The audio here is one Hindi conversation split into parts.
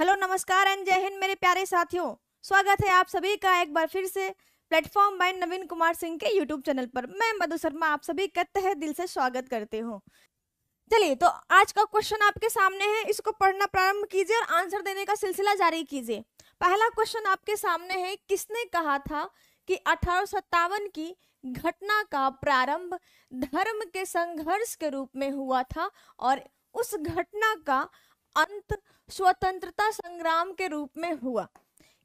हेलो नमस्कार एंड जय हिंद मेरे प्यारे साथियों स्वागत है आप सभी का एक बार फिर से प्लेटफॉर्म बाय नवीन कुमार सिंह के यूट्यूब चैनल पर मैं मधु शर्मा आप सभी का तहे दिल से स्वागत करती हूँ चलिए तो आज का क्वेश्चन आपके सामने है इसको पढ़ना प्रारंभ कीजिए और आंसर देने का सिलसिला जारी कीजिए पहला क्वेश्चन आपके सामने है किसने कहा था कि अठारह की घटना का प्रारंभ धर्म के संघर्ष के रूप में हुआ था और उस घटना का अंत स्वतंत्रता संग्राम के रूप में हुआ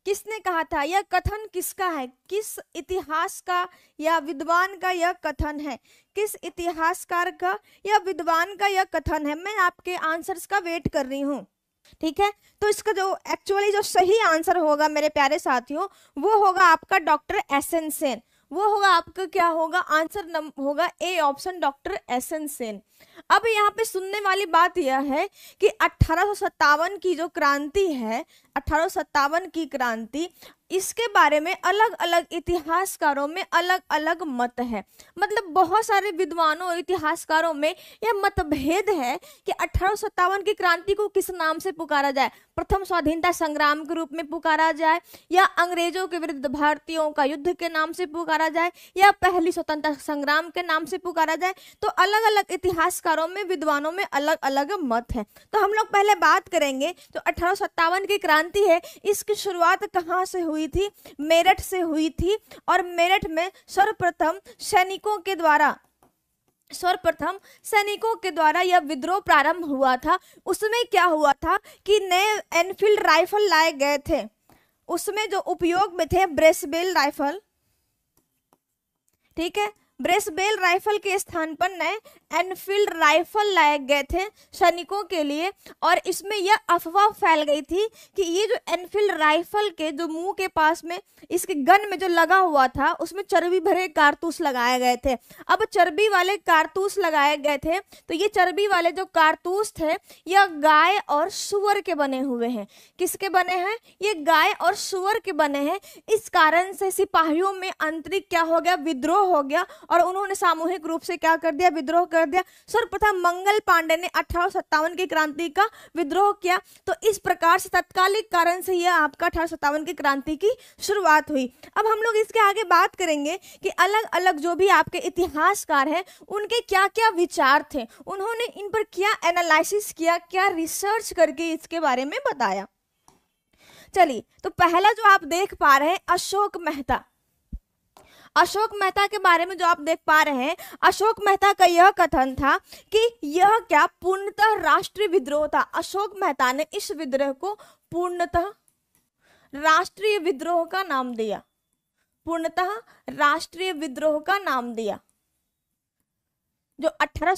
किसने कहा था यह कथन किसका है किस इतिहास का या विद्वान का यह कथन है किस इतिहासकार का या विद्वान का यह कथन है मैं आपके आंसर्स का वेट कर रही हूँ ठीक है तो इसका जो एक्चुअली जो सही आंसर होगा मेरे प्यारे साथियों वो होगा आपका डॉक्टर एसेंसेन वो होगा आपका क्या होगा आंसर होगा A option doctor S N Sen अब यहाँ पे सुनने वाली बात यह है कि अठारह की जो क्रांति है अठारह की क्रांति इसके बारे में अलग अलग इतिहासकारों में अलग अलग मत है मतलब बहुत सारे विद्वानों और इतिहासकारों में यह मतभेद है कि अठारह की क्रांति को किस नाम से पुकारा जाए प्रथम स्वाधीनता संग्राम के रूप में पुकारा जाए या अंग्रेजों के विरुद्ध भारतीयों का युद्ध के नाम से पुकारा जाए या पहली स्वतंत्रता संग्राम के नाम से पुकारा जाए तो अलग अलग इतिहासकारों में विद्वानों में अलग अलग मत है तो हम लोग पहले बात करेंगे जो तो अठारह की क्रांति है इसकी शुरुआत कहाँ से हुई हुई थी मेरठ से हुई थी और मेरठ में सर्वप्रथम सैनिकों के द्वारा सर्वप्रथम सैनिकों के द्वारा यह विद्रोह प्रारंभ हुआ था उसमें क्या हुआ था कि नए एनफील्ड राइफल लाए गए थे उसमें जो उपयोग में थे ब्रेसबेल राइफल ठीक है ब्रेसबेल राइफल के स्थान पर नए एनफील्ड राइफल लाए गए थे सैनिकों के लिए और इसमें यह अफवाह फैल गई थी कि ये जो एनफील्ड राइफल के जो मुंह के पास में इसके गन में जो लगा हुआ था उसमें चर्बी भरे कारतूस लगाए गए थे अब चर्बी वाले कारतूस लगाए गए थे तो ये चर्बी वाले जो कारतूस थे यह गाय और सुअर के बने हुए हैं किसके बने हैं ये गाय और सुअर के बने हैं इस कारण से सिपाहियों में आंतरिक क्या हो गया विद्रोह हो गया और उन्होंने सामूहिक रूप से क्या कर दिया विद्रोह कर कर दिया सर्वप्रथम मंगल पांडे ने अठारह की क्रांति का विद्रोह किया तो इस प्रकार से तत्कालिक कारण से यह आपका अठारह की क्रांति की शुरुआत हुई अब हम लोग इसके आगे बात करेंगे कि अलग अलग जो भी आपके इतिहासकार हैं उनके क्या क्या विचार थे उन्होंने इन पर क्या एनालिसिस किया क्या रिसर्च करके इसके बारे में बताया चलिए तो पहला जो आप देख पा रहे हैं अशोक मेहता अशोक मेहता के बारे में जो आप देख पा रहे हैं अशोक मेहता का यह कथन था कि यह क्या पूर्णतः राष्ट्रीय विद्रोह था अशोक मेहता ने इस विद्रोह को पूर्णतः राष्ट्रीय विद्रोह का नाम दिया पूर्णतः राष्ट्रीय विद्रोह का नाम दिया जो अठारह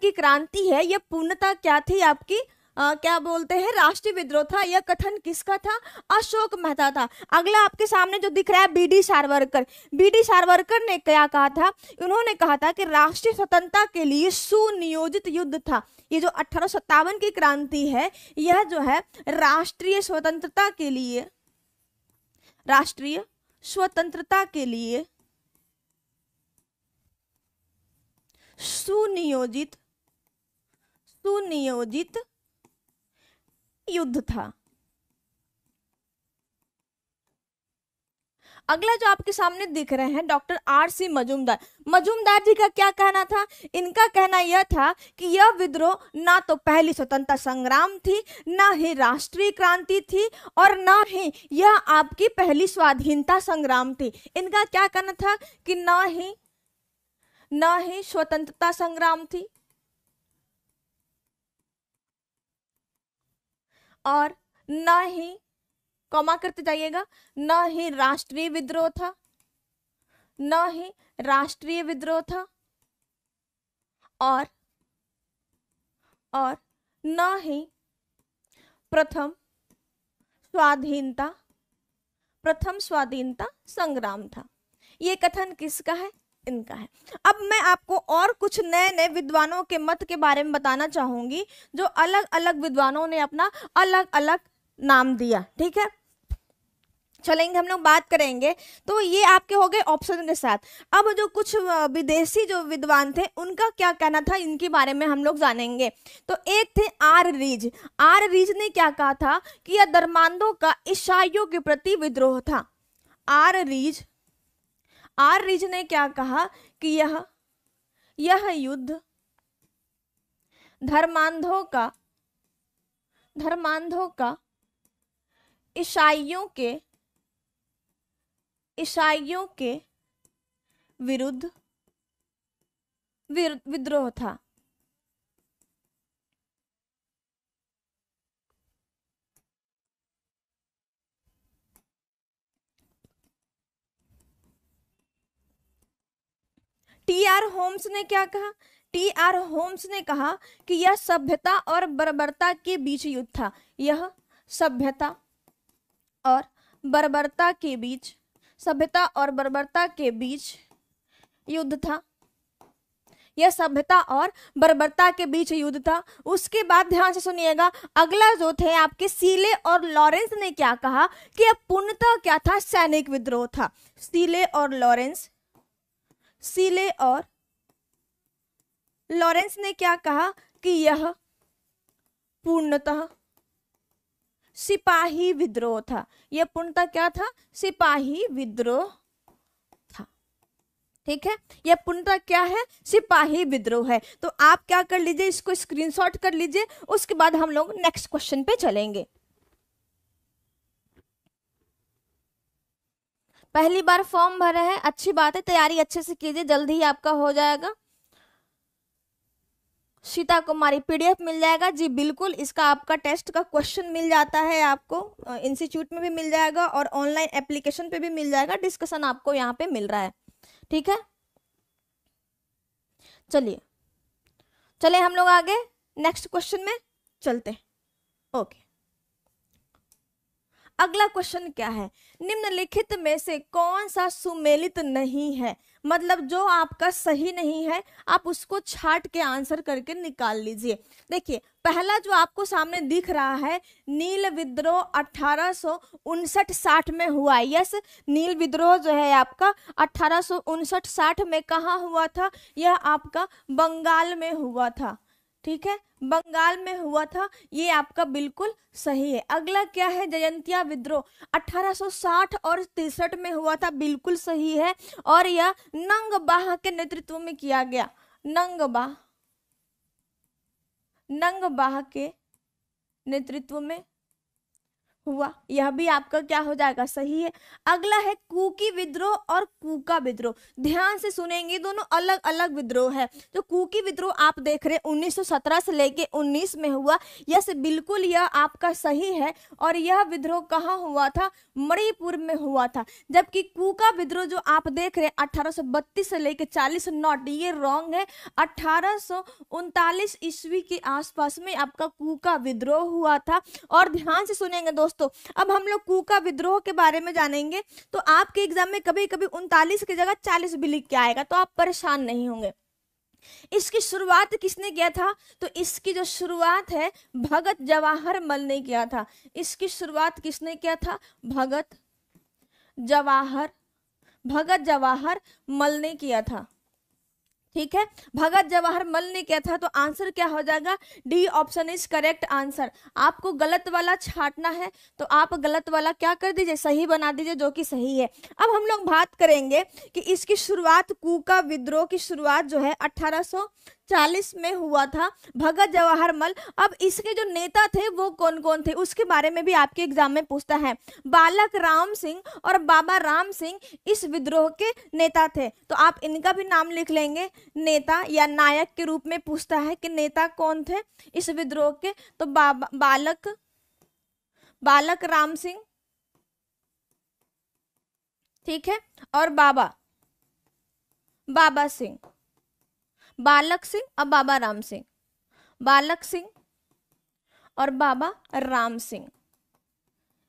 की क्रांति है यह पूर्णतः क्या थी आपकी आ, क्या बोलते हैं राष्ट्रीय विद्रोह था यह कथन किसका था अशोक मेहता था अगला आपके सामने जो दिख रहा है बीडी सारवरकर बीडी सारवरकर ने क्या कहा था उन्होंने कहा था कि राष्ट्रीय स्वतंत्रता के लिए सुनियोजित युद्ध था ये जो अठारह की क्रांति है यह जो है राष्ट्रीय स्वतंत्रता के लिए राष्ट्रीय स्वतंत्रता के लिए सुनियोजित सुनियोजित युद्ध था अगला जो आपके सामने दिख रहे हैं doctor R C Majumdar Majumdar ji का क्या कहना था इनका कहना यह था कि यह विद्रोह ना तो पहली स्वतंत्रता संग्राम थी ना ही राष्ट्रीय क्रांति थी और ना ही यह आपकी पहली स्वाधीनता संग्राम थी इनका क्या कहना था कि ना ही ना ही स्वतंत्रता संग्राम थी और ना ही कौमा करते जाइएगा ना ही राष्ट्रीय विद्रोह था ना ही राष्ट्रीय विद्रोह था और और ना ही प्रथम स्वाधीनता प्रथम स्वाधीनता संग्राम था यह कथन किसका है इनका है अब मैं आपको और कुछ नए नए विद्वानों के मत के बारे में बताना चाहूंगी जो अलग अलग विद्वानों ने अपना अलग अलग नाम दिया ठीक है चलेंगे हम लोग बात करेंगे तो ये आपके हो गए ऑप्शन के साथ अब जो कुछ विदेशी जो विद्वान थे उनका क्या कहना था इनके बारे में हम लोग जानेंगे तो एक थे आर रीज आर रीज ने क्या कहा था कि यह धर्मांधों का ईसाइयों के प्रति विद्रोह था आर रीज रिज ने क्या कहा कि यह यह युद्ध धर्मांधों का धर्मांधों का ईसाइयों के ईसाइयों के विरुद्ध विद्रोह था टी आर होम्स ने क्या कहा टी आर होम्स ने कहा कि यह सभ्यता और बर्बरता के बीच युद्ध था यह सभ्यता और बर्बरता के बीच सभ्यता और बर्बरता के बीच युद्ध था यह सभ्यता और बर्बरता के बीच युद्ध था उसके बाद ध्यान से सुनिएगा अगला जो थे आपके सीले और लॉरेंस ने क्या कहा कि पूर्णतः क्या था सैनिक विद्रोह था सीले और लॉरेंस सीले और लॉरेंस ने क्या कहा कि यह पूर्णतः सिपाही विद्रोह था यह पूर्णतः क्या था सिपाही विद्रोह था ठीक है यह पूर्णतः क्या है सिपाही विद्रोह है तो आप क्या कर लीजिए इसको स्क्रीनशॉट कर लीजिए उसके बाद हम लोग नेक्स्ट क्वेश्चन पे चलेंगे पहली बार फॉर्म भरे हैं अच्छी बात है तैयारी अच्छे से कीजिए जल्दी ही आपका हो जाएगा सीता कुमारी पीडीएफ मिल जाएगा जी बिल्कुल इसका आपका टेस्ट का क्वेश्चन मिल जाता है आपको इंस्टीट्यूट में भी मिल जाएगा और ऑनलाइन एप्लीकेशन पे भी मिल जाएगा डिस्कशन आपको यहाँ पे मिल रहा है ठीक है चलिए चले हम लोग आगे नेक्स्ट क्वेश्चन में चलते ओके अगला क्वेश्चन क्या है निम्नलिखित में से कौन सा सुमेलित नहीं है मतलब जो आपका सही नहीं है आप उसको छाट के आंसर करके निकाल लीजिए देखिए पहला जो आपको सामने दिख रहा है नील विद्रोह अठारह साठ में हुआ यस नील विद्रोह जो है आपका अठारह साठ में कहा हुआ था यह आपका बंगाल में हुआ था ठीक है बंगाल में हुआ था ये आपका बिल्कुल सही है अगला क्या है जयंतिया विद्रोह 1860 और तिरसठ में हुआ था बिल्कुल सही है और यह नंगबाह के नेतृत्व में किया गया नंगबाह नंगबाह के नेतृत्व में हुआ यह भी आपका क्या हो जाएगा सही है अगला है कुकी विद्रोह और कुका विद्रोह ध्यान से सुनेंगे दोनों अलग अलग विद्रोह है जो तो कुकी विद्रोह आप देख रहे हैं 1917 से लेके 19 में हुआ यस बिल्कुल यह आपका सही है और यह विद्रोह कहाँ हुआ था मणिपुर में हुआ था जबकि कुका विद्रोह जो आप देख रहे हैं अठारह से लेके चालीस नॉट ये रॉन्ग है अठारह ईस्वी के आसपास में आपका कुका विद्रोह हुआ था और ध्यान से सुनेंगे दोस्तों दोस्तों अब हम लोग कूका विद्रोह के बारे में जानेंगे तो आपके एग्जाम में कभी कभी उनतालीस की जगह चालीस भी लिख के आएगा तो आप परेशान नहीं होंगे इसकी शुरुआत किसने किया था तो इसकी जो शुरुआत है भगत जवाहर मल ने किया था इसकी शुरुआत किसने किया था भगत जवाहर भगत जवाहर मल ने किया था ठीक है भगत जवाहर मल ने क्या था तो आंसर क्या हो जाएगा D option is correct answer आपको गलत वाला छाटना है तो आप गलत वाला क्या कर दीजिए सही बना दीजिए जो कि सही है अब हम लोग बात करेंगे कि इसकी शुरुआत कुका विद्रोह की शुरुआत जो है अठारह 1940 में हुआ था भगत जवाहर मल अब इसके जो नेता थे वो कौन कौन थे उसके बारे में भी आपके एग्जाम में पूछता है बालक राम सिंह और बाबा राम सिंह इस विद्रोह के नेता थे तो आप इनका भी नाम लिख लेंगे नेता या नायक के रूप में पूछता है कि नेता कौन थे इस विद्रोह के तो बाबा बालक बालक राम सिंह ठीक है और बाबा बाबा सिंह बालक सिंह और बाबा राम सिंह बालक सिंह और बाबा राम सिंह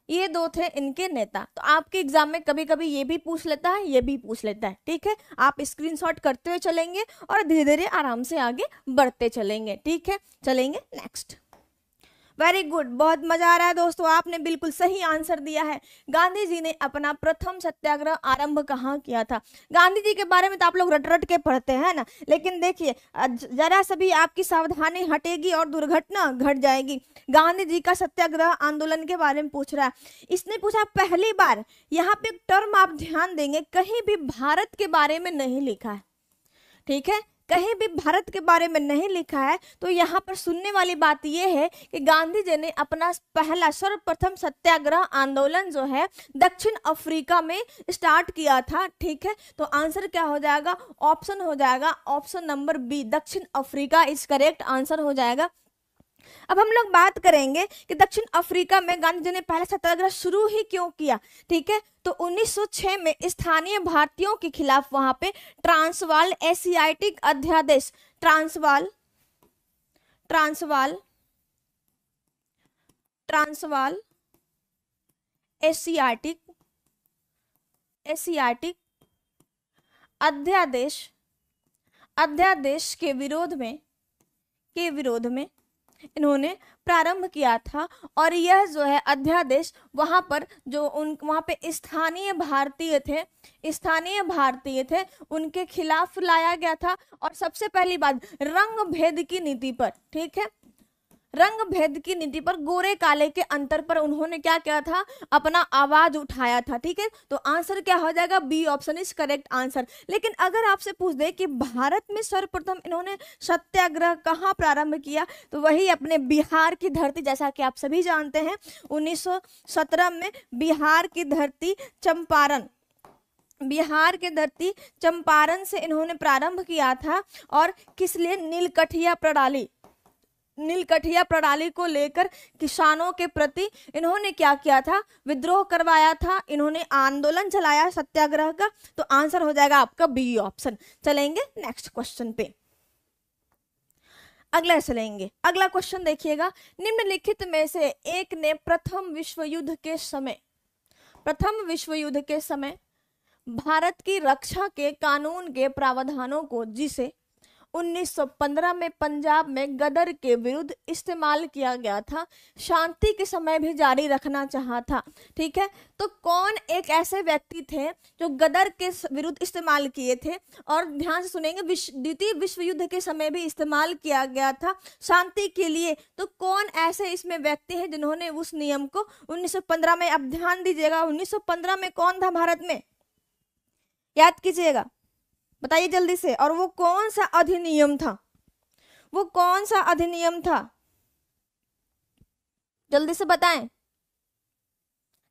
ये दो थे इनके नेता तो आपके एग्जाम में कभी कभी ये भी पूछ लेता है ये भी पूछ लेता है ठीक है आप स्क्रीनशॉट करते हुए चलेंगे और धीरे धीरे आराम से आगे बढ़ते चलेंगे ठीक है चलेंगे नेक्स्ट वेरी गुड बहुत मजा आ रहा है दोस्तों आपने बिल्कुल सही आंसर दिया है गांधी जी ने अपना प्रथम सत्याग्रह आरंभ कहाँ किया था गांधी जी के बारे में तो आप लोग रट रट के पढ़ते हैं ना लेकिन देखिए जरा सभी आपकी सावधानी हटेगी और दुर्घटना घट जाएगी गांधी जी का सत्याग्रह आंदोलन के बारे में पूछ रहा है इसने पूछा पहली बार यहाँ पे टर्म आप ध्यान देंगे कहीं भी भारत के बारे में नहीं लिखा है ठीक है कहीं भी भारत के बारे में नहीं लिखा है तो यहाँ पर सुनने वाली बात यह है कि गांधी जी ने अपना पहला सर्वप्रथम सत्याग्रह आंदोलन जो है दक्षिण अफ्रीका में स्टार्ट किया था ठीक है तो आंसर क्या हो जाएगा ऑप्शन हो जाएगा ऑप्शन नंबर बी दक्षिण अफ्रीका इज करेक्ट आंसर हो जाएगा अब हम लोग बात करेंगे कि दक्षिण अफ्रीका में गांधी जी ने पहला सत्याग्रह शुरू ही क्यों किया ठीक है तो 1906 में स्थानीय भारतीयों के खिलाफ वहां पे ट्रांसवाल एशियाटिक अध्यादेश Transvaal Transvaal Transvaal Asiatic Asiatic अध्यादेश अध्यादेश के विरोध में के विरोध में इन्होंने प्रारंभ किया था और यह जो है अध्यादेश वहाँ पर जो उन वहाँ पे स्थानीय भारतीय थे स्थानीय भारतीय थे उनके खिलाफ लाया गया था और सबसे पहली बात रंग भेद की नीति पर ठीक है रंग भेद की नीति पर गोरे काले के अंतर पर उन्होंने क्या किया था अपना आवाज उठाया था ठीक है तो आंसर क्या हो जाएगा B option is correct answer लेकिन अगर आपसे पूछ दे कि भारत में सर्वप्रथम इन्होंने सत्याग्रह कहाँ प्रारंभ किया तो वही अपने बिहार की धरती जैसा कि आप सभी जानते हैं उन्नीस में बिहार की धरती चंपारण बिहार के धरती चंपारण से इन्होंने प्रारंभ किया था और किस लिए नीलकठिया प्रणाली नीलकठिया प्रणाली को लेकर किसानों के प्रति इन्होंने क्या किया था विद्रोह करवाया था इन्होंने आंदोलन चलाया सत्याग्रह का तो आंसर हो जाएगा आपका बी ऑप्शन चलेंगे नेक्स्ट क्वेश्चन पे अगला चलेंगे अगला क्वेश्चन देखिएगा निम्नलिखित में से एक ने प्रथम विश्व युद्ध के समय प्रथम विश्व युद्ध के समय भारत की रक्षा के कानून के प्रावधानों को जिसे 1915 में पंजाब में गदर के विरुद्ध इस्तेमाल किया गया था शांति के समय भी जारी रखना चाहा था ठीक है तो कौन एक ऐसे व्यक्ति थे जो गदर के विरुद्ध इस्तेमाल किए थे और ध्यान से सुनेंगे विश्व द्वितीय विश्व युद्ध के समय भी इस्तेमाल किया गया था शांति के लिए तो कौन ऐसे इसमें व्यक्ति हैं जिन्होंने उस नियम को उन्नीस में अब ध्यान दीजिएगा उन्नीस में कौन था भारत में याद कीजिएगा बताइए जल्दी से और वो कौन सा अधिनियम था वो कौन सा अधिनियम था जल्दी से बताएं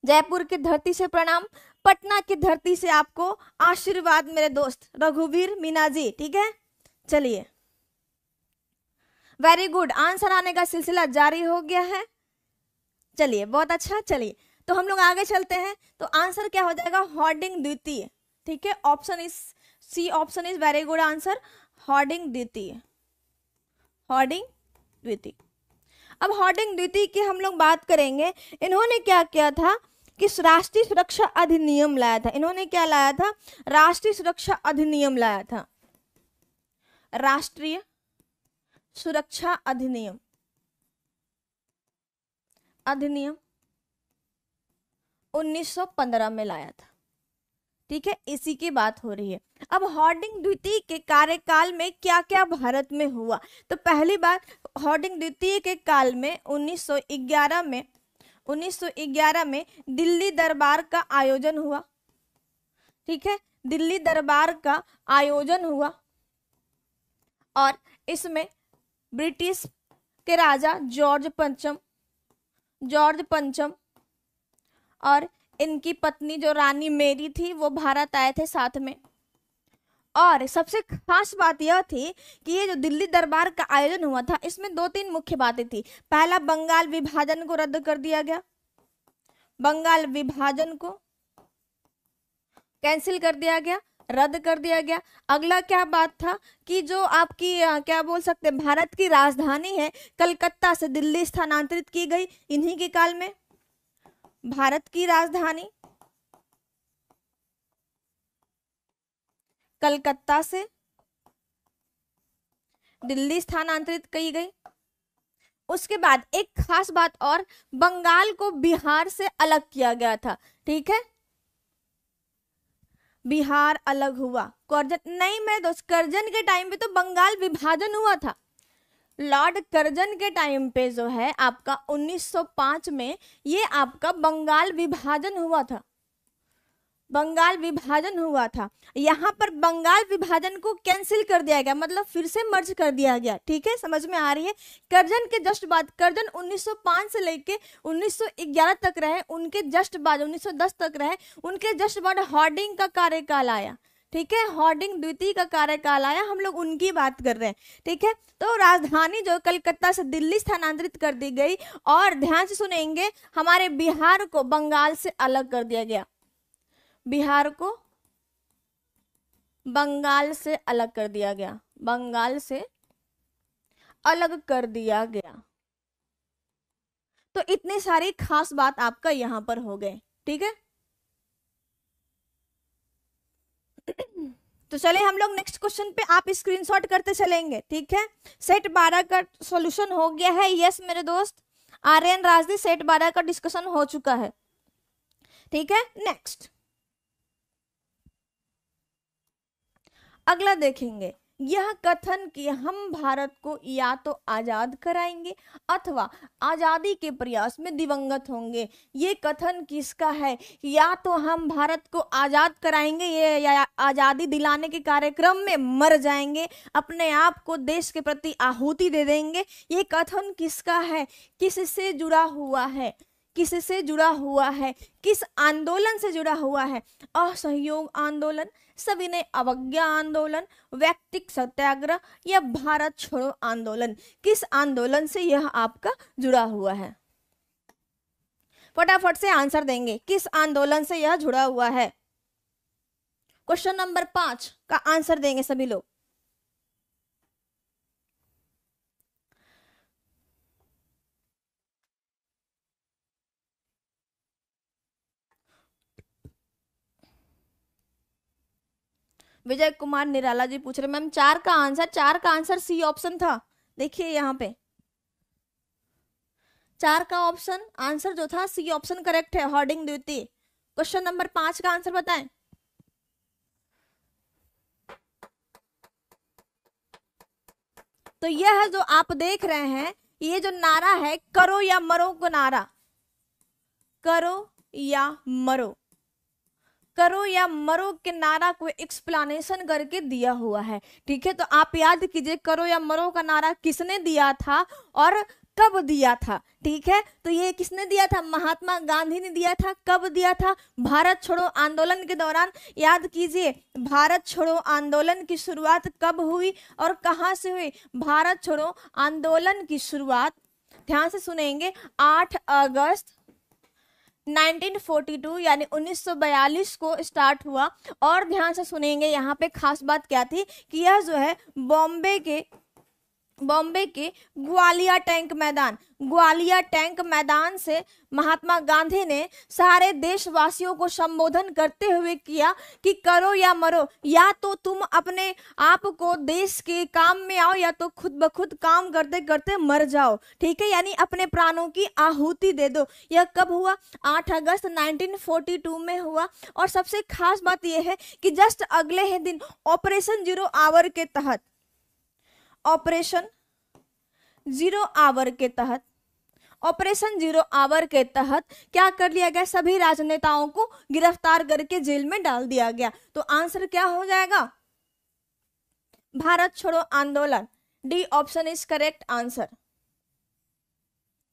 जयपुर की धरती से प्रणाम पटना की धरती से आपको आशीर्वाद मेरे दोस्त रघुवीर मीना जी ठीक है चलिए वेरी गुड आंसर आने का सिलसिला जारी हो गया है चलिए बहुत अच्छा चलिए तो हम लोग आगे चलते हैं तो आंसर क्या हो जाएगा हॉर्डिंग द्वितीय ठीक है option is C option is very good answer Hardinge द्वितीय हॉर्डिंग द्वितीय अब हॉर्डिंग द्वितीय की हम लोग बात करेंगे इन्होंने क्या किया था कि राष्ट्रीय सुरक्षा अधिनियम लाया था इन्होंने क्या लाया था राष्ट्रीय सुरक्षा अधिनियम लाया था राष्ट्रीय सुरक्षा अधिनियम अधिनियम 1915 में लाया था ठीक है इसी की बात हो रही है अब हॉर्डिंग द्वितीय के कार्यकाल में क्या क्या भारत में हुआ तो पहली बार हॉर्डिंग द्वितीय के काल में 1911 में 1911 में दिल्ली दरबार का आयोजन हुआ ठीक है दिल्ली दरबार का आयोजन हुआ और इसमें ब्रिटिश के राजा जॉर्ज पंचम जॉर्ज पंचम और इनकी पत्नी जो रानी मेरी थी वो भारत आए थे साथ में और सबसे खास बात यह थी कि ये जो दिल्ली दरबार का आयोजन हुआ था इसमें दो तीन मुख्य बातें थी पहला बंगाल विभाजन को रद्द कर दिया गया बंगाल विभाजन को कैंसिल कर दिया गया रद्द कर दिया गया अगला क्या बात था कि जो आपकी क्या बोल सकते भारत की राजधानी है कलकत्ता से दिल्ली स्थानांतरित की गई इन्हीं के काल में भारत की राजधानी कलकत्ता से दिल्ली स्थानांतरित की गई उसके बाद एक खास बात और बंगाल को बिहार से अलग किया गया था ठीक है बिहार अलग हुआ कर्जन नहीं मैं दोस्त कर्जन के टाइम पे तो बंगाल विभाजन हुआ था लॉर्ड कर्जन के टाइम पे जो है आपका 1905 में ये आपका बंगाल विभाजन हुआ था बंगाल विभाजन हुआ था यहाँ पर बंगाल विभाजन को कैंसिल कर दिया गया मतलब फिर से मर्ज कर दिया गया ठीक है समझ में आ रही है कर्जन के जस्ट बाद कर्जन 1905 से लेके 1911 तक रहे उनके जस्ट बाद 1910 तक रहे उनके जस्ट बाद हॉर्डिंग का कार्यकाल आया ठीक है हॉर्डिंग द्वितीय का कार्यकाल आया हम लोग उनकी बात कर रहे हैं ठीक है तो राजधानी जो कलकत्ता से दिल्ली स्थानांतरित कर दी गई और ध्यान से सुनेंगे हमारे बिहार को बंगाल से अलग कर दिया गया बिहार को बंगाल से अलग कर दिया गया बंगाल से अलग कर दिया गया तो इतनी सारी खास बात आपका यहां पर हो गए ठीक है तो चले हम लोग नेक्स्ट क्वेश्चन पे आप स्क्रीनशॉट करते चलेंगे ठीक है सेट बारह का सॉल्यूशन हो गया है यस मेरे दोस्त आर्यन राजदी सेट बारह का डिस्कशन हो चुका है ठीक है नेक्स्ट अगला देखेंगे यह कथन कि हम भारत को या तो आज़ाद कराएंगे अथवा आज़ादी के प्रयास में दिवंगत होंगे ये कथन किसका है या तो हम भारत को आज़ाद कराएंगे ये या आज़ादी दिलाने के कार्यक्रम में मर जाएंगे अपने आप को देश के प्रति आहूति दे देंगे ये कथन किसका है किससे जुड़ा हुआ है किससे जुड़ा हुआ है किस आंदोलन से जुड़ा हुआ है असहयोग आंदोलन सविनय अवज्ञा आंदोलन व्यक्तिक सत्याग्रह या भारत छोड़ो आंदोलन किस आंदोलन से यह आपका जुड़ा हुआ है फटाफट से आंसर देंगे किस आंदोलन से यह जुड़ा हुआ है क्वेश्चन नंबर पांच का आंसर देंगे सभी लोग विजय कुमार निराला जी पूछ रहे मैम चार का आंसर चार का आंसर सी ऑप्शन था देखिए यहाँ पे चार का ऑप्शन आंसर जो था सी ऑप्शन करेक्ट है हॉर्डिंग द्वितीय क्वेश्चन नंबर पांच का आंसर बताए तो यह जो आप देख रहे हैं ये जो नारा है करो या मरो को नारा करो या मरो करो या मरो के नारा को एक्सप्लानेशन करके दिया हुआ है ठीक है तो आप याद कीजिए करो या मरो का नारा किसने दिया था और कब दिया था ठीक है तो ये किसने दिया था महात्मा गांधी ने दिया था कब दिया था भारत छोड़ो आंदोलन के दौरान याद कीजिए भारत छोड़ो आंदोलन की शुरुआत कब हुई और कहाँ से हुई भारत छोड़ो आंदोलन की शुरुआत ध्यान से सुनेंगे 8 अगस्त 1942 यानी 1942 को स्टार्ट हुआ और ध्यान से सुनेंगे यहाँ पे खास बात क्या थी कि यह जो है बॉम्बे के बॉम्बे के ग्वालिया टैंक मैदान ग्वालिया टैंक मैदान से महात्मा गांधी ने सारे देशवासियों को संबोधन करते हुए किया कि करो या मरो या तो तुम अपने आप को देश के काम में आओ या तो खुद ब खुद काम करते करते मर जाओ ठीक है यानी अपने प्राणों की आहुति दे दो यह कब हुआ 8 अगस्त 1942 में हुआ और सबसे खास बात यह है कि जस्ट अगले ही दिन ऑपरेशन जीरो आवर के तहत ऑपरेशन जीरो आवर के तहत ऑपरेशन जीरो आवर के तहत क्या कर लिया गया सभी राजनेताओं को गिरफ्तार करके जेल में डाल दिया गया तो आंसर क्या हो जाएगा भारत छोड़ो आंदोलन D option is correct answer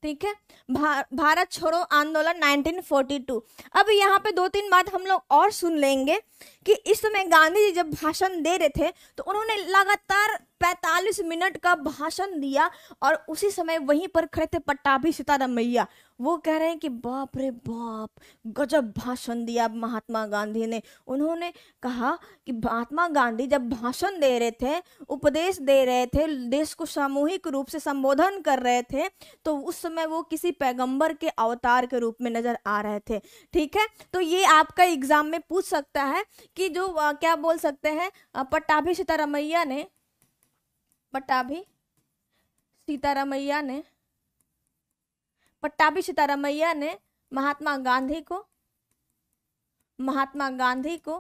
ठीक है भा, भारत छोड़ो आंदोलन 1942 अब यहाँ पे दो तीन बात हम लोग और सुन लेंगे कि इस समय गांधी जी जब भाषण दे रहे थे तो उन्होंने लगातार 45 मिनट का भाषण दिया और उसी समय वहीं पर खड़े थे पट्टाभी सीतारमैया वो कह रहे हैं कि बाप रे बाप गजब भाषण दिया महात्मा गांधी ने उन्होंने कहा कि महात्मा गांधी जब भाषण दे रहे थे उपदेश दे रहे थे देश को सामूहिक रूप से संबोधन कर रहे थे तो उस समय वो किसी पैगंबर के अवतार के रूप में नजर आ रहे थे ठीक है तो ये आपका एग्जाम में पूछ सकता है कि जो आ, क्या बोल सकते हैं पट्टाभी सीतारामैया ने पट्टाभी सीतारामैया ने पट्टाभी सीतारामैया ने महात्मा गांधी को महात्मा गांधी को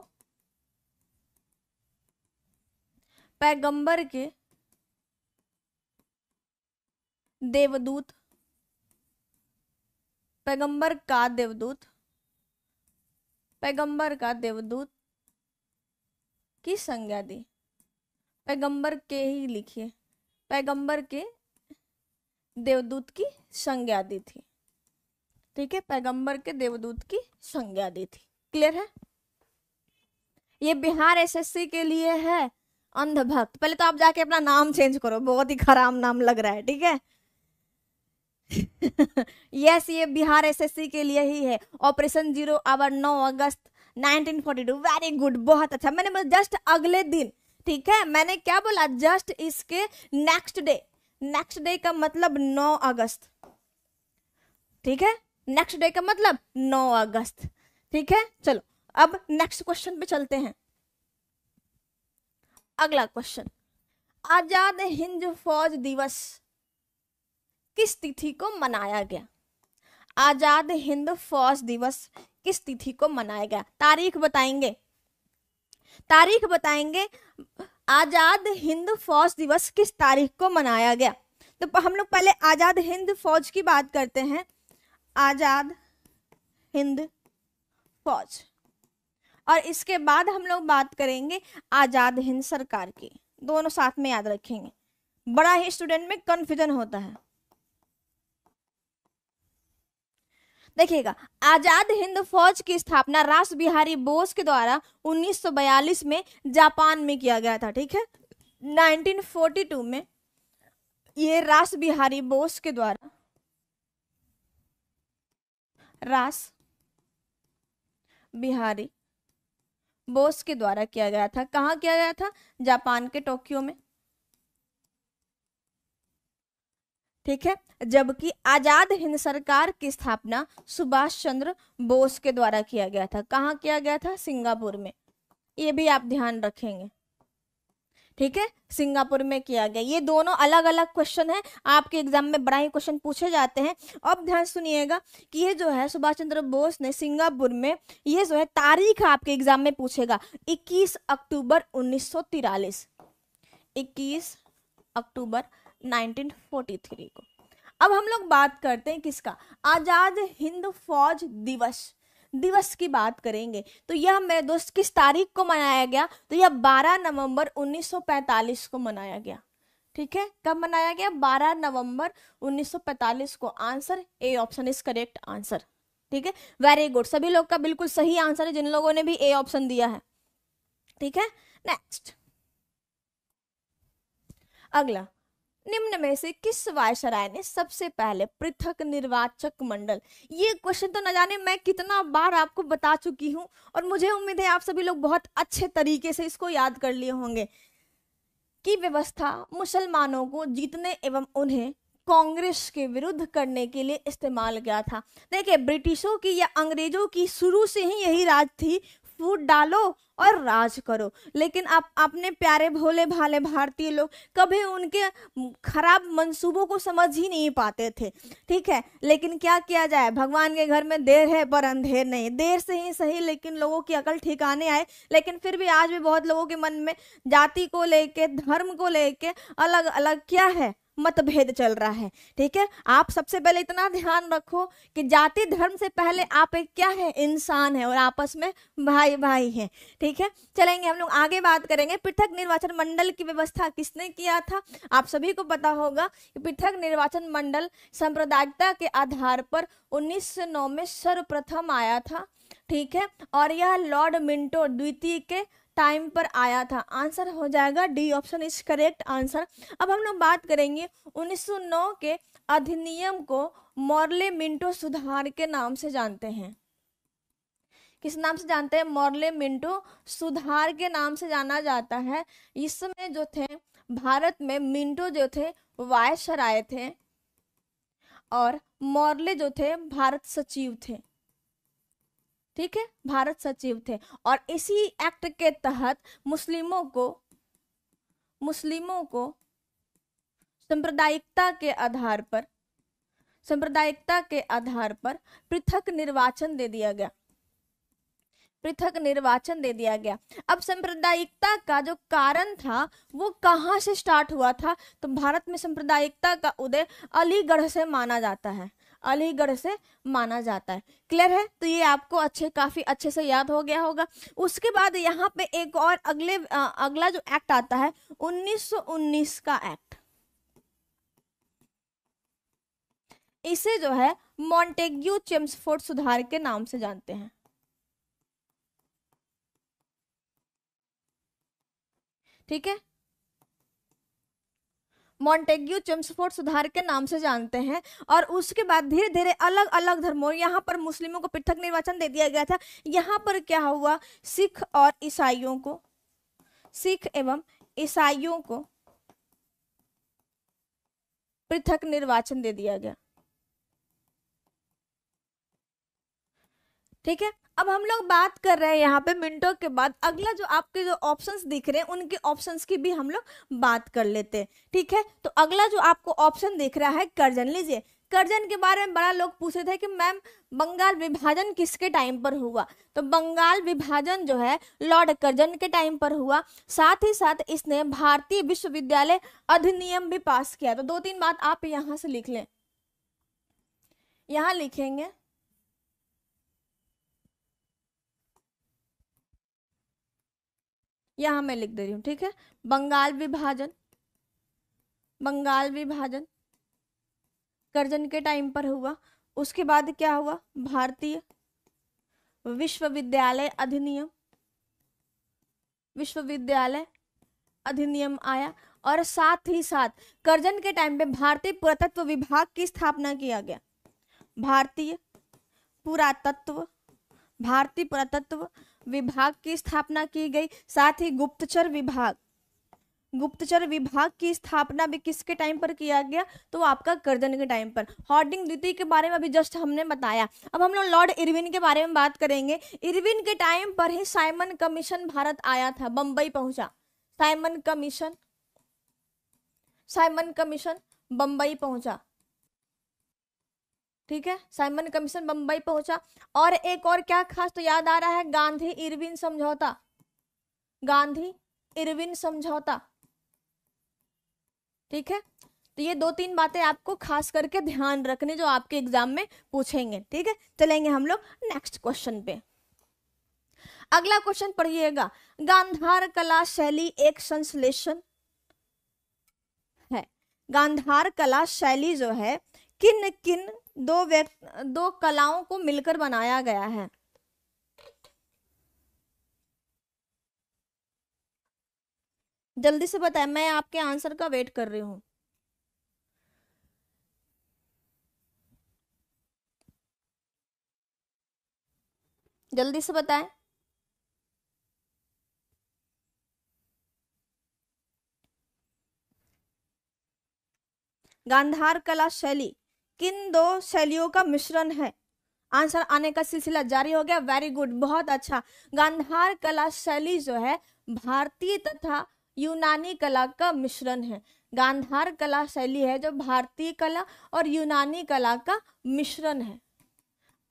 पैगंबर के देवदूत पैगंबर का देवदूत पैगंबर का देवदूत की संज्ञा दी पैगंबर के ही लिखिए पैगंबर के देवदूत की संज्ञा दी थी ठीक है पैगंबर के देवदूत की संज्ञा दी थी क्लियर है ये बिहार एसएससी के लिए है अंधभक्त पहले तो आप जाके अपना नाम चेंज करो बहुत ही खराब नाम लग रहा है ठीक है यस ये बिहार एसएससी के लिए ही है ऑपरेशन जीरो आवर नौ अगस्त 1942 वेरी गुड बहुत अच्छा मैंने बोला जस्ट अगले दिन ठीक है मैंने क्या बोला जस्ट इसके नेक्स्ट डे नेक्स्ट डे का मतलब 9 अगस्त ठीक है नेक्स्ट डे का मतलब 9 अगस्त ठीक है चलो अब नेक्स्ट क्वेश्चन पे चलते हैं अगला क्वेश्चन आजाद हिंद फौज दिवस किस तिथि को मनाया गया आजाद हिंद फौज दिवस किस तिथि को मनाया गया तारीख बताएंगे तारीख बताएंगे आजाद हिंद फौज दिवस किस तारीख को मनाया गया तो हम लोग पहले आजाद हिंद फौज की बात करते हैं आजाद हिंद फौज और इसके बाद हम लोग बात करेंगे आजाद हिंद सरकार की दोनों साथ में याद रखेंगे बड़ा ही स्टूडेंट में कन्फ्यूजन होता है देखिएगा आजाद हिंद फौज की स्थापना रास बिहारी बोस के द्वारा 1942 में जापान में किया गया था ठीक है 1942 में ये रास बिहारी बोस के द्वारा रास बिहारी बोस के द्वारा किया गया था कहा किया गया था जापान के टोक्यो में ठीक है जबकि आजाद हिंद सरकार की स्थापना सुभाष चंद्र बोस के द्वारा किया गया था कहाँ किया गया था सिंगापुर में ये भी आप ध्यान रखेंगे ठीक है सिंगापुर में किया गया ये दोनों अलग अलग क्वेश्चन है आपके एग्जाम में बड़ा ही क्वेश्चन पूछे जाते हैं अब ध्यान सुनिएगा कि ये जो है सुभाष चंद्र बोस ने सिंगापुर में ये जो है तारीख आपके एग्जाम में पूछेगा 21 अक्टूबर उन्नीस 21 अक्टूबर 1943 को अब हम लोग बात करते हैं किसका आज़ाद हिंद फौज दिवस दिवस की बात करेंगे तो यह मेरे दोस्त किस तारीख को मनाया गया तो यह 12 नवंबर 1945 को मनाया गया ठीक है कब मनाया गया 12 नवंबर 1945 को answer A option is correct answer ठीक है वेरी गुड सभी लोग का बिल्कुल सही आंसर है जिन लोगों ने भी ए ऑप्शन दिया है ठीक है नेक्स्ट अगला निम्न में से किस वायसराय ने सबसे पहले पृथक निर्वाचक मंडल ये क्वेश्चन तो न जाने मैं कितना बार आपको बता चुकी हूँ और मुझे उम्मीद है आप सभी लोग बहुत अच्छे तरीके से इसको याद कर लिए होंगे की व्यवस्था मुसलमानों को जीतने एवं उन्हें कांग्रेस के विरुद्ध करने के लिए इस्तेमाल किया था देखिए ब्रिटिशों की या अंग्रेजों की शुरू से ही यही राज थी फूट डालो और राज करो लेकिन आप अपने प्यारे भोले भाले भारतीय लोग कभी उनके खराब मंसूबों को समझ ही नहीं पाते थे ठीक है लेकिन क्या किया जाए भगवान के घर में देर है पर अंधेर नहीं देर से ही सही लेकिन लोगों की अकल ठिकाने आए लेकिन फिर भी आज भी बहुत लोगों के मन में जाति को लेके धर्म को लेके अलग अलग क्या है मतभेद चल रहा है ठीक है आप सबसे पहले इतना ध्यान रखो कि जाति धर्म से पहले आप एक क्या है इंसान है और आपस में भाई भाई हैं, ठीक है चलेंगे हम लोग आगे बात करेंगे पृथक निर्वाचन मंडल की व्यवस्था किसने किया था आप सभी को पता होगा कि पृथक निर्वाचन मंडल सांप्रदायिकता के आधार पर उन्नीस में सर्वप्रथम आया था ठीक है और यह लॉर्ड मिंटो द्वितीय के टाइम पर आया था आंसर हो जाएगा D option is correct answer अब हम लोग बात करेंगे 1909 के अधिनियम को मॉर्ले मिंटो सुधार के नाम से जानते हैं किस नाम से जानते हैं मॉर्ले मिंटो सुधार के नाम से जाना जाता है इसमें जो थे भारत में मिंटो जो थे वायसराय थे और मॉर्ले जो थे भारत सचिव थे ठीक है भारत सचिव थे और इसी एक्ट के तहत मुस्लिमों को मुस्लिमों को सांप्रदायिकता के आधार पर सांप्रदायिकता के आधार पर पृथक निर्वाचन दे दिया गया पृथक निर्वाचन दे दिया गया अब सांप्रदायिकता का जो कारण था वो कहाँ से स्टार्ट हुआ था तो भारत में सांप्रदायिकता का उदय अलीगढ़ से माना जाता है अलीगढ़ से माना जाता है क्लियर है तो ये आपको अच्छे काफी अच्छे से याद हो गया होगा उसके बाद यहाँ पे एक और अगले आ, अगला जो एक्ट आता है 1919 का एक्ट इसे जो है मॉन्टेग्यू चिम्सफोर्ड सुधार के नाम से जानते हैं ठीक है मॉन्टेग्यू चम्सफोर्ड सुधार के नाम से जानते हैं और उसके बाद धीरे धीरे अलग अलग धर्मों यहाँ पर मुस्लिमों को पृथक निर्वाचन दे दिया गया था यहाँ पर क्या हुआ सिख और ईसाइयों को सिख एवं ईसाइयों को पृथक निर्वाचन दे दिया गया ठीक है अब हम लोग बात कर रहे हैं यहाँ पे मिनटों के बाद अगला जो आपके जो ऑप्शंस दिख रहे हैं उनके ऑप्शंस की भी हम लोग बात कर लेते हैं ठीक है तो अगला जो आपको ऑप्शन दिख रहा है कर्जन लीजिए कर्जन के बारे में बड़ा लोग पूछे थे कि मैम बंगाल विभाजन किसके टाइम पर हुआ तो बंगाल विभाजन जो है लॉर्ड कर्जन के टाइम पर हुआ साथ ही साथ इसने भारतीय विश्वविद्यालय अधिनियम भी पास किया तो दो तीन बात आप यहाँ से लिख लें यहाँ लिखेंगे यहाँ मैं लिख दे रही हूँ ठीक है बंगाल विभाजन बंगाल विभाजन कर्जन के टाइम पर हुआ उसके बाद क्या हुआ भारतीय विश्वविद्यालय अधिनियम विश्वविद्यालय अधिनियम आया और साथ ही साथ कर्जन के टाइम पे भारतीय पुरातत्व विभाग की स्थापना किया गया भारतीय पुरातत्व भारतीय पुरातत्व विभाग की स्थापना की गई साथ ही गुप्तचर विभाग गुप्तचर विभाग की स्थापना भी किसके टाइम पर किया गया तो आपका कर्जन के टाइम पर हॉर्डिंग द्वितीय के बारे में अभी जस्ट हमने बताया अब हम लोग लॉर्ड इरविन के बारे में बात करेंगे इरविन के टाइम पर ही साइमन कमीशन भारत आया था बंबई पहुंचा Simon Commission Simon Commission Bombay पहुंचा ठीक है साइमन कमीशन बंबई पहुंचा और एक और क्या खास तो याद आ रहा है गांधी इरविन समझौता गांधी इरविन समझौता ठीक है तो ये दो तीन बातें आपको खास करके ध्यान रखने जो आपके एग्जाम में पूछेंगे ठीक है चलेंगे हम लोग नेक्स्ट क्वेश्चन पे अगला क्वेश्चन पढ़िएगा गांधार कला शैली एक संश्लेषण है गांधार कला शैली जो है किन किन दो व्यक्त दो कलाओं को मिलकर बनाया गया है जल्दी से बताएं मैं आपके आंसर का वेट कर रही हूं जल्दी से बताएं गांधार कला शैली किन दो शैलियों का मिश्रण है आंसर आने का सिलसिला जारी हो गया वेरी गुड बहुत अच्छा गांधार कला शैली जो है भारतीय तथा यूनानी कला का मिश्रण है गांधार कला शैली है जो भारतीय कला और यूनानी कला का मिश्रण है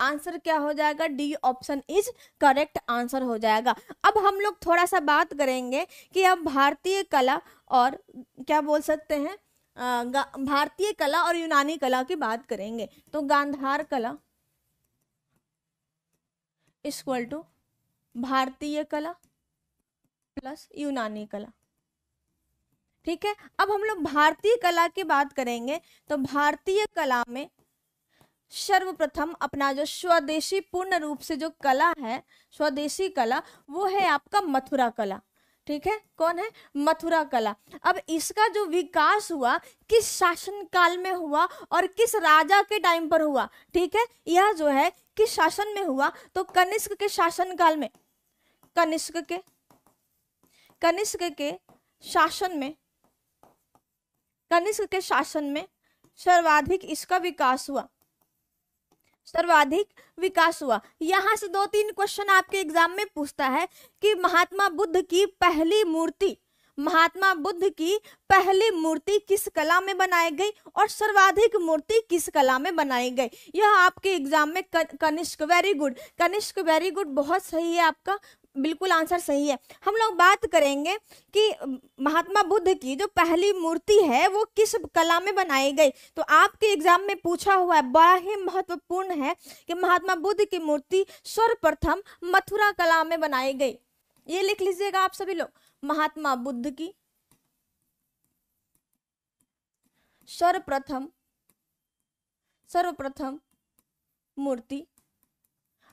आंसर क्या हो जाएगा D option is correct answer हो जाएगा अब हम लोग थोड़ा सा बात करेंगे कि अब भारतीय कला और क्या बोल सकते हैं भारतीय कला और यूनानी कला की बात करेंगे तो गांधार कला इक्वल टू भारतीय कला प्लस यूनानी कला ठीक है अब हम लोग भारतीय कला की बात करेंगे तो भारतीय कला में सर्वप्रथम अपना जो स्वदेशी पूर्ण रूप से जो कला है स्वदेशी कला वो है आपका मथुरा कला ठीक है कौन है मथुरा कला अब इसका जो विकास हुआ किस शासन काल में हुआ और किस राजा के टाइम पर हुआ ठीक है यह जो है किस शासन में हुआ तो कनिष्क के शासन काल में कनिष्क के कनिष्क के शासन में कनिष्क के शासन में सर्वाधिक इसका विकास हुआ सर्वाधिक विकास हुआ यहाँ से दो तीन क्वेश्चन आपके एग्जाम में पूछता है कि महात्मा बुद्ध की पहली मूर्ति महात्मा बुद्ध की पहली मूर्ति किस कला में बनाई गई और सर्वाधिक मूर्ति किस कला में बनाई गई यह आपके एग्जाम में Kanishka very good Kanishka very good बहुत सही है आपका बिल्कुल आंसर सही है हम लोग बात करेंगे कि महात्मा बुद्ध की जो पहली मूर्ति है वो किस कला में बनाई गई तो आपके एग्जाम में पूछा हुआ है बड़ा ही महत्वपूर्ण है कि महात्मा बुद्ध की मूर्ति सर्वप्रथम मथुरा कला में बनाई गई ये लिख लीजिएगा आप सभी लोग महात्मा बुद्ध की सर्वप्रथम सर्वप्रथम मूर्ति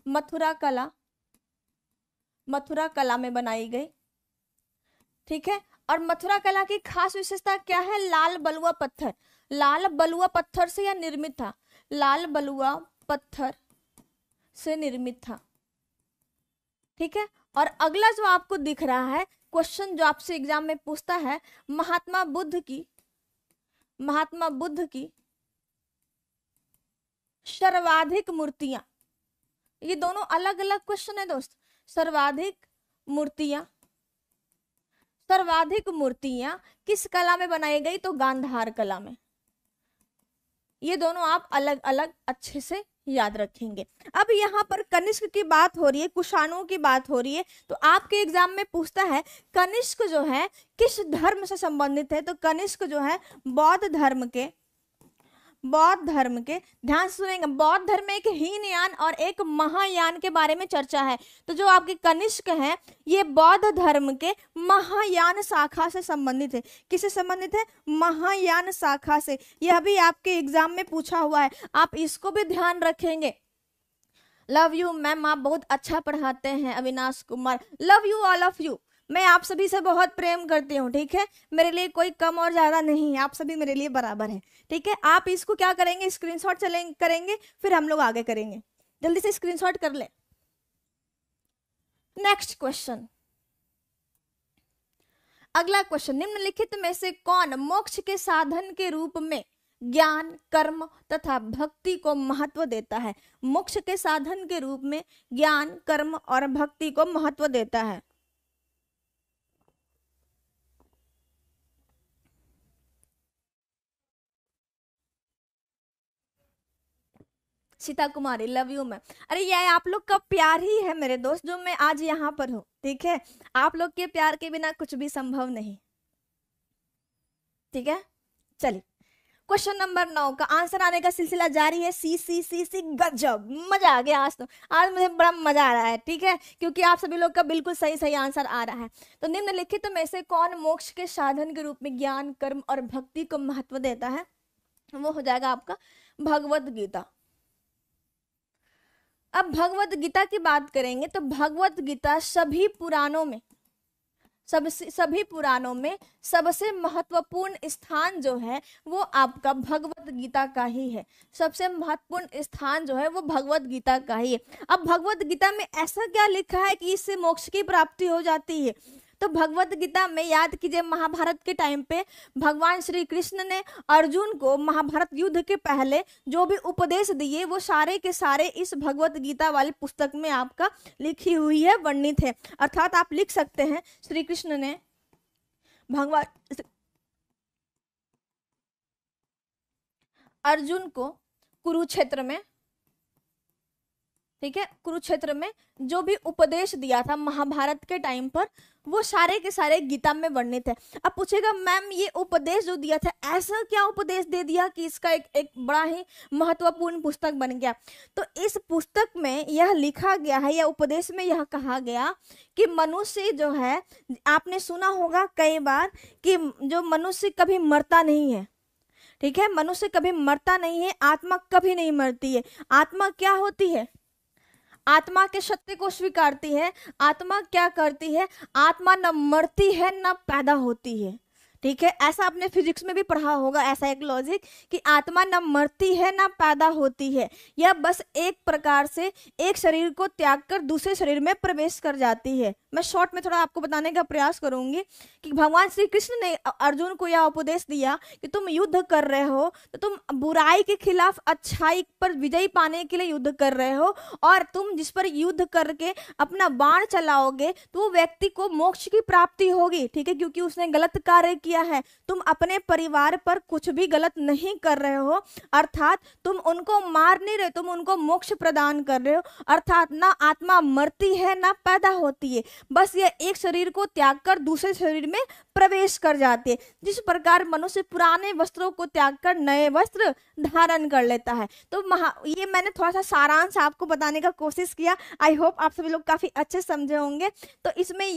मथुरा कला मथुरा कला में बनाई गई ठीक है और मथुरा कला की खास विशेषता क्या है लाल बलुआ पत्थर लाल बलुआ पत्थर से यह निर्मित था लाल बलुआ पत्थर से निर्मित था ठीक है और अगला जो आपको दिख रहा है क्वेश्चन जो आपसे एग्जाम में पूछता है महात्मा बुद्ध की महात्मा बुद्ध की सर्वाधिक मूर्तियां ये दोनों अलग अलग क्वेश्चन है दोस्त सर्वाधिक मूर्तियां सर्वाधिक मूर्तियां किस कला में बनाई गई तो गांधार कला में ये दोनों आप अलग अलग अच्छे से याद रखेंगे अब यहाँ पर कनिष्क की बात हो रही है कुशाणुओं की बात हो रही है तो आपके एग्जाम में पूछता है कनिष्क जो है किस धर्म से संबंधित है तो कनिष्क जो है बौद्ध धर्म के बौद्ध धर्म के ध्यान से सुनेंगे बौद्ध धर्म में एक यान और एक महायान के बारे में चर्चा है तो जो आपके कनिष्क हैं ये बौद्ध धर्म के महायान शाखा से संबंधित है किसे संबंधित है महायान शाखा से यह भी आपके एग्जाम में पूछा हुआ है आप इसको भी ध्यान रखेंगे लव यू मैम आप बहुत अच्छा पढ़ाते हैं Avinash Kumar love you all of you मैं आप सभी से बहुत प्रेम करती हूँ ठीक है मेरे लिए कोई कम और ज़्यादा नहीं है आप सभी मेरे लिए बराबर है ठीक है आप इसको क्या करेंगे स्क्रीन शॉट करेंगे फिर हम लोग आगे करेंगे जल्दी से शॉट कर ले नेक्स्ट क्वेश्चन अगला क्वेश्चन निम्नलिखित में से कौन मोक्ष के साधन के रूप में ज्ञान कर्म तथा भक्ति को महत्व देता है मोक्ष के साधन के रूप में ज्ञान कर्म और भक्ति को महत्व देता है Sita Kumari love you ma'am अरे ये आप लोग का प्यार ही है मेरे दोस्त जो मैं आज यहाँ पर हूँ ठीक है आप लोग के प्यार के बिना कुछ भी संभव नहीं ठीक है चलिए क्वेश्चन नंबर नौ का आंसर आने का सिलसिला जारी है सी सी सी सी गजब मजा आ गया आज तो आज मुझे बड़ा मजा आ रहा है ठीक है क्योंकि आप सभी लोग का बिल्कुल सही सही आंसर आ रहा है तो निम्नलिखित तो में से कौन मोक्ष के साधन के रूप में ज्ञान कर्म और भक्ति को महत्व देता है वो हो जाएगा आपका भगवत गीता अब भगवत गीता की बात करेंगे तो भगवत गीता सभी पुराणों में सब सभी पुराणों में सबसे महत्वपूर्ण स्थान जो है वो आपका भगवत गीता का ही है सबसे महत्वपूर्ण स्थान जो है वो भगवत गीता का ही है अब भगवत गीता में ऐसा क्या लिखा है कि इससे मोक्ष की प्राप्ति हो जाती है तो भगवत गीता में याद कीजिए महाभारत के टाइम पे भगवान श्री कृष्ण ने अर्जुन को महाभारत युद्ध के पहले जो भी उपदेश दिए वो सारे के सारे इस भगवत गीता वाली पुस्तक में आपका लिखी हुई है वर्णित है अर्थात आप लिख सकते हैं श्री कृष्ण ने भगवान अर्जुन को कुरुक्षेत्र में ठीक है कुरुक्षेत्र में जो भी उपदेश दिया था महाभारत के टाइम पर वो सारे के सारे गीता में वर्णित है अब पूछेगा मैम ये उपदेश जो दिया था ऐसा क्या उपदेश दे दिया कि इसका एक एक बड़ा ही महत्वपूर्ण पुस्तक बन गया तो इस पुस्तक में यह लिखा गया है या उपदेश में यह कहा गया कि मनुष्य जो है आपने सुना होगा कई बार कि जो मनुष्य कभी मरता नहीं है ठीक है मनुष्य कभी मरता नहीं है आत्मा कभी नहीं मरती है आत्मा क्या होती है आत्मा के सत्य को स्वीकारती है आत्मा क्या करती है आत्मा न मरती है न पैदा होती है ठीक है ऐसा आपने फिजिक्स में भी पढ़ा होगा ऐसा एक लॉजिक कि आत्मा ना मरती है ना पैदा होती है यह बस एक प्रकार से एक शरीर को त्याग कर दूसरे शरीर में प्रवेश कर जाती है मैं शॉर्ट में थोड़ा आपको बताने का प्रयास करूंगी कि भगवान श्री कृष्ण ने अर्जुन को यह उपदेश दिया कि तुम युद्ध कर रहे हो तो तुम बुराई के खिलाफ अच्छाई पर विजय पाने के लिए युद्ध कर रहे हो और तुम जिस पर युद्ध करके अपना बाण चलाओगे तो वो व्यक्ति को मोक्ष की प्राप्ति होगी ठीक है क्योंकि उसने गलत कार्य किया किया है तुम अपने परिवार पर कुछ भी गलत नहीं कर रहे हो अर्थात तुम उनको मार नहीं रहे तुम उनको मोक्ष प्रदान कर रहे हो अर्थात ना आत्मा मरती है ना पैदा होती है बस यह एक शरीर को त्याग कर दूसरे शरीर में प्रवेश कर जाते जिस प्रकार मनुष्य पुराने वस्त्रों को त्याग कर नए वस्त्र धारण कर लेता है तो महा ये मैंने थोड़ा सा सारांश आपको बताने का कोशिश किया आई होप आप सभी लोग काफ़ी अच्छे समझे होंगे तो इसमें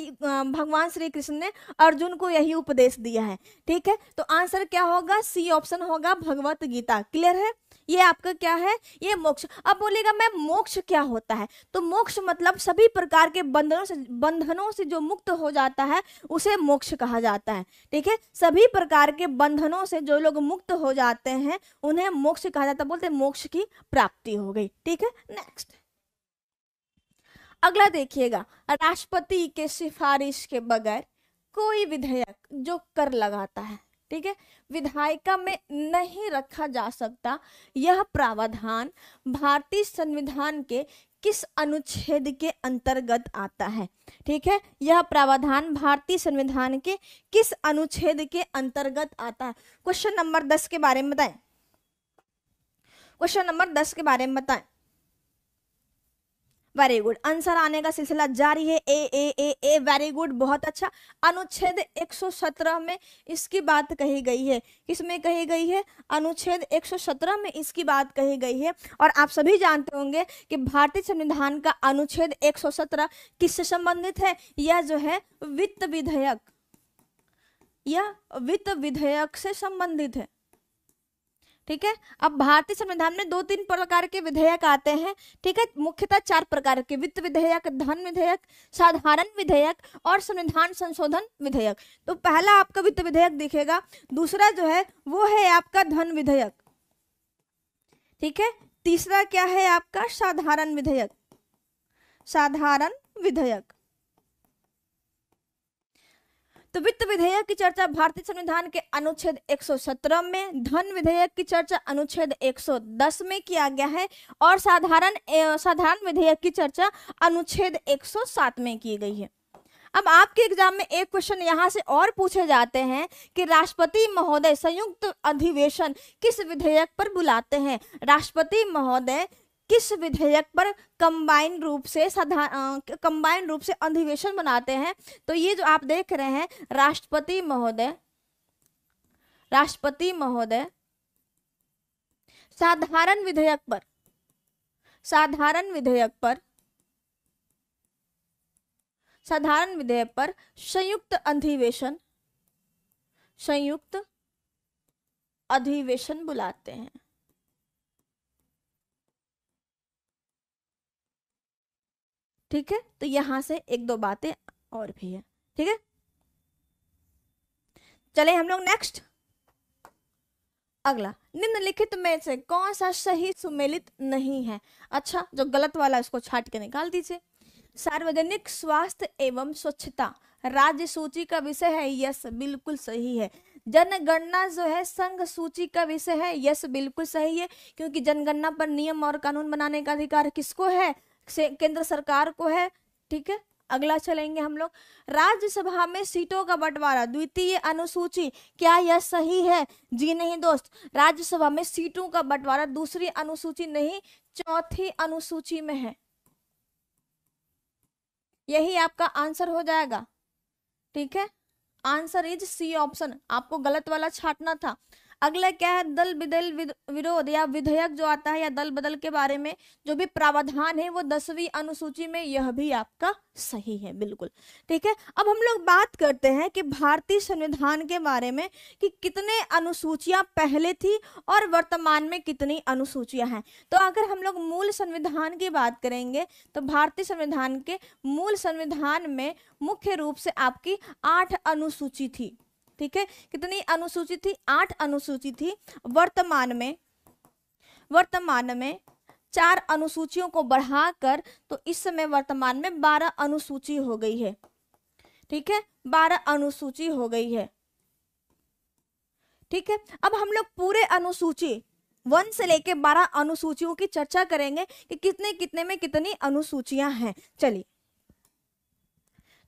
भगवान श्री कृष्ण ने अर्जुन को यही उपदेश दिया दिया है ठीक है तो आंसर क्या होगा सी ऑप्शन होगा भगवत गीता क्लियर है ये आपका क्या है ये मोक्ष अब बोलेगा मैं मोक्ष क्या होता है तो मोक्ष मतलब सभी प्रकार के बंधनों से बंधनों से जो मुक्त हो जाता है उसे मोक्ष कहा जाता है ठीक है सभी प्रकार के बंधनों से जो लोग मुक्त हो जाते हैं उन्हें मोक्ष कहा जाता है बोलते मोक्ष की प्राप्ति हो गई ठीक है नेक्स्ट अगला देखिएगा राष्ट्रपति के सिफारिश के बगैर कोई विधेयक जो कर लगाता है ठीक है विधायिका में नहीं रखा जा सकता यह प्रावधान भारतीय संविधान के किस अनुच्छेद के अंतर्गत आता है ठीक है यह प्रावधान भारतीय संविधान के किस अनुच्छेद के अंतर्गत आता है क्वेश्चन नंबर दस के बारे में बताएं क्वेश्चन नंबर दस के बारे में बताएं वेरी गुड आंसर आने का सिलसिला जारी है ए ए ए ए वेरी गुड बहुत अच्छा अनुच्छेद 117 में इसकी बात कही गई है किसमें कही गई है अनुच्छेद 117 में इसकी बात कही गई है और आप सभी जानते होंगे कि भारतीय संविधान का अनुच्छेद 117 किससे संबंधित है यह जो है वित्त विधेयक यह वित्त विधेयक से संबंधित है ठीक है अब भारतीय संविधान में दो तीन प्रकार के विधेयक आते हैं ठीक है मुख्यतः चार प्रकार के वित्त विधेयक धन विधेयक साधारण विधेयक और संविधान संशोधन विधेयक तो पहला आपका वित्त विधेयक दिखेगा दूसरा जो है वो है आपका धन विधेयक ठीक है तीसरा क्या है आपका साधारण विधेयक साधारण विधेयक तो वित्त विधेयक की चर्चा भारतीय संविधान के अनुच्छेद 117 में धन विधेयक की चर्चा अनुच्छेद 110 में किया गया है और साधारण साधारण विधेयक की चर्चा अनुच्छेद 107 में की गई है अब आपके एग्जाम में एक क्वेश्चन यहाँ से और पूछे जाते हैं कि राष्ट्रपति महोदय संयुक्त अधिवेशन किस विधेयक पर बुलाते हैं राष्ट्रपति महोदय किस विधेयक पर कंबाइन रूप से साधा कंबाइन रूप से अधिवेशन बनाते हैं तो ये जो आप देख रहे हैं राष्ट्रपति महोदय राष्ट्रपति महोदय साधारण विधेयक पर साधारण विधेयक पर साधारण विधेयक पर संयुक्त अधिवेशन संयुक्त अधिवेशन बुलाते हैं ठीक है तो यहाँ से एक दो बातें और भी है ठीक है चले हम लोग नेक्स्ट अगला निम्नलिखित में से कौन सा सही सुमेलित नहीं है अच्छा जो गलत वाला उसको छाट के निकाल दीजिए सार्वजनिक स्वास्थ्य एवं स्वच्छता राज्य सूची का विषय है यस बिल्कुल सही है जनगणना जो है संघ सूची का विषय है यस बिल्कुल सही है क्योंकि जनगणना पर नियम और कानून बनाने का अधिकार किसको है केंद्र सरकार को है ठीक है अगला चलेंगे हम लोग राज्यसभा में सीटों का बंटवारा द्वितीय अनुसूची क्या यह सही है जी नहीं दोस्त राज्यसभा में सीटों का बंटवारा दूसरी अनुसूची नहीं चौथी अनुसूची में है यही आपका आंसर हो जाएगा ठीक है आंसर इज सी ऑप्शन आपको गलत वाला छाटना था अगला क्या है दल बिदल विरोध या विधेयक जो आता है या दल बदल के बारे में जो भी प्रावधान है वो दसवीं अनुसूची में यह भी आपका सही है बिल्कुल ठीक है अब हम लोग बात करते हैं कि भारतीय संविधान के बारे में कि कितने अनुसूचियां पहले थी और वर्तमान में कितनी अनुसूचियां हैं तो अगर हम लोग मूल संविधान की बात करेंगे तो भारतीय संविधान के मूल संविधान में मुख्य रूप से आपकी आठ अनुसूची थी ठीक है कितनी अनुसूचित थी आठ अनुसूचित थी वर्तमान में वर्तमान में चार अनुसूचियों को बढ़ाकर तो इस समय वर्तमान में बारह अनुसूची हो गई है ठीक है बारह अनुसूची हो गई है ठीक है अब हम लोग पूरे अनुसूची वन से लेके बारह अनुसूचियों की चर्चा करेंगे कि कितने कितने में कितनी अनुसूचियां हैं चलिए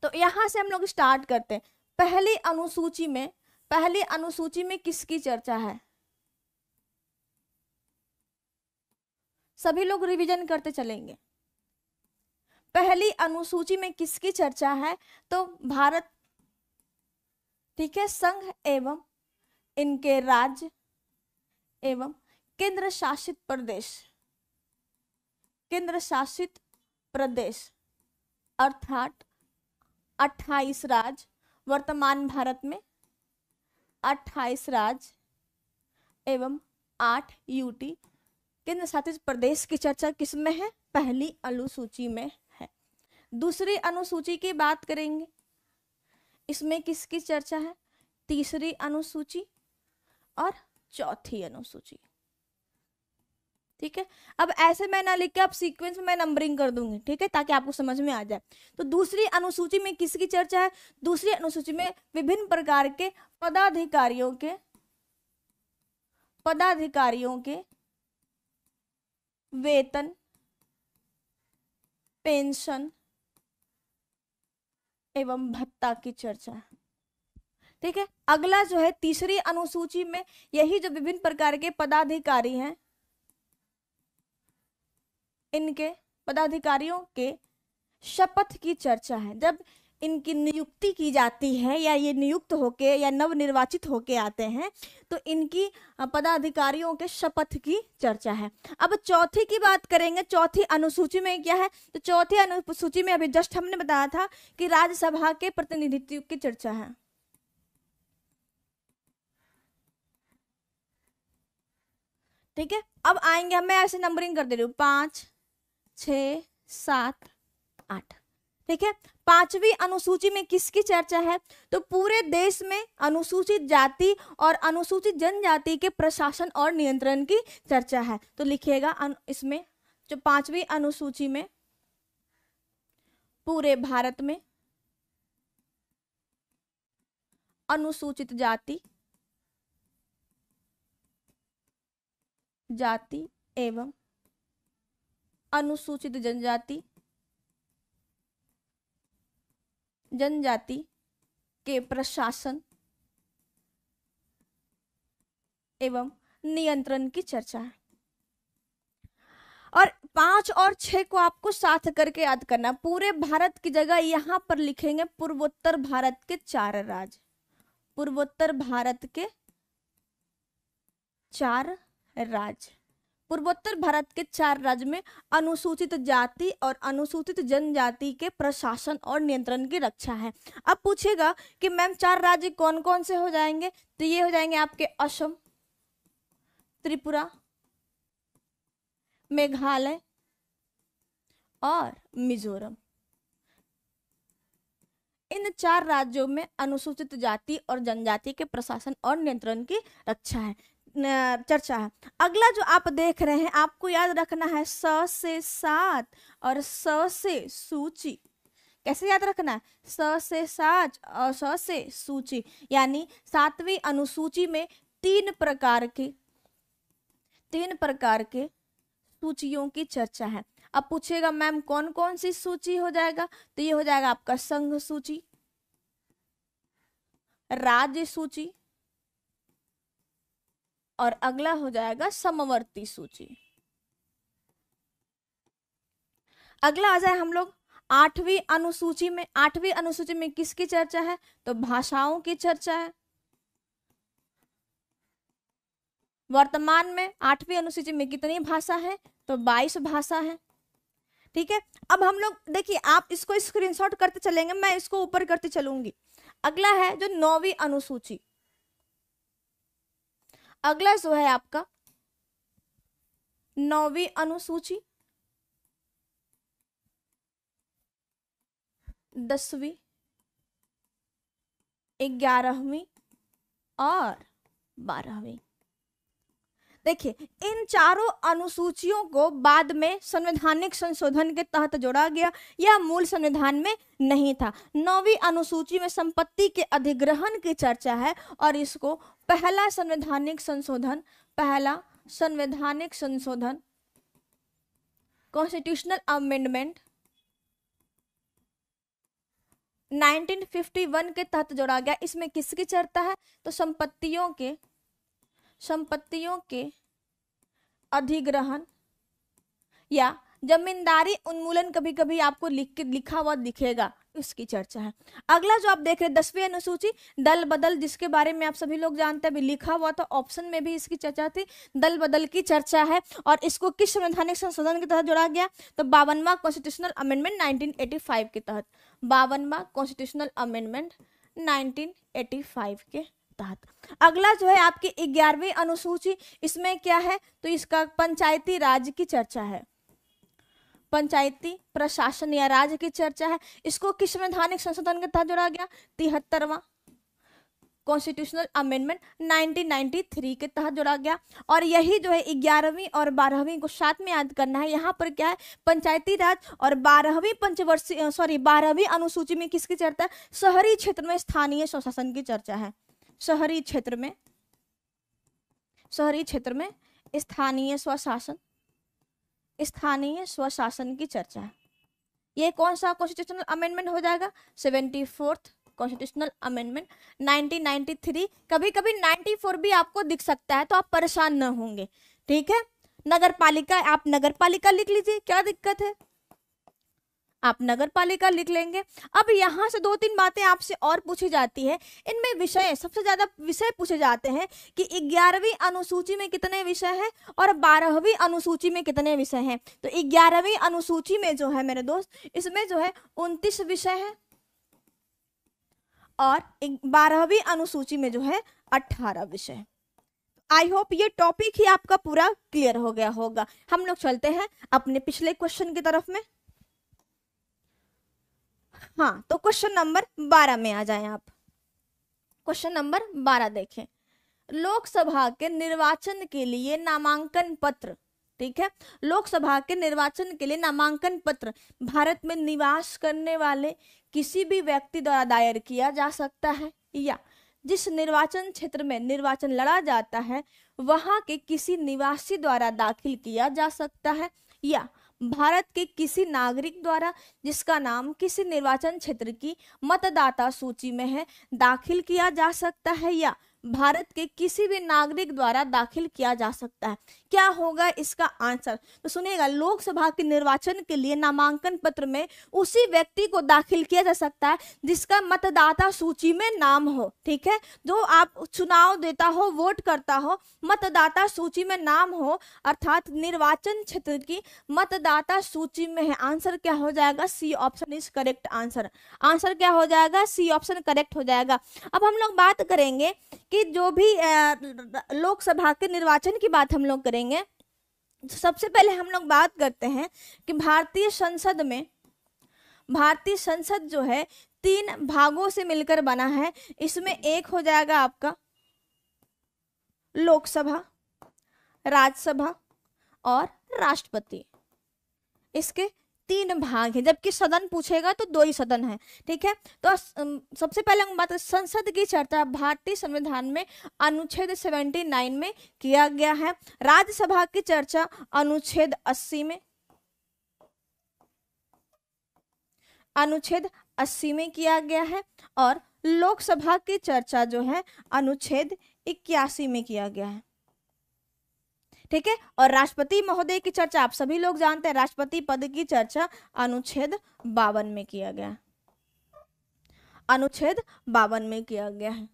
तो यहां से हम लोग स्टार्ट करते हैं पहली अनुसूची में पहली अनुसूची में किसकी चर्चा है सभी लोग रिवीजन करते चलेंगे पहली अनुसूची में किसकी चर्चा है तो भारत ठीक है संघ एवं इनके राज्य एवं केंद्र शासित प्रदेश केंद्र शासित प्रदेश अर्थात 28 राज्य वर्तमान भारत में अट्ठाईस राज्य एवं आठ यूटी केंद्र शासित प्रदेश की चर्चा किस में है पहली अनुसूची में है दूसरी अनुसूची की बात करेंगे इसमें किसकी चर्चा है तीसरी अनुसूची और चौथी अनुसूची ठीक है अब ऐसे मैं ना लिख के अब सीक्वेंस में मैं नंबरिंग कर दूंगी ठीक है ताकि आपको समझ में आ जाए तो दूसरी अनुसूची में किसकी चर्चा है दूसरी अनुसूची में विभिन्न प्रकार के पदाधिकारियों के पदाधिकारियों के वेतन पेंशन एवं भत्ता की चर्चा है ठीक है अगला जो है तीसरी अनुसूची में यही जो विभिन्न प्रकार के पदाधिकारी हैं इनके पदाधिकारियों के शपथ की चर्चा है जब इनकी नियुक्ति की जाती है या ये नियुक्त होके या नवनिर्वाचित होके आते हैं तो इनकी पदाधिकारियों के शपथ की चर्चा है अब चौथी की बात करेंगे चौथी अनुसूची में क्या है तो चौथी अनुसूची में अभी जस्ट हमने बताया था कि राज्यसभा के प्रतिनिधित्व की चर्चा है ठीक है अब आएंगे मैं ऐसे नंबरिंग कर दे रही हूँ पांच छ सात आठ ठीक है पांचवी अनुसूची में किसकी चर्चा है तो पूरे देश में अनुसूचित जाति और अनुसूचित जनजाति के प्रशासन और नियंत्रण की चर्चा है तो लिखिएगा इसमें जो पांचवी अनुसूची में पूरे भारत में अनुसूचित जाति जाति एवं अनुसूचित जनजाति जनजाति के प्रशासन एवं नियंत्रण की चर्चा है और पांच और छह को आपको साथ करके याद करना पूरे भारत की जगह यहां पर लिखेंगे पूर्वोत्तर भारत के चार राज्य पूर्वोत्तर भारत के चार राज्य पूर्वोत्तर भारत के चार राज्य में अनुसूचित जाति और अनुसूचित जनजाति के प्रशासन और नियंत्रण की रक्षा है अब पूछेगा कि मैम चार राज्य कौन कौन से हो जाएंगे तो ये हो जाएंगे आपके असम त्रिपुरा मेघालय और मिजोरम इन चार राज्यों में अनुसूचित जाति और जनजाति के प्रशासन और नियंत्रण की रक्षा है चर्चा है अगला जो आप देख रहे हैं आपको याद रखना है स से सात और स से सूची कैसे याद रखना है स से साज और स से सूची यानी सातवीं अनुसूची में तीन प्रकार के तीन प्रकार के सूचियों की चर्चा है अब पूछेगा मैम कौन कौन सी सूची हो जाएगा तो ये हो जाएगा आपका संघ सूची राज्य सूची और अगला हो जाएगा समवर्ती सूची अगला आ जाए हम लोग आठवीं अनुसूची में आठवीं अनुसूची में किसकी चर्चा है तो भाषाओं की चर्चा है वर्तमान में आठवीं अनुसूची में कितनी भाषा है तो बाईस भाषा है ठीक है अब हम लोग देखिए आप इसको स्क्रीनशॉट करते चलेंगे मैं इसको ऊपर करते चलूंगी अगला है जो नौवीं अनुसूची अगला जो है आपका नौवीं अनुसूची दसवीं ग्यारहवीं और बारहवीं देखिए इन चारों अनुसूचियों को बाद में संवैधानिक संशोधन के तहत जोड़ा गया यह मूल संविधान में नहीं था नौवीं अनुसूची में संपत्ति के अधिग्रहण की चर्चा है और इसको पहला संवैधानिक संशोधन पहला संवैधानिक संशोधन कॉन्स्टिट्यूशनल अमेंडमेंट 1951 के तहत जोड़ा गया इसमें किसकी चर्चा है तो संपत्तियों के संपत्तियों के अधिग्रहण या जमींदारी उन्मूलन कभी कभी आपको लिख लिखा हुआ दिखेगा इसकी चर्चा है अगला जो आप देख रहे हैं दसवीं अनुसूची दल बदल जिसके बारे में आप सभी लोग जानते हैं लिखा हुआ था ऑप्शन में भी इसकी चर्चा थी दल बदल की चर्चा है और इसको किस संवैधानिक संशोधन के तहत जोड़ा गया तो बावनवा कॉन्स्टिट्यूशनल अमेंडमेंट 1985 के तहत बावनवा कॉन्स्टिट्यूशनल अमेंडमेंट नाइनटीन के तहत अगला जो है आपकी ग्यारहवीं अनुसूची इसमें क्या है तो इसका पंचायती राज की चर्चा है पंचायती प्रशासन या राज्य की चर्चा है इसको किस संवैधानिक संशोधन के तहत जोड़ा गया तिहत्तरवा कॉन्स्टिट्यूशनल अमेंडमेंट 1993 के तहत जोड़ा गया और यही जो है ग्यारहवीं और बारहवीं को साथ में याद करना है यहाँ पर क्या है पंचायती राज और बारहवीं पंचवर्षीय सॉरी बारहवीं अनुसूची में किसकी चर्चा है शहरी क्षेत्र में स्थानीय स्वशासन की चर्चा है शहरी क्षेत्र में शहरी क्षेत्र में स्थानीय स्वशासन स्थानीय स्वशासन की चर्चा ये कौन सा कॉन्स्टिट्यूशनल अमेंडमेंट हो जाएगा सेवेंटी फोर्थ कॉन्स्टिट्यूशनल अमेंडमेंट 1993 कभी कभी 94 भी आपको दिख सकता है तो आप परेशान न होंगे ठीक है नगर पालिका आप नगर पालिका लिख लीजिए क्या दिक्कत है आप नगर पालिका लिख लेंगे अब यहाँ से दो तीन बातें आपसे और पूछी जाती है इनमें विषय सबसे ज़्यादा विषय पूछे जाते हैं कि ग्यारहवीं अनुसूची में कितने विषय हैं और बारहवीं अनुसूची में कितने विषय हैं तो ग्यारहवीं अनुसूची में जो है मेरे दोस्त इसमें जो है उनतीस विषय है और बारहवीं अनुसूची में जो है अठारह विषय आई होप ये टॉपिक ही आपका पूरा क्लियर हो गया होगा हम लोग चलते हैं अपने पिछले क्वेश्चन की तरफ में हाँ तो क्वेश्चन नंबर बारह में आ जाए आप क्वेश्चन नंबर बारह देखें लोकसभा के निर्वाचन के लिए नामांकन पत्र ठीक है लोकसभा के निर्वाचन के लिए नामांकन पत्र भारत में निवास करने वाले किसी भी व्यक्ति द्वारा दायर किया जा सकता है या जिस निर्वाचन क्षेत्र में निर्वाचन लड़ा जाता है वहां के किसी निवासी द्वारा दाखिल किया जा सकता है या भारत के किसी नागरिक द्वारा जिसका नाम किसी निर्वाचन क्षेत्र की मतदाता सूची में है दाखिल किया जा सकता है या भारत के किसी भी नागरिक द्वारा दाखिल किया जा सकता है क्या होगा इसका आंसर तो सुनिएगा लोकसभा के निर्वाचन के लिए नामांकन पत्र में उसी व्यक्ति को दाखिल किया जा सकता है जिसका मतदाता सूची में नाम हो ठीक है जो आप चुनाव देता हो वोट करता हो मतदाता सूची में नाम हो अर्थात निर्वाचन क्षेत्र की मतदाता सूची में है आंसर क्या हो जाएगा C option is correct answer answer क्या हो जाएगा सी ऑप्शन करेक्ट हो जाएगा अब हम लोग बात करेंगे कि जो भी लोकसभा के निर्वाचन की बात हम लोग करेंगे करेंगे तो सबसे पहले हम लोग बात करते हैं कि भारतीय संसद में भारतीय संसद जो है तीन भागों से मिलकर बना है इसमें एक हो जाएगा आपका लोकसभा राज्यसभा और राष्ट्रपति इसके तीन भाग है जबकि सदन पूछेगा तो दो ही सदन है ठीक है तो सबसे पहले हम बात संसद की चर्चा भारतीय संविधान में अनुच्छेद 79 में किया गया है राज्यसभा की चर्चा अनुच्छेद 80 में अनुच्छेद 80 में किया गया है और लोकसभा की चर्चा जो है अनुच्छेद इक्यासी में किया गया है ठीक है और राष्ट्रपति महोदय की चर्चा आप सभी लोग जानते हैं राष्ट्रपति पद की चर्चा अनुच्छेद बावन में किया गया है अनुच्छेद बावन में किया गया है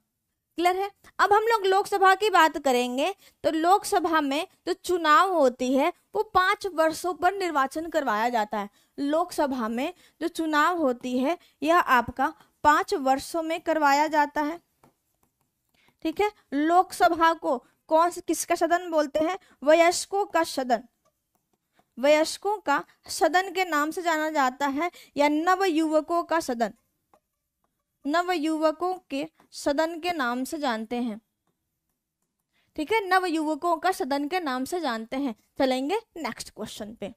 क्लियर है अब हम लोग लोकसभा की बात करेंगे तो लोकसभा में जो तो चुनाव होती है वो पांच वर्षों पर निर्वाचन करवाया जाता है लोकसभा में जो चुनाव होती है यह आपका पांच वर्षों में करवाया जाता है ठीक है लोकसभा को कौन किसका सदन बोलते हैं वयस्कों का सदन वयस्कों का सदन के नाम से जाना जाता है या नव युवकों का सदन नव युवकों के सदन के नाम से जानते हैं ठीक है नव युवकों का सदन के नाम से जानते हैं चलेंगे नेक्स्ट क्वेश्चन पे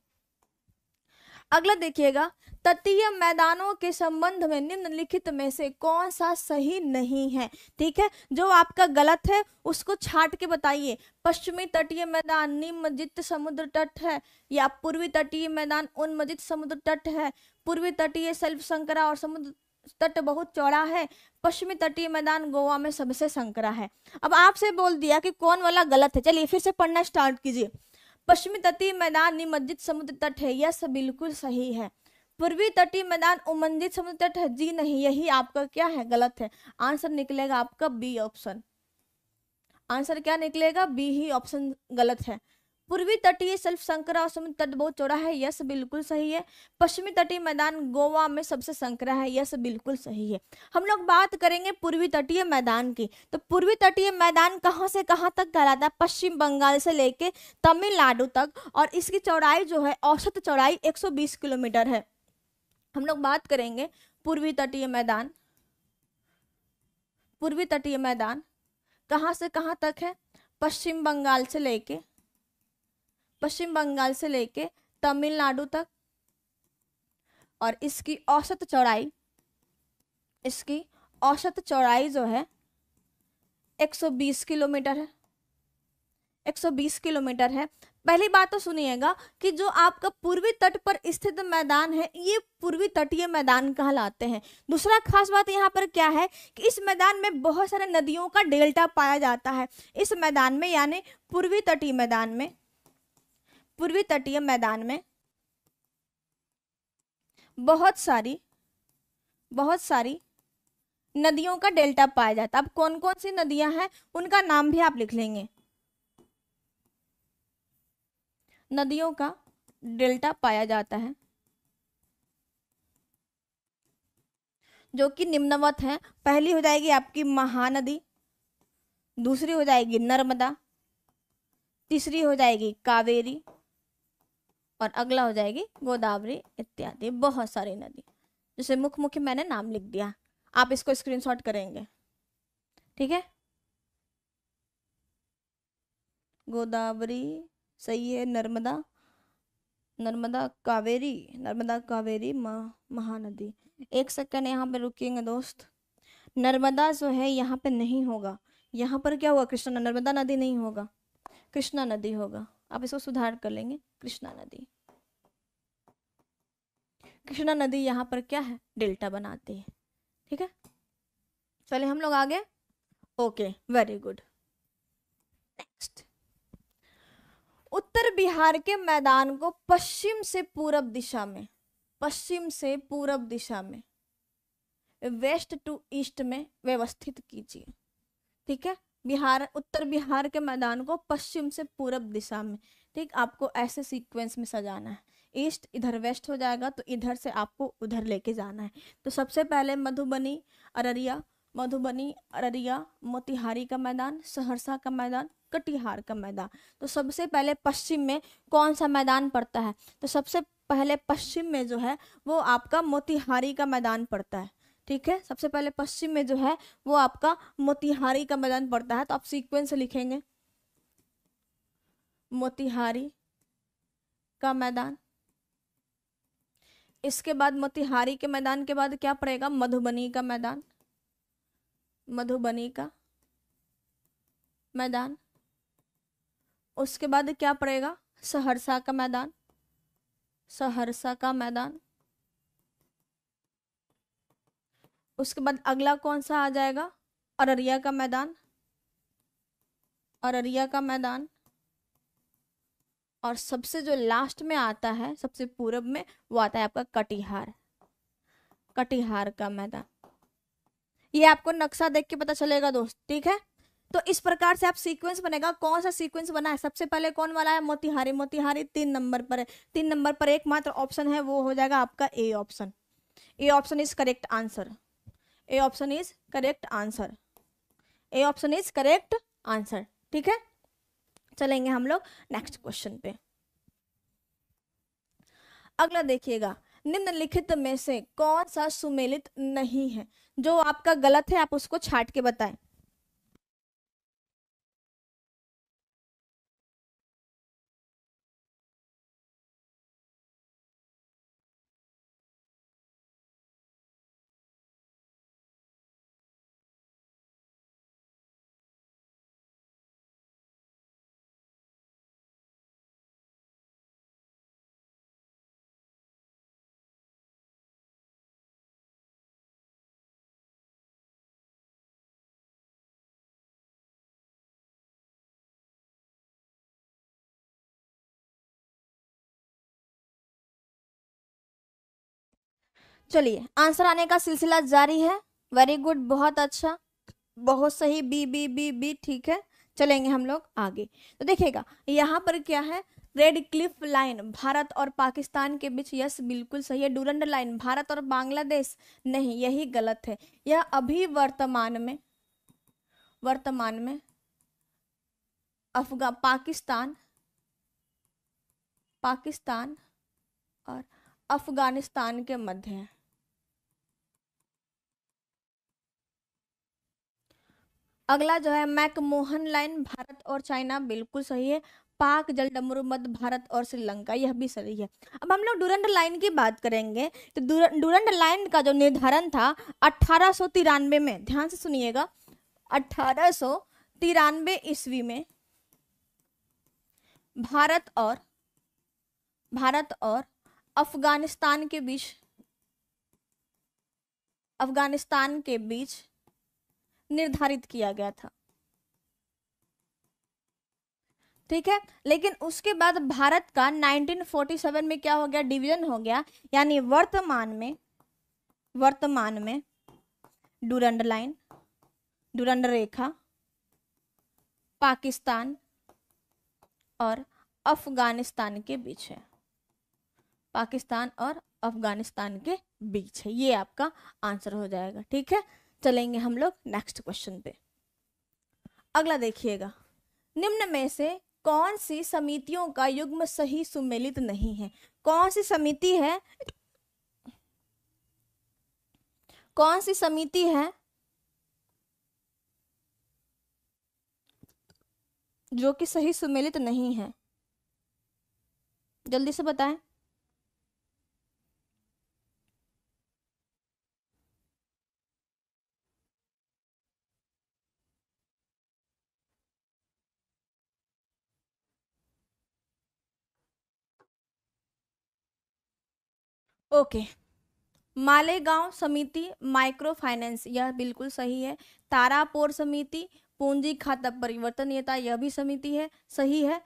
अगला देखिएगा तटीय मैदानों के संबंध में निम्नलिखित में से कौन सा सही नहीं है ठीक है जो आपका गलत है उसको छाट के बताइए पश्चिमी तटीय मैदान निम्नजित समुद्र तट है या पूर्वी तटीय मैदान उन्मजित समुद्र तट है पूर्वी तटीय सेल्फ संकरा और समुद्र तट बहुत चौड़ा है पश्चिमी तटीय मैदान गोवा में सबसे संकरा है अब आपसे बोल दिया कि कौन वाला गलत है चलिए फिर से पढ़ना स्टार्ट कीजिए पश्चिमी तटीय मैदान निमज्जित समुद्र तट है यस बिल्कुल सही है पूर्वी तटीय मैदान उमंजित समुद्र तट है जी नहीं यही आपका क्या है गलत है आंसर निकलेगा आपका बी ऑप्शन आंसर क्या निकलेगा बी ही ऑप्शन गलत है पूर्वी तटीय सेल्फ संकरा और समुद्र तट बहुत चौड़ा है यस बिल्कुल सही है पश्चिमी तटीय मैदान गोवा में सबसे संकरा है यस बिल्कुल सही है हम लोग बात करेंगे पूर्वी तटीय मैदान की तो पूर्वी तटीय मैदान कहाँ से कहाँ तक कहलाता है पश्चिम बंगाल से लेके तमिलनाडु तक और इसकी चौड़ाई जो है औसत चौड़ाई एक किलोमीटर है हम लोग बात करेंगे पूर्वी तटीय मैदान पूर्वी तटीय मैदान कहाँ से कहाँ तक है पश्चिम बंगाल से लेके पश्चिम बंगाल से लेके तमिलनाडु तक और इसकी औसत चौड़ाई इसकी औसत चौड़ाई जो है 120 किलोमीटर है 120 किलोमीटर है पहली बात तो सुनिएगा कि जो आपका पूर्वी तट पर स्थित मैदान है ये पूर्वी तटीय मैदान कहलाते हैं दूसरा खास बात यहाँ पर क्या है कि इस मैदान में बहुत सारे नदियों का डेल्टा पाया जाता है इस मैदान में यानी पूर्वी तटीय मैदान में पूर्वी तटीय मैदान में बहुत सारी बहुत सारी नदियों का डेल्टा पाया जाता है अब कौन कौन सी नदियां हैं उनका नाम भी आप लिख लेंगे नदियों का डेल्टा पाया जाता है जो कि निम्नवत है पहली हो जाएगी आपकी महानदी दूसरी हो जाएगी नर्मदा तीसरी हो जाएगी कावेरी और अगला हो जाएगी गोदावरी इत्यादि बहुत सारी नदी जैसे मुख्य मुख्य मैंने नाम लिख दिया आप इसको स्क्रीनशॉट करेंगे ठीक है गोदावरी सही है नर्मदा नर्मदा कावेरी नर्मदा कावेरी महानदी एक सेकंड यहाँ पे रुकेंगे दोस्त नर्मदा जो है यहाँ पे नहीं होगा यहाँ पर क्या हुआ कृष्णा नर्मदा नदी नहीं होगा कृष्णा नदी होगा आप इसको सुधार कर लेंगे कृष्णा नदी कृष्णा नदी यहाँ पर क्या है डेल्टा बनाती है ठीक है चले हम लोग आगे ओके वेरी गुड नेक्स्ट उत्तर बिहार के मैदान को पश्चिम से पूरब दिशा में पश्चिम से पूरब दिशा में वेस्ट टू ईस्ट में व्यवस्थित कीजिए ठीक है बिहार उत्तर बिहार के मैदान को पश्चिम से पूरब दिशा में ठीक आपको ऐसे सीक्वेंस में सजाना है ईस्ट इधर वेस्ट हो जाएगा तो इधर से आपको उधर लेके जाना है तो सबसे पहले मधुबनी अररिया मधुबनी अररिया मोतिहारी का मैदान सहरसा का मैदान कटिहार का मैदान तो सबसे पहले पश्चिम में कौन सा मैदान पड़ता है तो सबसे पहले पश्चिम में जो है वो आपका मोतिहारी का मैदान पड़ता है ठीक है सबसे पहले पश्चिम में जो है वो आपका मोतिहारी का मैदान पड़ता है तो आप सीक्वेंस लिखेंगे मोतिहारी का मैदान इसके बाद मोतिहारी के मैदान के बाद क्या पड़ेगा मधुबनी का मैदान मधुबनी का मैदान उसके बाद क्या पड़ेगा सहरसा का मैदान सहरसा का मैदान उसके बाद अगला कौन सा आ जाएगा अररिया का मैदान अररिया का मैदान और सबसे जो लास्ट में आता है सबसे पूरब में वो आता है आपका कटिहार कटिहार का मैदान ये आपको नक्शा देख के पता चलेगा दोस्त ठीक है तो इस प्रकार से आप सीक्वेंस बनेगा कौन सा सीक्वेंस बना है सबसे पहले कौन वाला है मोतिहारी मोतिहारी तीन नंबर पर है तीन नंबर पर एकमात्र ऑप्शन है वो हो जाएगा आपका A option A option is correct answer A option is correct answer A option is correct answer ठीक है चलेंगे हम लोग नेक्स्ट क्वेश्चन पे अगला देखिएगा निम्नलिखित में से कौन सा सुमेलित नहीं है जो आपका गलत है आप उसको छाट के बताएं चलिए आंसर आने का सिलसिला जारी है वेरी गुड बहुत अच्छा बहुत सही बी बी बी बी ठीक है चलेंगे हम लोग आगे तो देखिएगा यहाँ पर क्या है रेड क्लिफ लाइन भारत और पाकिस्तान के बीच यस बिल्कुल सही है डूरंड लाइन भारत और बांग्लादेश नहीं यही गलत है यह अभी वर्तमान में वर्तमान में अफगा पाकिस्तान पाकिस्तान और अफगानिस्तान के मध्य है अगला जो है मैकमोहन लाइन भारत और चाइना बिल्कुल सही है पाक जल डमरू मध्य भारत और श्रीलंका यह भी सही है अब हम लोग डूरंड लाइन की बात करेंगे तो डूरंड लाइन का जो निर्धारण था अठारह में ध्यान से सुनिएगा अठारह ईस्वी में भारत और भारत और अफगानिस्तान के बीच अफगानिस्तान के बीच निर्धारित किया गया था ठीक है लेकिन उसके बाद भारत का 1947 में क्या हो गया डिवीजन हो गया यानी वर्तमान में वर्तमान में डुरंड लाइन डुरंड रेखा पाकिस्तान और अफगानिस्तान के बीच है पाकिस्तान और अफगानिस्तान के बीच है ये आपका आंसर हो जाएगा ठीक है चलेंगे हम लोग नेक्स्ट क्वेश्चन पे अगला देखिएगा निम्न में से कौन सी समितियों का युग्म सही सुमेलित नहीं है कौन सी समिति है कौन सी समिति है जो कि सही सुमेलित नहीं है जल्दी से बताएं ओके मालेगांव समिति माइक्रो फाइनेंस यह बिल्कुल सही है तारापोर समिति पूंजी खाता परिवर्तनीयता यह भी समिति है सही है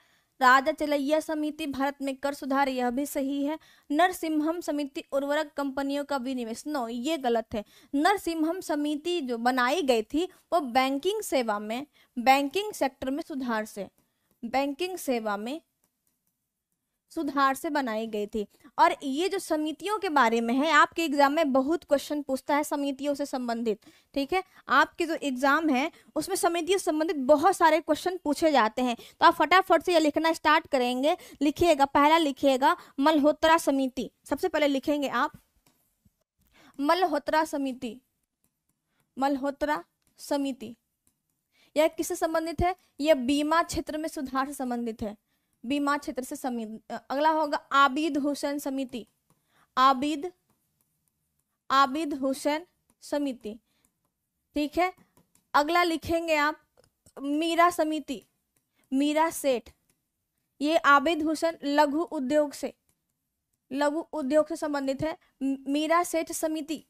राजा चलैया समिति भारत में कर सुधार यह भी सही है नरसिम्हम समिति उर्वरक कंपनियों का विनिवेश नो ये गलत है नरसिम्हम समिति जो बनाई गई थी वो बैंकिंग सेवा में बैंकिंग सेक्टर में सुधार से बैंकिंग सेवा में सुधार से बनाई गई थी और ये जो समितियों के बारे में है आपके एग्जाम में बहुत क्वेश्चन पूछता है समितियों से संबंधित ठीक है आपके जो एग्जाम है उसमें समितियों से संबंधित बहुत सारे क्वेश्चन पूछे जाते हैं तो आप फटाफट से ये लिखना स्टार्ट करेंगे लिखिएगा पहला लिखिएगा मल्होत्रा समिति सबसे पहले लिखेंगे आप मल्होत्रा समिति मल्होत्रा समिति यह किससे संबंधित है यह बीमा क्षेत्र में सुधार से संबंधित है बीमा क्षेत्र से समिति अगला होगा आबिद हुसैन समिति आबिद आबिद हुसैन समिति ठीक है अगला लिखेंगे आप मीरा समिति मीरा सेठ ये आबिद हुसैन लघु उद्योग से लघु उद्योग से संबंधित है मीरा सेठ समिति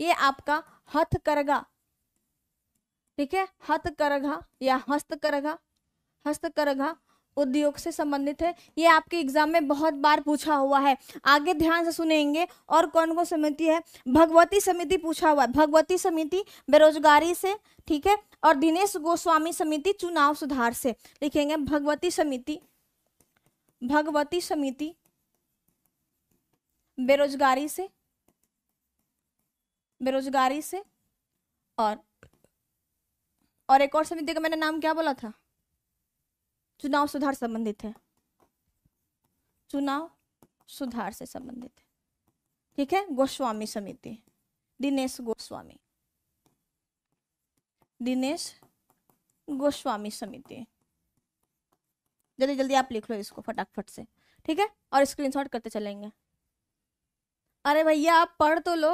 ये आपका हथकरघा ठीक है हथकरघा या हस्तकरघा हस्तकरघा उद्योग से संबंधित है ये आपके एग्जाम में बहुत बार पूछा हुआ है आगे ध्यान से सुनेंगे और कौन कौन समिति है भगवती समिति पूछा हुआ है भगवती समिति बेरोजगारी से ठीक है और दिनेश गोस्वामी समिति चुनाव सुधार से लिखेंगे भगवती समिति भगवती समिति बेरोजगारी से बेरोजगारी से और और एक और समिति का मैंने नाम क्या बोला था चुनाव सुधार संबंधित है चुनाव सुधार से संबंधित है ठीक है गोस्वामी समिति दिनेश गोस्वामी दिनेश गोस्वामी समिति जल्दी जल्दी आप लिख लो इसको फटाफट से ठीक है और स्क्रीनशॉट करते चलेंगे अरे भैया आप पढ़ तो लो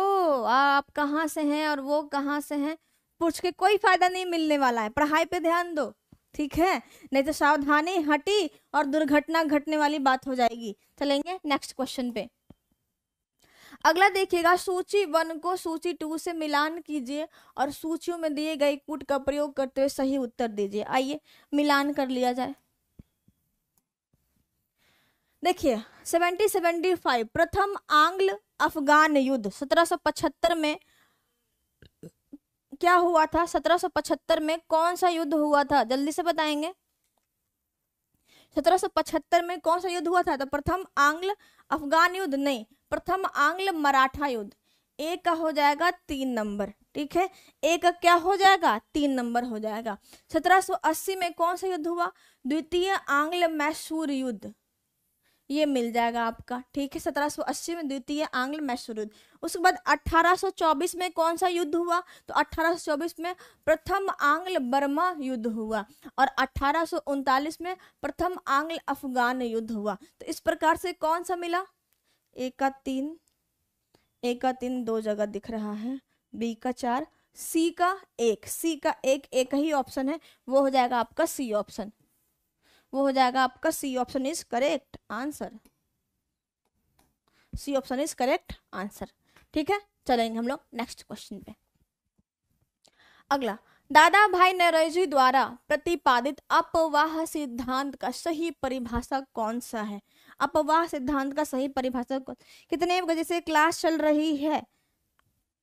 आप कहाँ से हैं और वो कहाँ से हैं पूछ के कोई फायदा नहीं मिलने वाला है पढ़ाई पे ध्यान दो ठीक है नहीं तो सावधानी हटी और दुर्घटना घटने वाली बात हो जाएगी चलेंगे नेक्स्ट क्वेश्चन पे अगला देखिएगा सूची वन को सूची टू से मिलान कीजिए और सूचियों में दिए गए कूट का प्रयोग करते हुए सही उत्तर दीजिए आइए मिलान कर लिया जाए देखिए फाइव प्रथम आंग्ल अफगान युद्ध 1775 में क्या हुआ था 1775 में कौन सा युद्ध हुआ था जल्दी से बताएंगे 1775 में कौन सा युद्ध हुआ था तो प्रथम आंग्ल अफगान युद्ध नहीं प्रथम आंग्ल मराठा युद्ध एक का हो जाएगा तीन नंबर ठीक है एक का क्या हो जाएगा तीन नंबर हो जाएगा 1780 में कौन सा युद्ध हुआ द्वितीय आंग्ल मैसूर युद्ध ये मिल जाएगा आपका ठीक है 1780 में द्वितीय आंग्ल मैसूर युद्ध उसके बाद 1824 में कौन सा युद्ध हुआ तो 1824 में प्रथम आंग्ल बर्मा युद्ध हुआ और अठारह में प्रथम आंग्ल अफगान युद्ध हुआ तो इस प्रकार से कौन सा मिला एक का तीन एक का तीन दो जगह दिख रहा है बी का चार सी का एक सी का एक एक ही ऑप्शन है वो हो जाएगा आपका सी ऑप्शन वो हो जाएगा आपका C option is correct answer C option is correct answer ठीक है चलेंगे हम लोग नेक्स्ट क्वेश्चन पे अगला दादा भाई नरेजी द्वारा प्रतिपादित अपवाह सिद्धांत का सही परिभाषा कौन सा है अपवाह सिद्धांत का सही परिभाषा कौन कितने बजे से क्लास चल रही है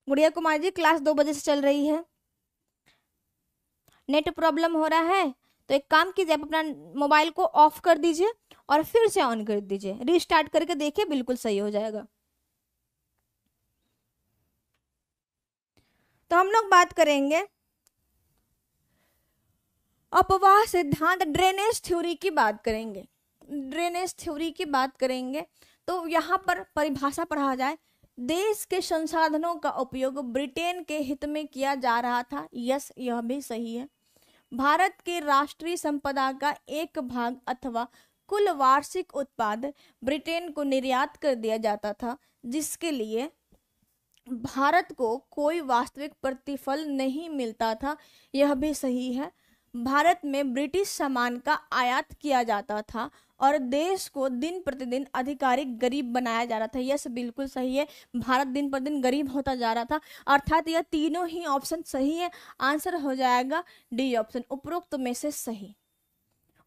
गुड़िया कुमार जी क्लास दो बजे से चल रही है नेट प्रॉब्लम हो रहा है तो एक काम कीजिए आप अपना मोबाइल को ऑफ कर दीजिए और फिर से ऑन कर दीजिए रिस्टार्ट करके देखिए बिल्कुल सही हो जाएगा तो हम लोग बात करेंगे अपवाह सिद्धांत ड्रेनेज थ्योरी की बात करेंगे ड्रेनेज थ्योरी की बात करेंगे तो यहाँ पर परिभाषा पढ़ा जाए देश के संसाधनों का उपयोग ब्रिटेन के हित में किया जा रहा था यस यह भी सही है भारत के राष्ट्रीय संपदा का एक भाग अथवा कुल वार्षिक उत्पाद ब्रिटेन को निर्यात कर दिया जाता था जिसके लिए भारत को कोई वास्तविक प्रतिफल नहीं मिलता था यह भी सही है भारत में ब्रिटिश सामान का आयात किया जाता था और देश को दिन प्रतिदिन आधिकारिक गरीब बनाया जा रहा था यस बिल्कुल सही है भारत दिन प्रतिदिन गरीब होता जा रहा था अर्थात यह तीनों ही ऑप्शन सही है आंसर हो जाएगा डी ऑप्शन उपरोक्त में से सही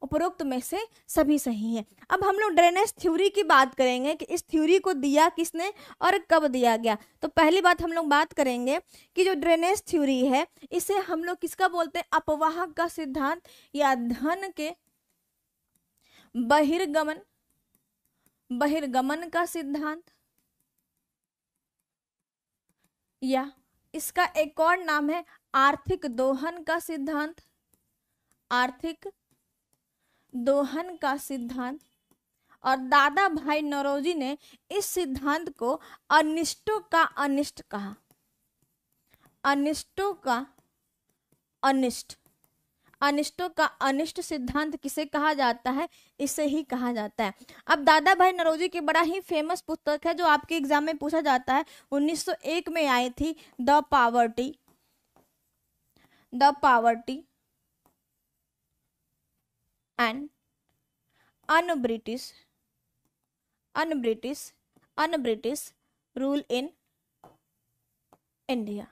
उपरोक्त में से सभी सही हैं अब हम लोग ड्रेनेज थ्योरी की बात करेंगे कि इस थ्योरी को दिया किसने और कब दिया गया तो पहली बात हम लोग बात करेंगे कि जो ड्रेनेज थ्योरी है इसे हम लोग किसका बोलते हैं अपवाहक का सिद्धांत या धन के बहिर्गमन बहिर्गमन का सिद्धांत या इसका एक और नाम है आर्थिक दोहन का सिद्धांत आर्थिक दोहन का सिद्धांत और दादा भाई नरोजी ने इस सिद्धांत को अनिष्टों का अनिष्ट कहा अनिष्टों का अनिष्ट अनिष्टों का अनिष्ट सिद्धांत किसे कहा जाता है इसे ही कहा जाता है अब दादा भाई नरोजी की बड़ा ही फेमस पुस्तक है जो आपके एग्जाम में पूछा जाता है 1901 में आई थी the poverty the poverty and un-British, un-British, un-British rule in India.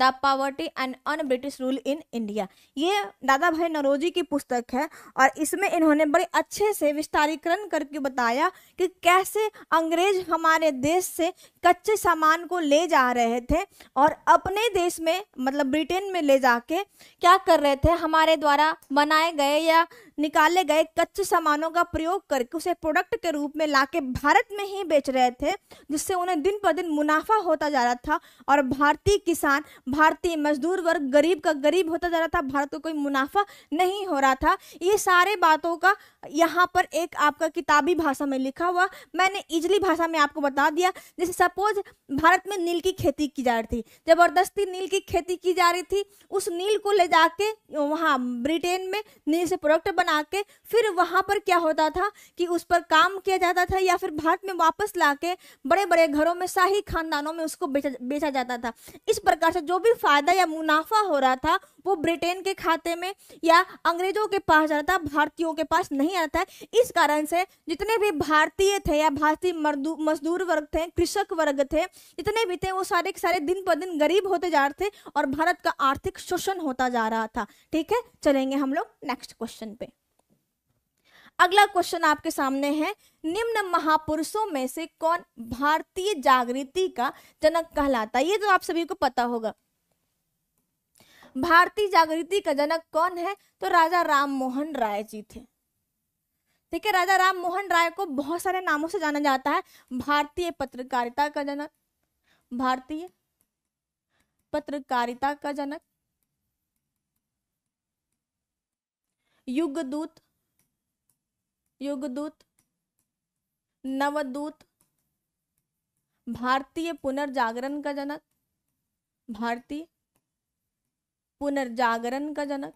The poverty and un British rule in India ये दादा भाई नरोजी की पुस्तक है और इसमें इन्होंने बड़े अच्छे से विस्तारीकरण करके बताया कि कैसे अंग्रेज हमारे देश से कच्चे सामान को ले जा रहे थे और अपने देश में मतलब ब्रिटेन में ले जाके क्या कर रहे थे हमारे द्वारा बनाए गए या निकाले गए कच्चे सामानों का प्रयोग करके उसे प्रोडक्ट के रूप में लाके भारत में ही बेच रहे थे जिससे उन्हें दिन पर दिन मुनाफा होता जा रहा था और भारतीय किसान भारतीय मजदूर वर्ग गरीब का गरीब होता जा रहा था भारत को कोई मुनाफा नहीं हो रहा था ये सारे बातों का यहाँ पर एक आपका किताबी भाषा में लिखा हुआ मैंने इजली भाषा में आपको बता दिया जैसे सपोज भारत में नील की खेती की जा रही थी जबरदस्ती नील की खेती की जा रही थी उस नील को ले जाके वहाँ ब्रिटेन में नील से प्रोडक्ट बना के फिर वहाँ पर क्या होता था कि उस पर काम किया जाता था या फिर भारत में वापस ला के बड़े बड़े घरों में शाही खानदानों में उसको बेचा बेचा जाता था इस प्रकार से जो भी फायदा या मुनाफा हो रहा था वो ब्रिटेन के खाते में या अंग्रेजों के पास जा रहा था भारतीयों के पास नहीं नहीं आता है इस कारण से जितने भी भारतीय थे या भारतीय मजदूर वर्ग थे कृषक वर्ग थे जितने भी थे वो सारे के सारे दिन पर दिन गरीब होते जा रहे थे और भारत का आर्थिक शोषण होता जा रहा था ठीक है चलेंगे हम लोग नेक्स्ट क्वेश्चन पे अगला क्वेश्चन आपके सामने है निम्न महापुरुषों में से कौन भारतीय जागृति का जनक कहलाता है ये तो आप सभी को पता होगा भारतीय जागृति का जनक कौन है तो राजा राम मोहन राय जी थे ठीक है राजा राम मोहन राय को बहुत सारे नामों से जाना जाता है भारतीय पत्रकारिता का जनक भारतीय पत्रकारिता का जनक युगदूत युगदूत नवदूत भारतीय पुनर्जागरण का जनक भारतीय पुनर्जागरण का जनक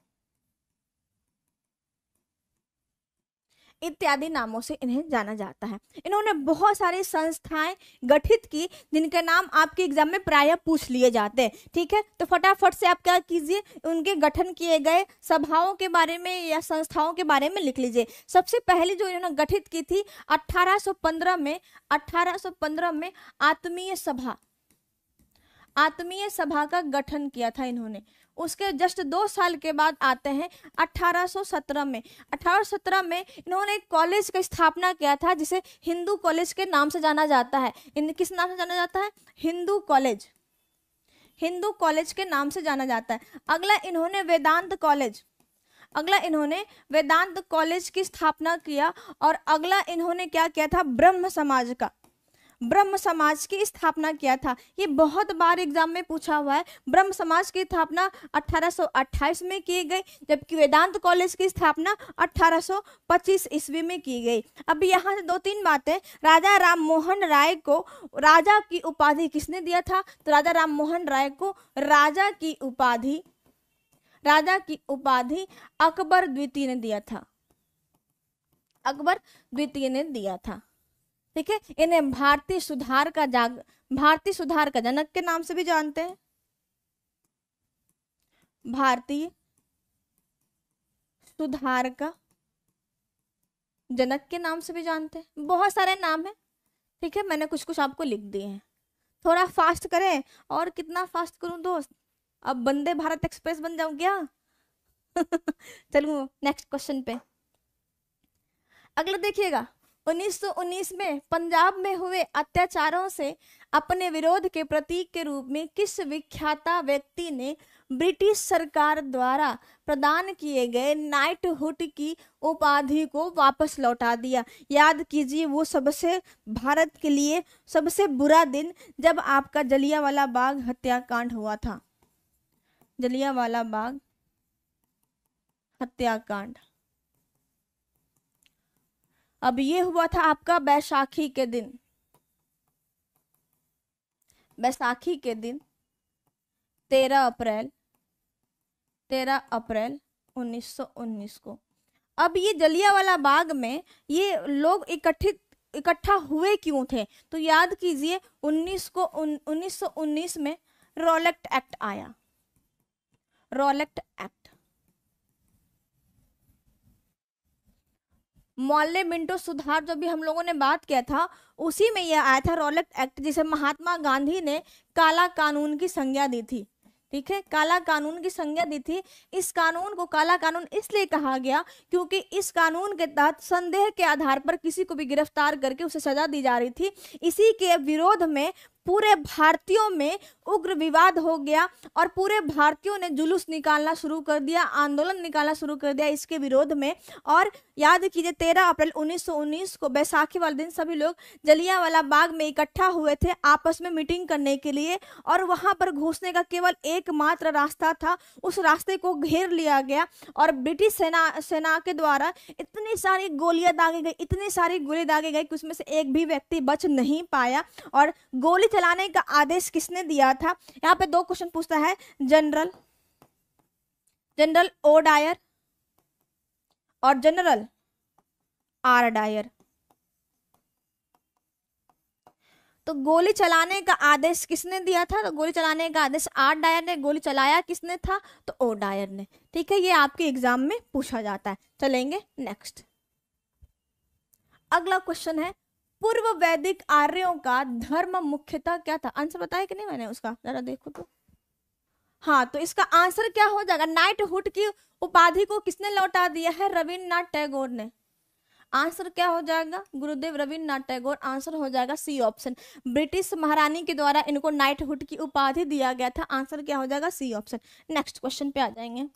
इत्यादि नामों से इन्हें जाना जाता है इन्होंने बहुत सारी संस्थाएं गठित की जिनके नाम आपके एग्जाम में प्राय पूछ लिए जाते हैं ठीक है तो फटाफट से आप क्या कीजिए उनके गठन किए गए सभाओं के बारे में या संस्थाओं के बारे में लिख लीजिए सबसे पहले जो इन्होंने गठित की थी अठारह में अठारह में आत्मीय सभा आत्मीय सभा का गठन किया था इन्होंने उसके जस्ट दो साल के बाद आते हैं 1817 में 1817 में इन्होंने एक कॉलेज का स्थापना किया था जिसे हिंदू कॉलेज के नाम से जाना जाता है इन किस नाम से जाना जाता है हिंदू कॉलेज हिंदू कॉलेज के नाम से जाना जाता है अगला इन्होंने वेदांत कॉलेज अगला इन्होंने वेदांत कॉलेज की स्थापना किया और अगला इन्होंने क्या किया था ब्रह्म समाज का ब्रह्म समाज की स्थापना किया था ये बहुत बार एग्जाम में पूछा हुआ है ब्रह्म समाज की स्थापना 1828 में की गई जबकि वेदांत कॉलेज की स्थापना 1825 ईस्वी में की गई अब यहाँ से दो तीन बातें राजा राम मोहन राय को राजा की उपाधि किसने दिया था तो राजा राम मोहन राय को राजा की उपाधि राजा की उपाधि अकबर द्वितीय ने दिया था अकबर द्वितीय ने दिया था ठीक है इन्हें भारतीय सुधार का जाग भारतीय सुधार का जनक के नाम से भी जानते हैं भारतीय सुधार का जनक के नाम से भी जानते हैं बहुत सारे नाम हैं ठीक है मैंने कुछ कुछ आपको लिख दिए हैं थोड़ा फास्ट करें और कितना फास्ट करूं दोस्त अब वंदे भारत एक्सप्रेस बन जाऊं क्या चलू नेक्स्ट क्वेश्चन पे अगला देखिएगा 1919 में पंजाब में हुए अत्याचारों से अपने विरोध के प्रतीक के रूप में किस विख्याता व्यक्ति ने ब्रिटिश सरकार द्वारा प्रदान किए गए नाइटहुड की उपाधि को वापस लौटा दिया याद कीजिए वो सबसे भारत के लिए सबसे बुरा दिन जब आपका जलियावाला बाग हत्याकांड हुआ था जलियावाला बाग हत्याकांड अब ये हुआ था आपका बैसाखी के दिन बैसाखी के दिन तेरह अप्रैल तेरह अप्रैल 1919 को अब ये जलियावाला बाग में ये लोग इकट्ठित इकट्ठा हुए क्यों थे तो याद कीजिए 19 को सौ 1919 में रोलेक्ट एक्ट आया रोलेक्ट एक्ट मॉल्ले मिंटो सुधार जो भी हम लोगों ने बात किया था उसी में यह आया था रोलेक्ट एक्ट जिसे महात्मा गांधी ने काला कानून की संज्ञा दी थी ठीक है काला कानून की संज्ञा दी थी इस कानून को काला कानून इसलिए कहा गया क्योंकि इस कानून के तहत संदेह के आधार पर किसी को भी गिरफ्तार करके उसे सजा दी जा रही थी इसी के विरोध में पूरे भारतीयों में उग्र विवाद हो गया और पूरे भारतीयों ने जुलूस निकालना शुरू कर दिया आंदोलन निकालना शुरू कर दिया इसके विरोध में और याद कीजिए तेरह अप्रैल 1919 को बैसाखी वाले दिन सभी लोग जलियावाला बाग में इकट्ठा हुए थे आपस में मीटिंग करने के लिए और वहां पर घुसने का केवल एकमात्र रास्ता था उस रास्ते को घेर लिया गया और ब्रिटिश सेना सेना के द्वारा इतनी सारी गोलियां दागी गई इतनी सारी गोली दागी गई कि उसमें से एक भी व्यक्ति बच नहीं पाया और गोली चलाने का आदेश किसने दिया था यहाँ पे दो क्वेश्चन पूछता है जनरल जनरल ओ डायर और जनरल आर डायर तो गोली चलाने का आदेश किसने दिया था तो गोली चलाने का आदेश आर डायर ने गोली चलाया किसने था तो ओ डायर ने ठीक है ये आपके एग्जाम में पूछा जाता है चलेंगे नेक्स्ट अगला क्वेश्चन है पूर्व वैदिक आर्यों का धर्म मुख्यता क्या था आंसर बताया कि नहीं मैंने उसका जरा देखो तो हाँ तो इसका आंसर क्या हो जाएगा नाइटहुड की उपाधि को किसने लौटा दिया है रविन्द्रनाथ टैगोर ने आंसर क्या हो जाएगा गुरुदेव रविन्द्रनाथ टैगोर आंसर हो जाएगा सी ऑप्शन ब्रिटिश महारानी के द्वारा इनको नाइटहुड की उपाधि दिया गया था आंसर क्या हो जाएगा सी ऑप्शन नेक्स्ट क्वेश्चन पे आ जाएंगे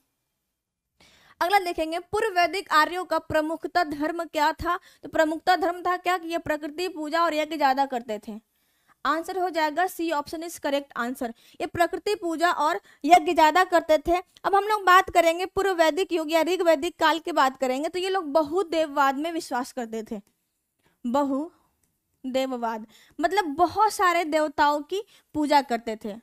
अगला देखेंगे पूर्व वैदिक आर्यों का प्रमुखता धर्म क्या था तो प्रमुखता धर्म था क्या कि ये प्रकृति पूजा और यज्ञ ज्यादा करते थे आंसर हो जाएगा C option is correct answer ये प्रकृति पूजा और यज्ञ ज्यादा करते थे अब हम लोग बात करेंगे पूर्व वैदिक युग या ऋग वैदिक काल की बात करेंगे तो ये लोग बहुदेववाद में विश्वास करते थे बहु देववाद मतलब बहुत सारे देवताओं की पूजा करते थे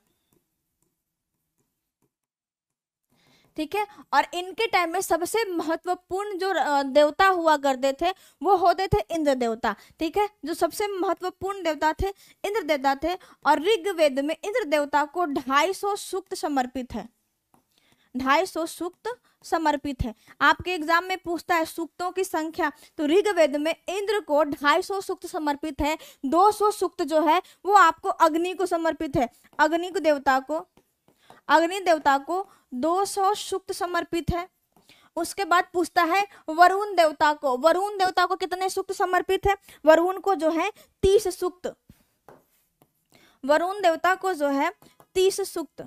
ठीक है और इनके टाइम में सबसे महत्वपूर्ण जो देवता हुआ करते थे वो होते थे इंद्र देवता ठीक है जो सबसे महत्वपूर्ण देवता थे इंद्र देवता थे और ऋग्वेद में इंद्र देवता को ढाई सौ सूक्त समर्पित है ढाई सौ सूक्त समर्पित है आपके एग्जाम में पूछता है सूक्तों की संख्या तो ऋग्वेद में इंद्र को ढाई सौ सूक्त समर्पित है दो सौ सूक्त जो है वो आपको अग्नि को समर्पित है अग्नि को देवता को अग्नि देवता को 200 सूक्त समर्पित है उसके बाद पूछता है वरुण देवता को वरुण देवता को कितने सूक्त समर्पित है वरुण को जो है तीस सूक्त वरुण देवता को जो है तीस सूक्त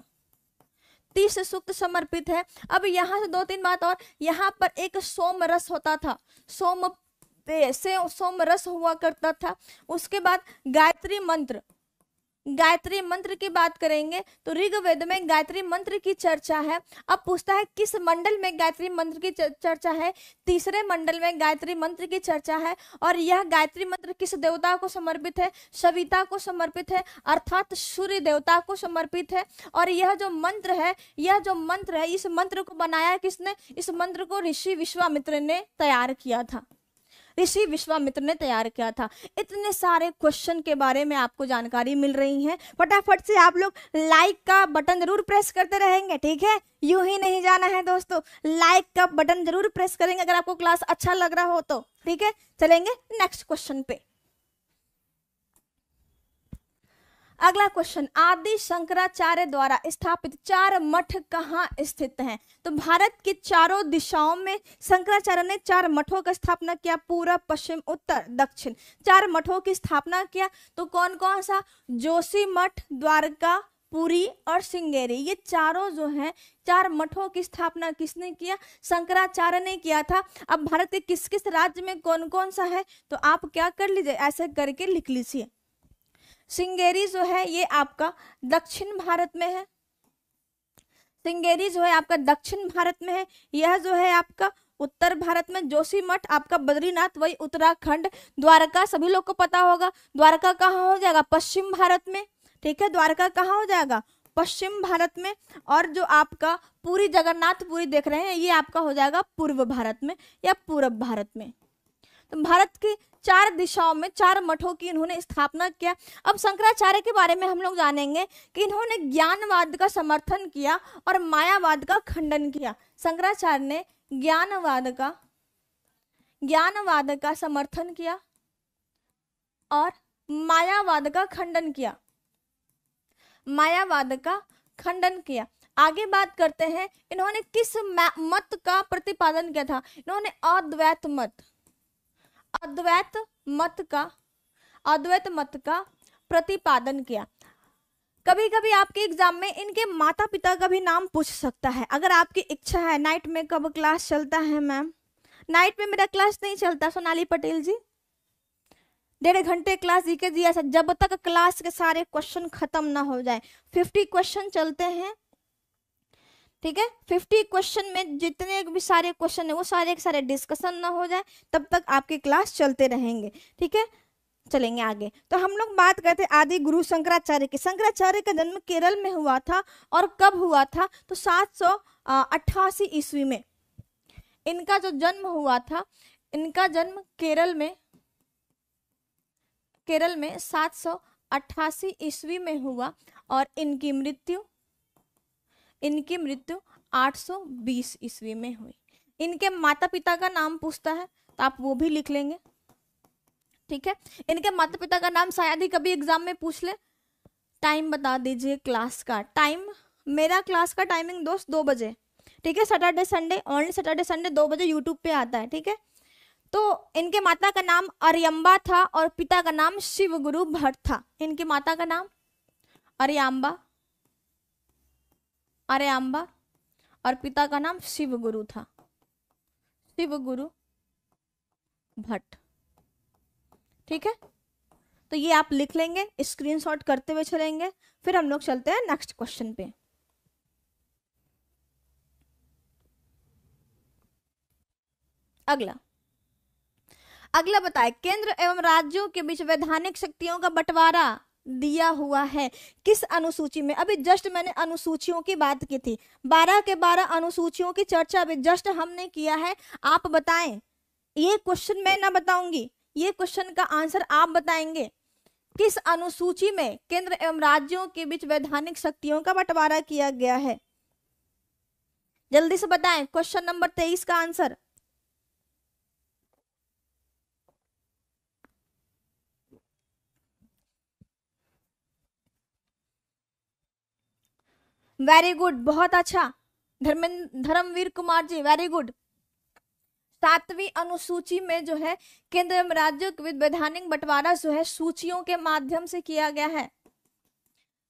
तीस सूक्त समर्पित है अब यहाँ से दो तीन बात और यहाँ पर एक सोम रस होता था सोम से सोम रस हुआ करता था उसके बाद गायत्री मंत्र गायत्री मंत्र की बात करेंगे तो ऋग्वेद में गायत्री मंत्र की चर्चा है अब पूछता है किस मंडल में गायत्री मंत्र की चर्चा है तीसरे मंडल में गायत्री मंत्र की चर्चा है और यह गायत्री मंत्र किस देवता को समर्पित है सविता को समर्पित है अर्थात सूर्य देवता को समर्पित है और यह जो मंत्र है यह जो मंत्र है इस मंत्र को बनाया किसने इस मंत्र को ऋषि विश्वामित्र ने तैयार किया था ऋषि विश्वामित्र ने तैयार किया था इतने सारे क्वेश्चन के बारे में आपको जानकारी मिल रही है फटाफट से आप लोग लाइक का बटन जरूर प्रेस करते रहेंगे ठीक है यू ही नहीं जाना है दोस्तों लाइक का बटन जरूर प्रेस करेंगे अगर आपको क्लास अच्छा लग रहा हो तो ठीक है चलेंगे नेक्स्ट क्वेश्चन पे अगला क्वेश्चन आदि शंकराचार्य द्वारा स्थापित चार मठ कहाँ स्थित हैं तो भारत की चारों दिशाओं में शंकराचार्य ने चार मठों का स्थापना किया पूरा पश्चिम उत्तर दक्षिण चार मठों की स्थापना किया तो कौन कौन सा जोशी मठ द्वारका पुरी और सिंगेरी ये चारों जो हैं चार मठों की स्थापना किसने किया शंकराचार्य ने किया था अब भारत के किस किस राज्य में कौन कौन सा है तो आप क्या कर लीजिए ऐसे करके लिख लीजिए सिंगेरी जो है ये आपका दक्षिण भारत में है सिंगेरी जो है आपका दक्षिण भारत में है यह जो है आपका उत्तर भारत में जोशीमठ आपका बद्रीनाथ वही उत्तराखंड द्वारका सभी लोग को पता होगा द्वारका कहाँ हो जाएगा पश्चिम भारत में ठीक है द्वारका कहाँ हो जाएगा पश्चिम भारत में और जो आपका पूरी जगन्नाथपुरी देख रहे हैं ये आपका हो जाएगा पूर्व भारत में या पूर्व भारत में तो भारत की चार दिशाओं में चार मठों की इन्होंने स्थापना किया अब शंकराचार्य के बारे में हम लोग जानेंगे कि इन्होंने ज्ञानवाद का समर्थन किया और मायावाद का खंडन किया शंकराचार्य ने ज्ञानवाद का ज्ञानवाद का समर्थन किया और मायावाद का खंडन किया मायावाद का खंडन किया आगे बात करते हैं इन्होंने किस मत का प्रतिपादन किया था इन्होंने अद्वैत मत अद्वैत मत का अद्वैत मत का प्रतिपादन किया कभी कभी आपके एग्जाम में इनके माता पिता का भी नाम पूछ सकता है अगर आपकी इच्छा है नाइट में कब क्लास चलता है मैम नाइट में मेरा क्लास नहीं चलता सोनाली पटेल जी डेढ़ घंटे क्लास जी के दिया जब तक क्लास के सारे क्वेश्चन खत्म ना हो जाए फिफ्टी क्वेश्चन चलते हैं ठीक है फिफ्टी क्वेश्चन में जितने भी सारे क्वेश्चन है वो सारे के सारे डिस्कशन ना हो जाए तब तक आपकी क्लास चलते रहेंगे ठीक है चलेंगे आगे तो हम लोग बात करते आदि गुरु शंकराचार्य की शंकराचार्य का जन्म केरल में हुआ था और कब हुआ था तो सात सौ अट्ठासी ईस्वी में इनका जो जन्म हुआ था इनका जन्म केरल में केरल में सात सौ अट्ठासी ईस्वी में हुआ और इनकी मृत्यु इनकी मृत्यु 820 ईस्वी में हुई इनके माता पिता का नाम पूछता है तो आप वो भी लिख लेंगे ठीक है इनके माता पिता का नाम शायद ही कभी एग्जाम में पूछ ले टाइम बता दीजिए क्लास का टाइम मेरा क्लास का टाइमिंग दोस्त दो बजे ठीक है Saturday Sunday only Saturday Sunday दो बजे यूट्यूब पे आता है ठीक है तो इनके माता का नाम अरियम्बा था और पिता का नाम शिवगुरु भट्ट था इनके माता का नाम अरियाम्बा आर्यांबा और पिता का नाम शिव गुरु था शिव गुरु भट्ट ठीक है तो ये आप लिख लेंगे स्क्रीनशॉट करते हुए चलेंगे फिर हम लोग चलते हैं नेक्स्ट क्वेश्चन पे अगला अगला बताए केंद्र एवं राज्यों के बीच वैधानिक शक्तियों का बंटवारा दिया हुआ है किस अनुसूची में अभी जस्ट मैंने अनुसूचियों की बात की थी बारह के बारह अनुसूचियों की चर्चा अभी जस्ट हमने किया है आप बताएं ये क्वेश्चन मैं ना बताऊंगी ये क्वेश्चन का आंसर आप बताएंगे किस अनुसूची में केंद्र एवं राज्यों के बीच वैधानिक शक्तियों का बंटवारा किया गया है जल्दी से बताएं क्वेश्चन नंबर तेईस का आंसर वेरी गुड बहुत अच्छा धर्मेंद्र धर्मवीर कुमार जी वेरी गुड सातवीं अनुसूची में जो है केंद्र एवं राज्य वैधानिक बंटवारा जो है सूचियों के माध्यम से किया गया है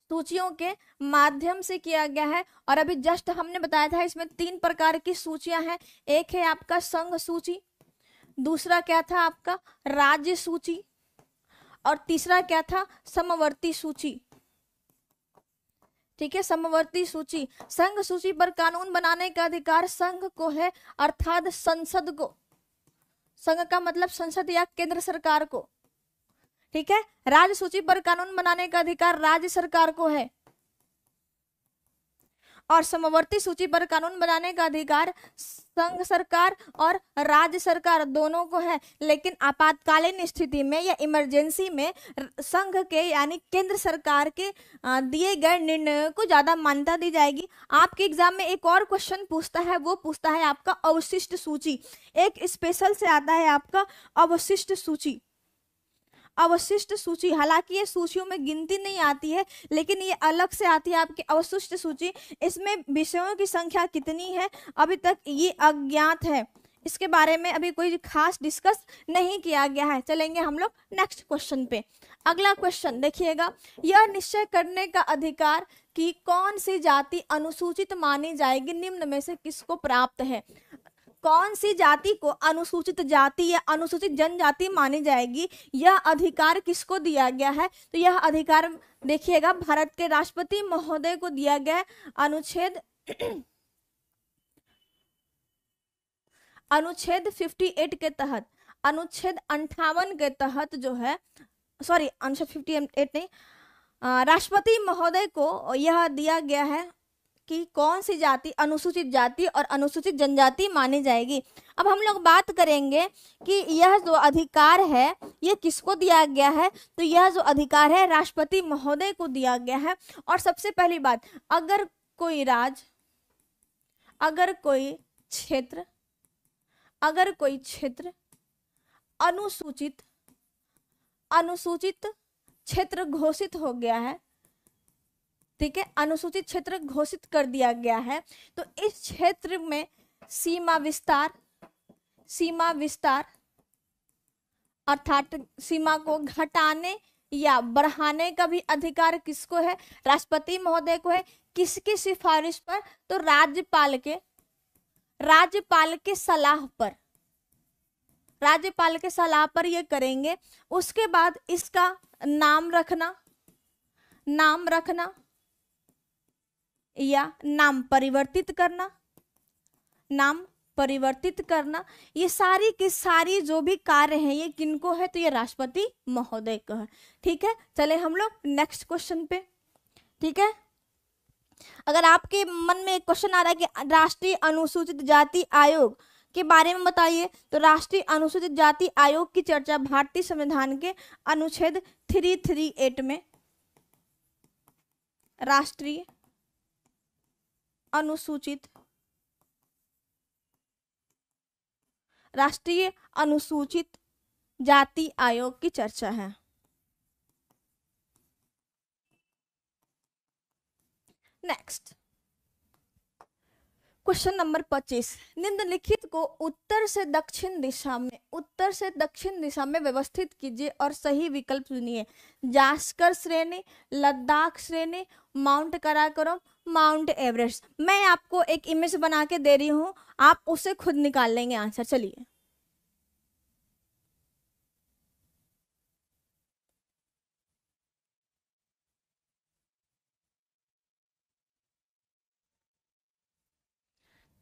सूचियों के माध्यम से किया गया है और अभी जस्ट हमने बताया था इसमें तीन प्रकार की सूचियां हैं एक है आपका संघ सूची दूसरा क्या था आपका राज्य सूची और तीसरा क्या था समवर्ती सूची ठीक है समवर्ती सूची संघ सूची पर कानून बनाने का अधिकार संघ को है अर्थात संसद को संघ का मतलब संसद या केंद्र सरकार को ठीक है राज्य सूची पर कानून बनाने का अधिकार राज्य सरकार को है और समवर्ती सूची पर कानून बनाने का अधिकार संघ सरकार और राज्य सरकार दोनों को है लेकिन आपातकालीन स्थिति में या इमरजेंसी में संघ के यानी केंद्र सरकार के दिए गए निर्णयों को ज़्यादा मान्यता दी जाएगी आपके एग्जाम में एक और क्वेश्चन पूछता है वो पूछता है आपका अवशिष्ट सूची एक स्पेशल से आता है आपका अवशिष्ट सूची अवशिष्ट सूची हालांकि ये सूचियों में गिनती नहीं आती है लेकिन ये अलग से आती है आपकी अवशिष्ट सूची इसमें विषयों की संख्या कितनी है अभी तक ये अज्ञात है इसके बारे में अभी कोई खास डिस्कस नहीं किया गया है चलेंगे हम लोग नेक्स्ट क्वेश्चन पे अगला क्वेश्चन देखिएगा यह निश्चय करने का अधिकार कि कौन सी जाति अनुसूचित मानी जाएगी निम्न में से किसको प्राप्त है कौन सी जाति को अनुसूचित जाति या अनुसूचित जनजाति मानी जाएगी यह अधिकार किसको दिया गया है तो यह अधिकार देखिएगा भारत के राष्ट्रपति महोदय को दिया गया अनुच्छेद अनुच्छेद 58 के तहत अनुच्छेद अंठावन के तहत जो है सॉरी अनुच्छेद 58 नहीं राष्ट्रपति महोदय को यह दिया गया है कि कौन सी जाति अनुसूचित जाति और अनुसूचित जनजाति मानी जाएगी अब हम लोग बात करेंगे कि यह जो अधिकार है यह किसको दिया गया है तो यह जो अधिकार है राष्ट्रपति महोदय को दिया गया है और सबसे पहली बात अगर कोई राज अगर कोई क्षेत्र अगर कोई क्षेत्र अनुसूचित अनुसूचित क्षेत्र घोषित हो गया है ठीक है अनुसूचित क्षेत्र घोषित कर दिया गया है तो इस क्षेत्र में सीमा विस्तार सीमा विस्तार अर्थात सीमा को घटाने या बढ़ाने का भी अधिकार किसको है राष्ट्रपति महोदय को है किसकी सिफारिश पर तो राज्यपाल के राज्यपाल के सलाह पर राज्यपाल के सलाह पर यह करेंगे उसके बाद इसका नाम रखना नाम रखना या नाम परिवर्तित करना नाम परिवर्तित करना ये सारी की सारी जो भी कार्य है ये किनको है तो ये राष्ट्रपति महोदय को है ठीक है चले हम लोग नेक्स्ट क्वेश्चन पे ठीक है अगर आपके मन में एक क्वेश्चन आ रहा है कि राष्ट्रीय अनुसूचित जाति आयोग के बारे में बताइए तो राष्ट्रीय अनुसूचित जाति आयोग की चर्चा भारतीय संविधान के अनुच्छेद थ्री थ्री एट में राष्ट्रीय अनुसूचित राष्ट्रीय अनुसूचित जाति आयोग की चर्चा है नेक्स्ट क्वेश्चन नंबर पच्चीस निम्नलिखित को उत्तर से दक्षिण दिशा में उत्तर से दक्षिण दिशा में व्यवस्थित कीजिए और सही विकल्प चुनिए जास्कर श्रेणी लद्दाख श्रेणी माउंट कराकोरम माउंट एवरेस्ट मैं आपको एक इमेज बना के दे रही हूं आप उसे खुद निकाल लेंगे आंसर चलिए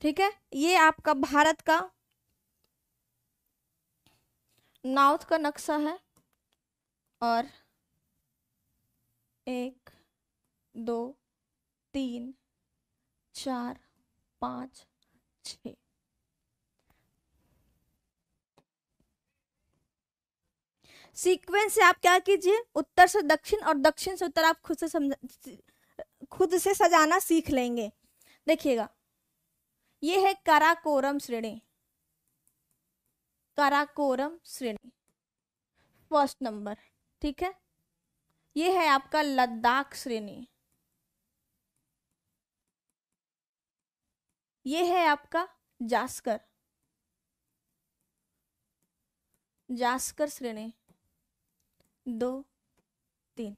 ठीक है ये आपका भारत का नाउथ का नक्शा है और एक दो तीन चार पाँच छ सीक्वेंस से आप क्या कीजिए उत्तर से दक्षिण और दक्षिण से उत्तर आप खुद से समझा खुद से सजाना सीख लेंगे देखिएगा ये है कराकोरम श्रेणी कराकोरम श्रेणी फर्स्ट नंबर ठीक है ये है आपका लद्दाख श्रेणी ये है आपका जास्कर जास्कर श्रेणी दो तीन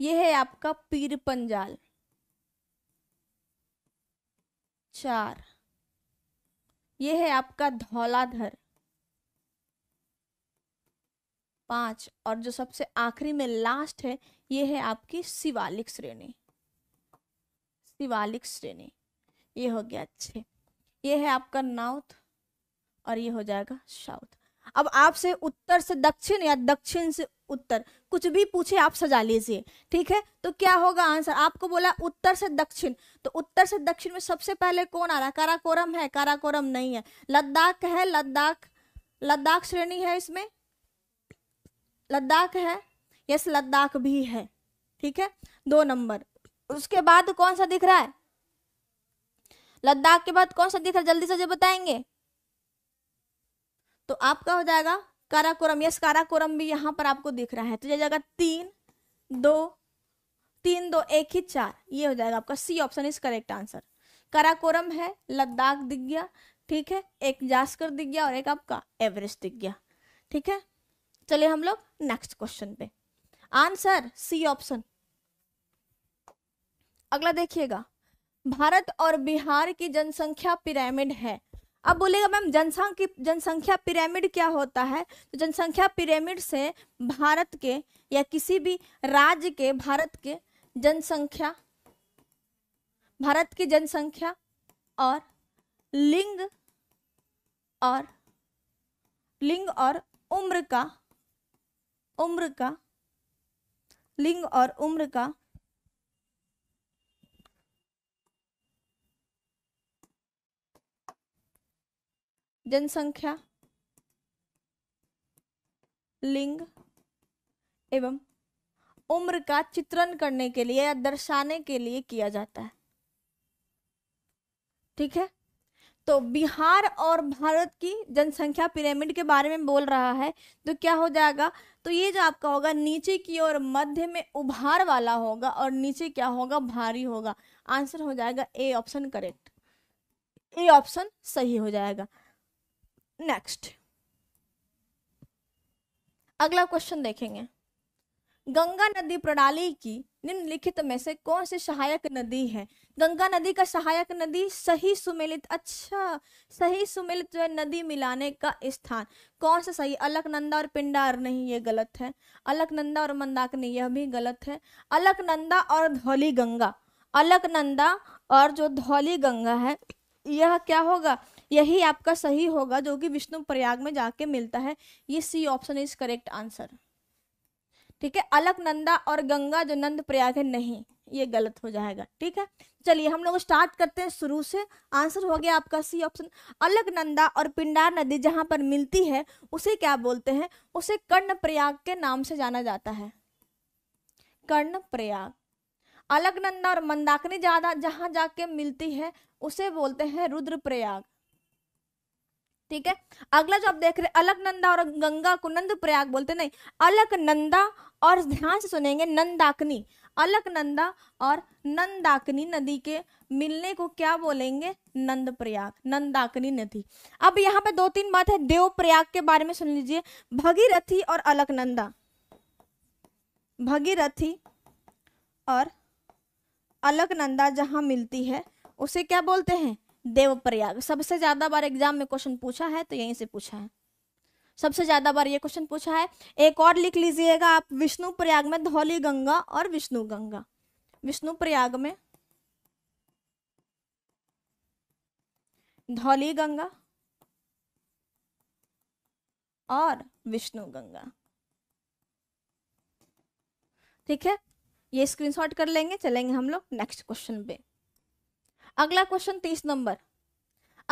ये है आपका पीर पंजाल चार यह है आपका धौलाधर पांच और जो सबसे आखिरी में लास्ट है यह है आपकी शिवालिक श्रेणी शिवालिक श्रेणी ये हो गया अच्छे ये है आपका नॉर्थ और ये हो जाएगा साउथ अब आपसे उत्तर से दक्षिण या दक्षिण से उत्तर कुछ भी पूछे आप सजा लीजिए ठीक है तो क्या होगा आंसर आपको बोला उत्तर से दक्षिण तो उत्तर से दक्षिण में सबसे पहले कौन आ रहा है काराकोरम है काराकोरम नहीं है लद्दाख है लद्दाख लद्दाख श्रेणी है इसमें लद्दाख है यस लद्दाख भी है ठीक है दो नंबर उसके बाद कौन सा दिख रहा है लद्दाख के बाद कौन सा दिख रहा है जल्दी से जो बताएंगे तो आपका हो जाएगा काराकोरम यस काराकोरम भी यहां पर आपको दिख रहा है तो यह जाएगा तीन दो तीन दो एक ही चार ये हो जाएगा आपका C option is correct answer Karakoram है लद्दाख दिख गया ठीक है एक जास्कर दिख गया और एक आपका एवरेस्ट दिख गया ठीक है चलिए हम लोग नेक्स्ट क्वेश्चन पे आंसर सी ऑप्शन अगला देखिएगा भारत और बिहार की जनसंख्या पिरामिड है अब बोलेगा मैम जनसंख्या जनसंख्या पिरामिड क्या होता है तो जनसंख्या पिरामिड से भारत के या किसी भी राज्य के भारत के जनसंख्या भारत की जनसंख्या और लिंग और लिंग और उम्र का उम्र का लिंग और उम्र का जनसंख्या लिंग एवं उम्र का चित्रण करने के लिए या दर्शाने के लिए किया जाता है ठीक है तो बिहार और भारत की जनसंख्या पिरामिड के बारे में बोल रहा है तो क्या हो जाएगा तो ये जो आपका होगा नीचे की ओर मध्य में उभार वाला होगा और नीचे क्या होगा भारी होगा आंसर हो जाएगा A option correct A option सही हो जाएगा नेक्स्ट अगला क्वेश्चन देखेंगे गंगा नदी प्रणाली की निम्नलिखित में से कौन सी सहायक नदी है गंगा नदी का सहायक नदी सही सुमेलित अच्छा सही सुमेलित जो है नदी मिलाने का स्थान कौन सा सही अलकनंदा और पिंडार नहीं ये गलत है अलकनंदा और मंदाकिनी यह भी गलत है अलकनंदा और धौली गंगा अलकनंदा और जो धौली गंगा है यह क्या होगा यही आपका सही होगा जो कि विष्णु प्रयाग में जाके मिलता है ये C option is correct answer ठीक है अलकनंदा और गंगा जो नंद प्रयाग है नहीं ये गलत हो जाएगा ठीक है चलिए हम लोग स्टार्ट करते हैं शुरू से आंसर हो गया आपका सी ऑप्शन अलकनंदा और पिंडार नदी जहां पर मिलती है उसे क्या बोलते हैं उसे कर्ण प्रयाग के नाम से जाना जाता है कर्ण प्रयाग अलकनंदा और मंदाकिनी ज्यादा जहां जाके मिलती है उसे बोलते हैं रुद्र प्रयाग ठीक है अगला जो आप देख रहे अलकनंदा और गंगा को नंद प्रयाग बोलते नहीं अलकनंदा और ध्यान से सुनेंगे नंदाकनी अलकनंदा और नंदाकनी नदी के मिलने को क्या बोलेंगे नंद प्रयाग नंदाकनी नदी अब यहाँ पे दो तीन बात है देव प्रयाग के बारे में सुन लीजिए भगीरथी और अलकनंदा भगीरथी और अलकनंदा जहां मिलती है उसे क्या बोलते हैं देवप्रयाग सबसे ज़्यादा बार एग्जाम में क्वेश्चन पूछा है तो यहीं से पूछा है सबसे ज़्यादा बार ये क्वेश्चन पूछा है एक और लिख लीजिएगा आप विष्णु प्रयाग में धौली गंगा और विष्णु गंगा विष्णु प्रयाग में धौली गंगा और विष्णु गंगा ठीक है ये स्क्रीनशॉट कर लेंगे चलेंगे हम लोग नेक्स्ट क्वेश्चन पे अगला क्वेश्चन तीस नंबर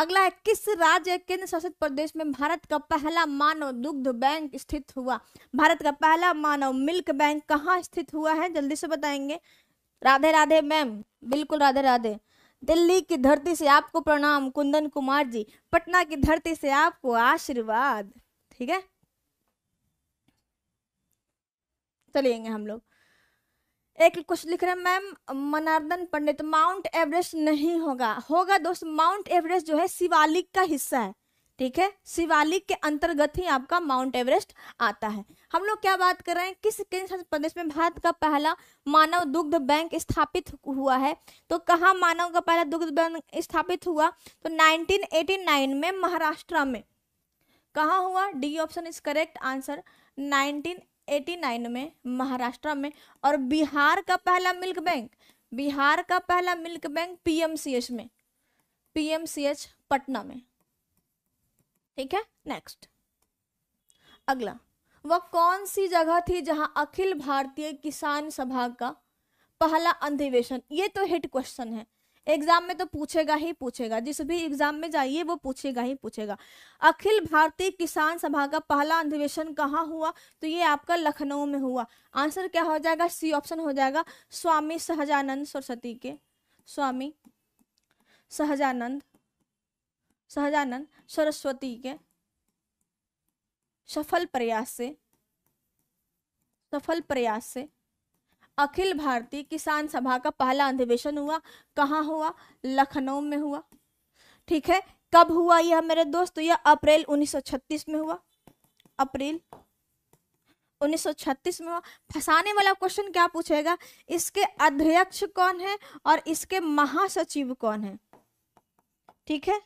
अगला है किस राज्य केंद्र शासित प्रदेश में भारत का पहला मानव दुग्ध बैंक स्थित हुआ भारत का पहला मानव मिल्क बैंक कहाँ स्थित हुआ है जल्दी से बताएंगे राधे राधे मैम बिल्कुल राधे राधे दिल्ली की धरती से आपको प्रणाम कुंदन कुमार जी पटना की धरती से आपको आशीर्वाद ठीक है चलिए हम लोग एक कुछ लिख रहे हैं मैम मनार्दन पंडित माउंट एवरेस्ट नहीं होगा होगा दोस्त माउंट एवरेस्ट जो है शिवालिक का हिस्सा है ठीक है शिवालिक के अंतर्गत ही आपका माउंट एवरेस्ट आता है हम लोग क्या बात कर रहे हैं किस केंद्र शासित प्रदेश में भारत का पहला मानव दुग्ध बैंक स्थापित हुआ है तो कहाँ मानव का पहला दुग्ध बैंक स्थापित हुआ तो 1989 में महाराष्ट्र में कहाँ हुआ D option is correct answer nineteen 1889 में महाराष्ट्र में और बिहार का पहला मिल्क बैंक बिहार का पहला मिल्क बैंक पीएमसीएच में पीएमसीएच पटना में ठीक है नेक्स्ट अगला वह कौन सी जगह थी जहां अखिल भारतीय किसान सभा का पहला अधिवेशन ये तो हिट क्वेश्चन है एग्जाम में तो पूछेगा ही पूछेगा जिस भी एग्जाम में जाइए वो पूछेगा ही पूछेगा अखिल भारतीय किसान सभा का पहला अधिवेशन कहाँ हुआ तो ये आपका लखनऊ में हुआ आंसर क्या हो जाएगा सी ऑप्शन हो जाएगा स्वामी सहजानंद सरस्वती के स्वामी सहजानंद सहजानंद सरस्वती के सफल प्रयास से सफल प्रयास से अखिल भारतीय किसान सभा का पहला अधिवेशन हुआ कहाँ हुआ लखनऊ में हुआ ठीक है कब हुआ यह मेरे दोस्त तो यह अप्रैल 1936 में हुआ अप्रैल 1936 में हुआ फंसाने वाला क्वेश्चन क्या पूछेगा इसके अध्यक्ष कौन है और इसके महासचिव कौन है ठीक है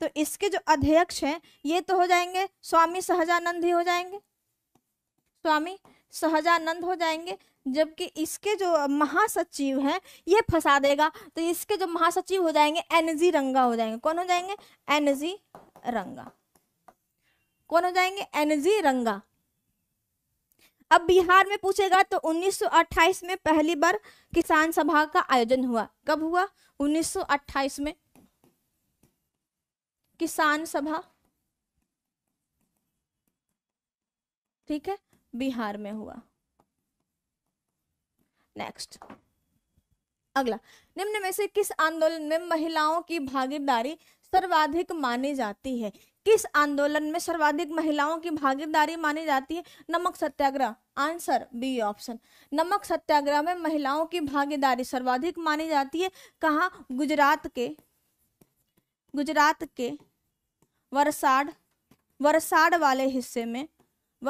तो इसके जो अध्यक्ष हैं ये तो हो जाएंगे स्वामी सहजानंद ही हो जाएंगे स्वामी सहजानंद हो जाएंगे जबकि इसके जो महासचिव हैं ये फंसा देगा तो इसके जो महासचिव हो जाएंगे एनजी रंगा हो जाएंगे कौन हो जाएंगे एनजी रंगा कौन हो जाएंगे एनजी रंगा अब बिहार में पूछेगा तो 1928 में पहली बार किसान सभा का आयोजन हुआ कब हुआ 1928 में किसान सभा ठीक है बिहार में हुआ नेक्स्ट अगला निम्न में से किस आंदोलन में महिलाओं की भागीदारी सर्वाधिक मानी जाती है किस आंदोलन में सर्वाधिक महिलाओं की भागीदारी मानी जाती है नमक सत्याग्रह आंसर बी ऑप्शन नमक सत्याग्रह में महिलाओं की भागीदारी सर्वाधिक मानी जाती है कहा गुजरात के गुजरात के वरसाड वरसाड वाले हिस्से में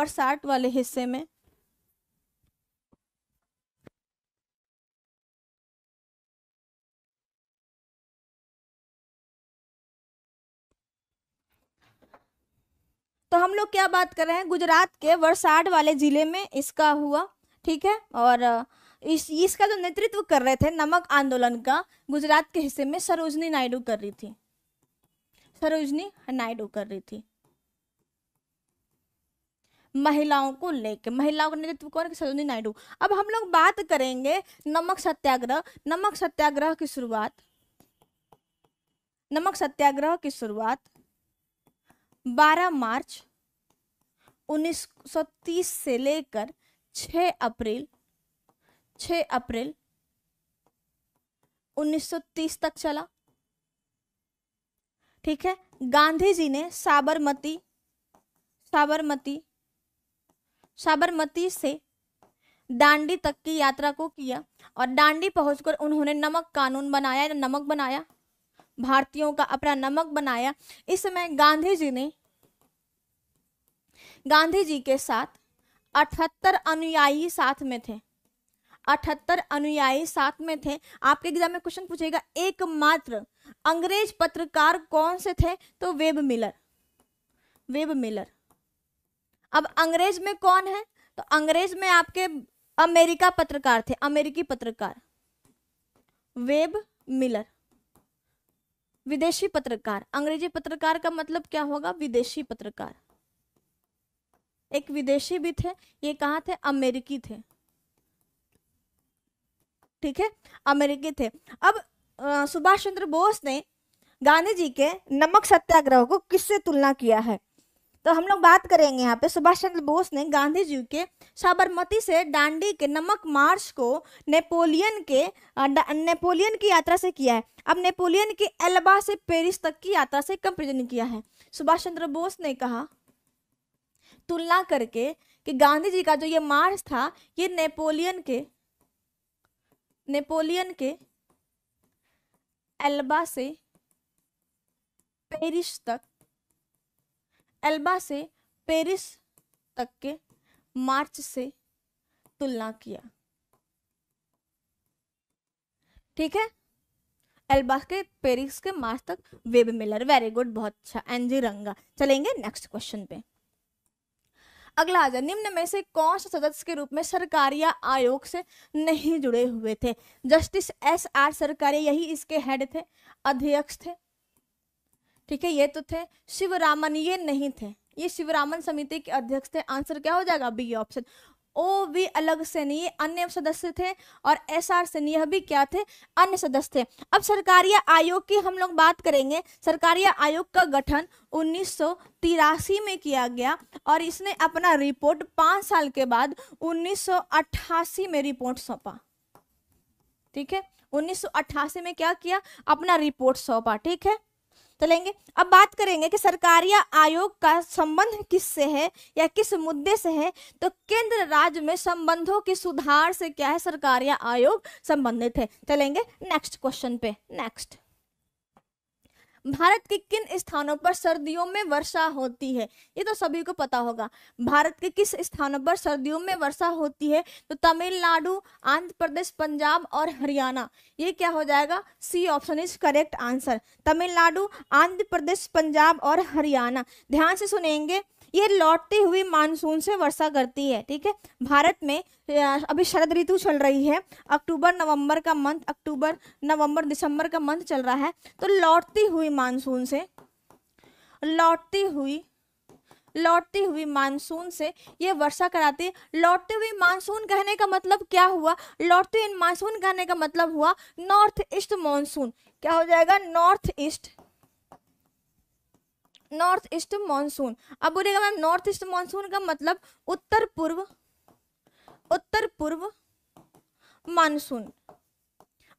वरसाड वाले हिस्से में तो हम लोग क्या बात कर रहे हैं गुजरात के वरसाड वाले ज़िले में इसका हुआ ठीक है और इस इसका जो नेतृत्व कर रहे थे नमक आंदोलन का गुजरात के हिस्से में सरोजनी नायडू कर रही थी सरोजनी नायडू कर रही थी महिलाओं को लेकर महिलाओं का नेतृत्व कौन सरोजनी नायडू अब हम लोग बात करेंगे नमक सत्याग्रह नमक सत्याग्रह की शुरुआत नमक सत्याग्रह की शुरुआत 12 मार्च 1930 से लेकर 6 अप्रैल 6 अप्रैल 1930 तक चला ठीक है गांधी जी ने साबरमती साबरमती साबरमती से दांडी तक की यात्रा को किया और दांडी पहुंचकर उन्होंने नमक कानून बनाया नमक बनाया भारतीयों का अपना नमक बनाया इस समय गांधी जी ने गांधी जी के साथ अठहत्तर अनुयायी साथ में थे अठहत्तर अनुयायी साथ में थे आपके एग्जाम में क्वेश्चन पूछेगा एकमात्र अंग्रेज पत्रकार कौन से थे तो वेब मिलर वेब मिलर अब अंग्रेज में कौन है तो अंग्रेज में आपके अमेरिका पत्रकार थे अमेरिकी पत्रकार वेब मिलर विदेशी पत्रकार अंग्रेजी पत्रकार का मतलब क्या होगा विदेशी पत्रकार एक विदेशी भी थे ये कहाँ थे अमेरिकी थे ठीक है अमेरिकी थे अब सुभाष चंद्र बोस ने गांधी जी के नमक सत्याग्रह को किससे तुलना किया है तो हम लोग बात करेंगे यहाँ पे सुभाष चंद्र बोस ने गांधी जी के साबरमती से डांडी के नमक मार्च को नेपोलियन के नेपोलियन की यात्रा से किया है अब नेपोलियन की एल्बा से पेरिस तक की यात्रा से कंपेरिजन किया है सुभाष चंद्र बोस ने कहा तुलना करके कि गांधी जी का जो ये मार्च था ये नेपोलियन के नेपोलियन के एल्बा से पेरिस तक एल्बा से पेरिस तक के मार्च से तुलना किया ठीक है एल्बा के पेरिस के मार्च तक वेब मिलर वेरी गुड बहुत अच्छा एनजी रंगा चलेंगे नेक्स्ट क्वेश्चन पे अगला आ जाए निम्न में से कौन से सदस्य के रूप में सरकारिया आयोग से नहीं जुड़े हुए थे जस्टिस एस आर सरकार यही इसके हेड थे अध्यक्ष थे ठीक है ये तो थे शिवरामन ये नहीं थे ये शिवरामन समिति के अध्यक्ष थे आंसर क्या हो जाएगा बी ऑप्शन ओ भी अलग से नहीं अन्य सदस्य थे और एस आर सिन्ह यह भी क्या थे अन्य सदस्य थे अब सरकारी आयोग की हम लोग बात करेंगे सरकारी आयोग का गठन उन्नीस में किया गया और इसने अपना रिपोर्ट पाँच साल के बाद उन्नीस में रिपोर्ट सौंपा ठीक है 1988 में क्या किया अपना रिपोर्ट सौंपा ठीक है तो लेंगे अब बात करेंगे कि सरकारिया आयोग का संबंध किससे है या किस मुद्दे से है तो केंद्र राज्य में संबंधों के सुधार से क्या है सरकारिया आयोग संबंधित है चलेंगे नेक्स्ट क्वेश्चन पे नेक्स्ट भारत के किन स्थानों पर सर्दियों में वर्षा होती है ये तो सभी को पता होगा भारत के किस स्थानों पर सर्दियों में वर्षा होती है तो तमिलनाडु आंध्र प्रदेश पंजाब और हरियाणा ये क्या हो जाएगा C option is correct answer Tamil Nadu Andhra Pradesh Punjab और हरियाणा ध्यान से सुनेंगे ये लौटती हुई मानसून से वर्षा करती है ठीक है भारत में अभी शरद ऋतु चल रही है अक्टूबर नवंबर का मंथ अक्टूबर नवंबर दिसंबर का मंथ चल रहा है तो लौटती हुई मानसून से लौटती हुई लौटती हुई मानसून से ये वर्षा कराती है हुए मानसून कहने का मतलब क्या हुआ लौटते हुए मानसून कहने का मतलब हुआ नॉर्थ ईस्ट मानसून क्या हो जाएगा north east north east monsoon अब बोलेगा मैम नॉर्थ ईस्ट मानसून का मतलब उत्तर पूर्व उत्तर पूर्व मानसून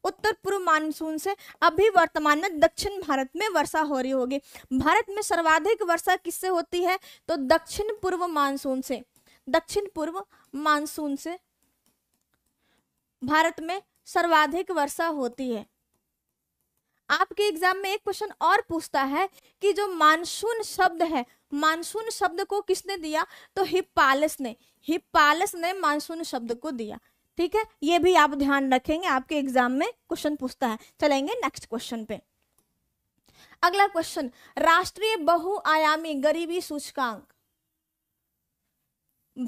उत्तर पूर्व मानसून से अभी वर्तमान में दक्षिण भारत में वर्षा हो रही होगी भारत में सर्वाधिक वर्षा किससे होती है तो दक्षिण पूर्व मानसून से दक्षिण पूर्व मानसून से भारत में सर्वाधिक वर्षा होती है आपके एग्जाम में एक क्वेश्चन और पूछता है कि जो मानसून शब्द है मानसून शब्द को किसने दिया तो हिपालस ने हिपालस ने मानसून शब्द को दिया ठीक है ये भी आप ध्यान रखेंगे आपके एग्जाम में क्वेश्चन पूछता है चलेंगे नेक्स्ट क्वेश्चन पे अगला क्वेश्चन राष्ट्रीय बहुआयामी गरीबी सूचकांक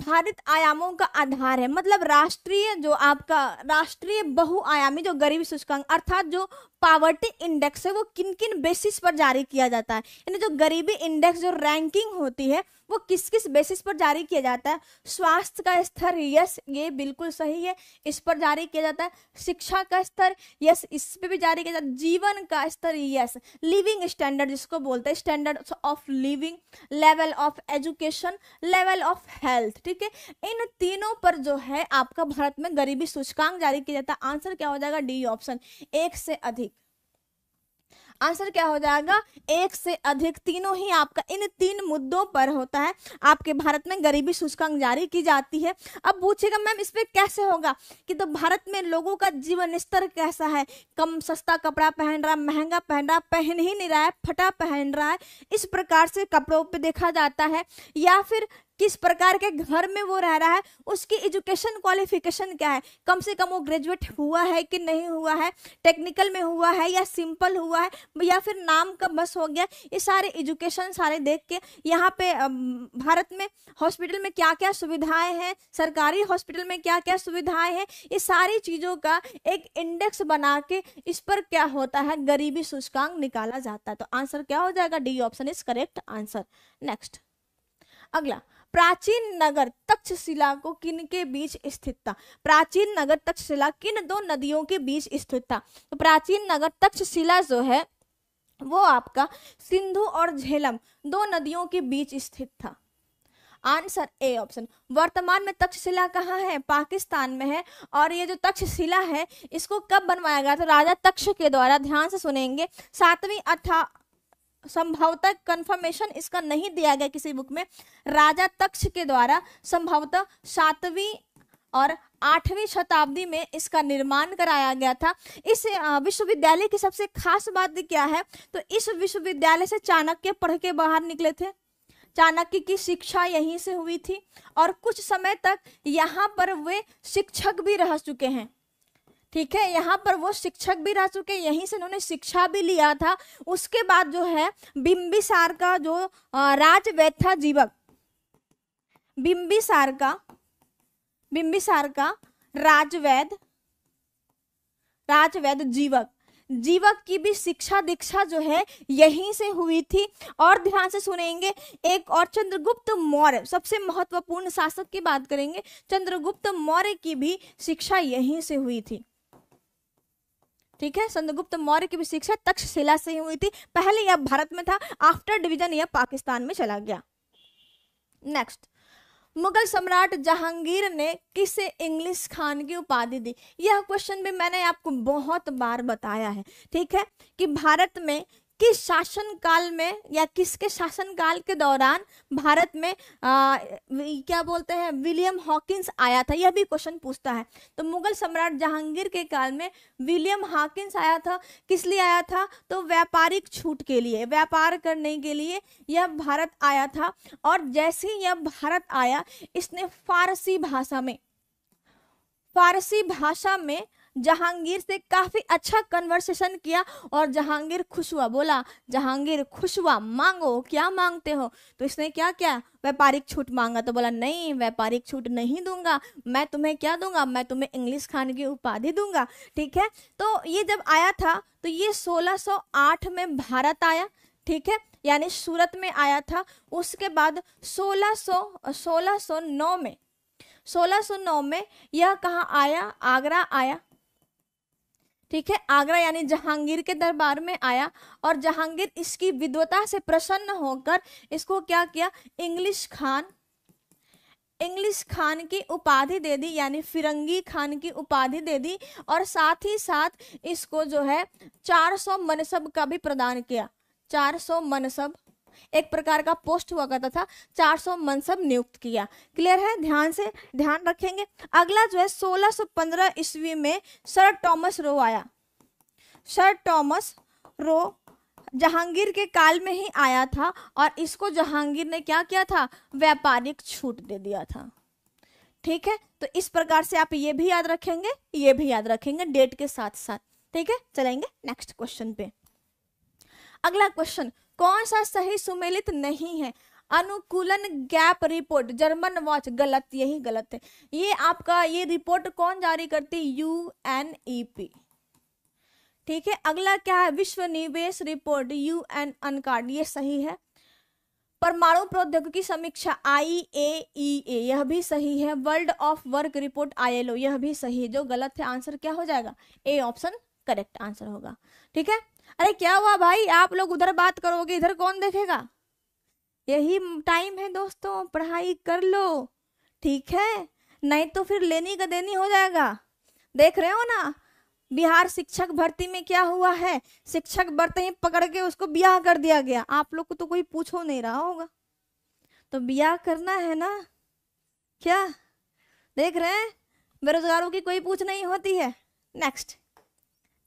भारत आयामों का आधार है मतलब राष्ट्रीय जो आपका राष्ट्रीय बहुआयामी जो गरीबी सूचकांक अर्थात जो पावर्टी इंडेक्स है वो किन किन बेसिस पर जारी किया जाता है यानी जो गरीबी इंडेक्स जो रैंकिंग होती है वो किस किस बेसिस पर जारी किया जाता है स्वास्थ्य का स्तर यस ये बिल्कुल सही है इस पर जारी किया जाता है शिक्षा का स्तर यस इस पर भी जारी किया जाता है जीवन का स्तर यस लिविंग स्टैंडर्ड जिसको बोलते हैं standard of living level of education level of health ठीक है इन तीनों पर जो है आपका भारत में गरीबी सूचकांक जारी किया जाता है आंसर क्या हो जाएगा डी ऑप्शन एक से अधिक आंसर क्या हो जाएगा एक से अधिक तीनों ही आपका इन तीन मुद्दों पर होता है आपके भारत में गरीबी सूचकांक जारी की जाती है अब पूछेगा मैम इस पर कैसे होगा कि तो भारत में लोगों का जीवन स्तर कैसा है कम सस्ता कपड़ा पहन रहा महंगा पहन रहा पहन ही नहीं रहा है फटा पहन रहा है इस प्रकार से कपड़ों पर देखा जाता है या फिर किस प्रकार के घर में वो रह रहा है उसकी एजुकेशन क्वालिफिकेशन क्या है कम से कम वो ग्रेजुएट हुआ है कि नहीं हुआ है टेक्निकल में हुआ है या सिंपल हुआ है या फिर नाम का बस हो गया ये सारे एजुकेशन सारे देख के यहाँ पे भारत में हॉस्पिटल में क्या क्या सुविधाएं हैं सरकारी हॉस्पिटल में क्या क्या सुविधाएं हैं ये सारी चीज़ों का एक इंडेक्स बना के इस पर क्या होता है गरीबी सूचकांक निकाला जाता है तो आंसर क्या हो जाएगा D option is correct answer next अगला प्राचीन नगर तक्षशिला को किन के बीच स्थित था प्राचीन नगर तक्षशिला किन दो नदियों के बीच स्थित था तो प्राचीन नगर तक्षशिला जो है वो आपका सिंधु और झेलम दो नदियों के बीच स्थित था आंसर ए ऑप्शन वर्तमान में तक्षशिला कहाँ है पाकिस्तान में है और ये जो तक्षशिला है इसको कब बनवाया गया तो राजा तक्ष के द्वारा ध्यान से सुनेंगे सातवीं अठा संभवतः कंफर्मेशन इसका नहीं दिया गया किसी बुक में राजा तक्ष के द्वारा संभवतः सातवीं और आठवीं शताब्दी में इसका निर्माण कराया गया था इस विश्वविद्यालय की सबसे खास बात क्या है तो इस विश्वविद्यालय से चाणक्य पढ़ के बाहर निकले थे चाणक्य की शिक्षा यहीं से हुई थी और कुछ समय तक यहाँ पर वे शिक्षक भी रह चुके हैं ठीक है यहाँ पर वो शिक्षक भी रह चुके यहीं से उन्होंने शिक्षा भी लिया था उसके बाद जो है बिम्बिसार का जो राजवैद था जीवक बिम्बिसार का बिम्बिसार का राजवैद राजवैद जीवक जीवक की भी शिक्षा दीक्षा जो है यहीं से हुई थी और ध्यान से सुनेंगे एक और चंद्रगुप्त मौर्य सबसे महत्वपूर्ण शासक की बात करेंगे चंद्रगुप्त मौर्य की भी शिक्षा यहीं से हुई थी ठीक है चंद्रगुप्त मौर्य की भी शिक्षा तक्षशिला से ही हुई थी पहले यह भारत में था आफ्टर डिवीजन यह पाकिस्तान में चला गया नेक्स्ट मुगल सम्राट जहांगीर ने किसे इंग्लिश खान की उपाधि दी यह क्वेश्चन भी मैंने आपको बहुत बार बताया है ठीक है कि भारत में किस काल में या किसके शासन काल के दौरान भारत में आ, क्या बोलते हैं विलियम हॉकिंस आया था यह भी क्वेश्चन पूछता है तो मुगल सम्राट जहांगीर के काल में विलियम हॉकिंस आया था किस लिए आया था तो व्यापारिक छूट के लिए व्यापार करने के लिए यह भारत आया था और जैसे ही यह भारत आया इसने फारसी भाषा में फारसी भाषा में जहांगीर से काफ़ी अच्छा कन्वर्सेशन किया और जहांगीर खुश हुआ बोला जहांगीर खुश हुआ मांगो क्या मांगते हो तो इसने क्या क्या व्यापारिक छूट मांगा तो बोला नहीं व्यापारिक छूट नहीं दूंगा मैं तुम्हें क्या दूंगा मैं तुम्हें इंग्लिश खान की उपाधि दूंगा ठीक है तो ये जब आया था तो ये 1608 में भारत आया ठीक है यानी सूरत में आया था उसके बाद 1600 1609 में 1609 में यह कहाँ आया आगरा आया ठीक है आगरा यानी जहांगीर के दरबार में आया और जहांगीर इसकी विद्वता से प्रसन्न होकर इसको क्या किया इंग्लिश खान इंग्लिश खान की उपाधि दे दी यानी फिरंगी खान की उपाधि दे दी और साथ ही साथ इसको जो है 400 मनसब का भी प्रदान किया 400 मनसब एक प्रकार का पोस्ट हुआ करता था 400 मनसब नियुक्त किया क्लियर है ध्यान से ध्यान रखेंगे अगला जो है 1615 ईस्वी में सर टॉमस रो आया सर टॉमस रो जहांगीर के काल में ही आया था और इसको जहांगीर ने क्या किया था व्यापारिक छूट दे दिया था ठीक है तो इस प्रकार से आप ये भी याद रखेंगे ये भी याद रखेंगे डेट के साथ साथ ठीक है चलेंगे नेक्स्ट क्वेश्चन पे अगला क्वेश्चन कौन सा सही सुमेलित नहीं है अनुकूलन गैप रिपोर्ट जर्मन वॉच गलत यही गलत है ये आपका ये रिपोर्ट कौन जारी करती यू एन ई पी ठीक है अगला क्या है विश्व निवेश रिपोर्ट यू एन अनकार्ड ये सही है परमाणु प्रौद्योगिकी समीक्षा आई ए ई ए यह भी सही है world of work report I L O यह भी सही है जो गलत है आंसर क्या हो जाएगा ए ऑप्शन करेक्ट आंसर होगा ठीक है अरे क्या हुआ भाई आप लोग उधर बात करोगे इधर कौन देखेगा यही टाइम है दोस्तों पढ़ाई कर लो ठीक है नहीं तो फिर लेनी का देनी हो जाएगा देख रहे हो ना बिहार शिक्षक भर्ती में क्या हुआ है शिक्षक बढ़ते ही पकड़ के उसको ब्याह कर दिया गया आप लोग को तो कोई पूछो नहीं रहा होगा तो ब्याह करना है ना क्या देख रहे हैं बेरोजगारों की कोई पूछ नहीं होती है नेक्स्ट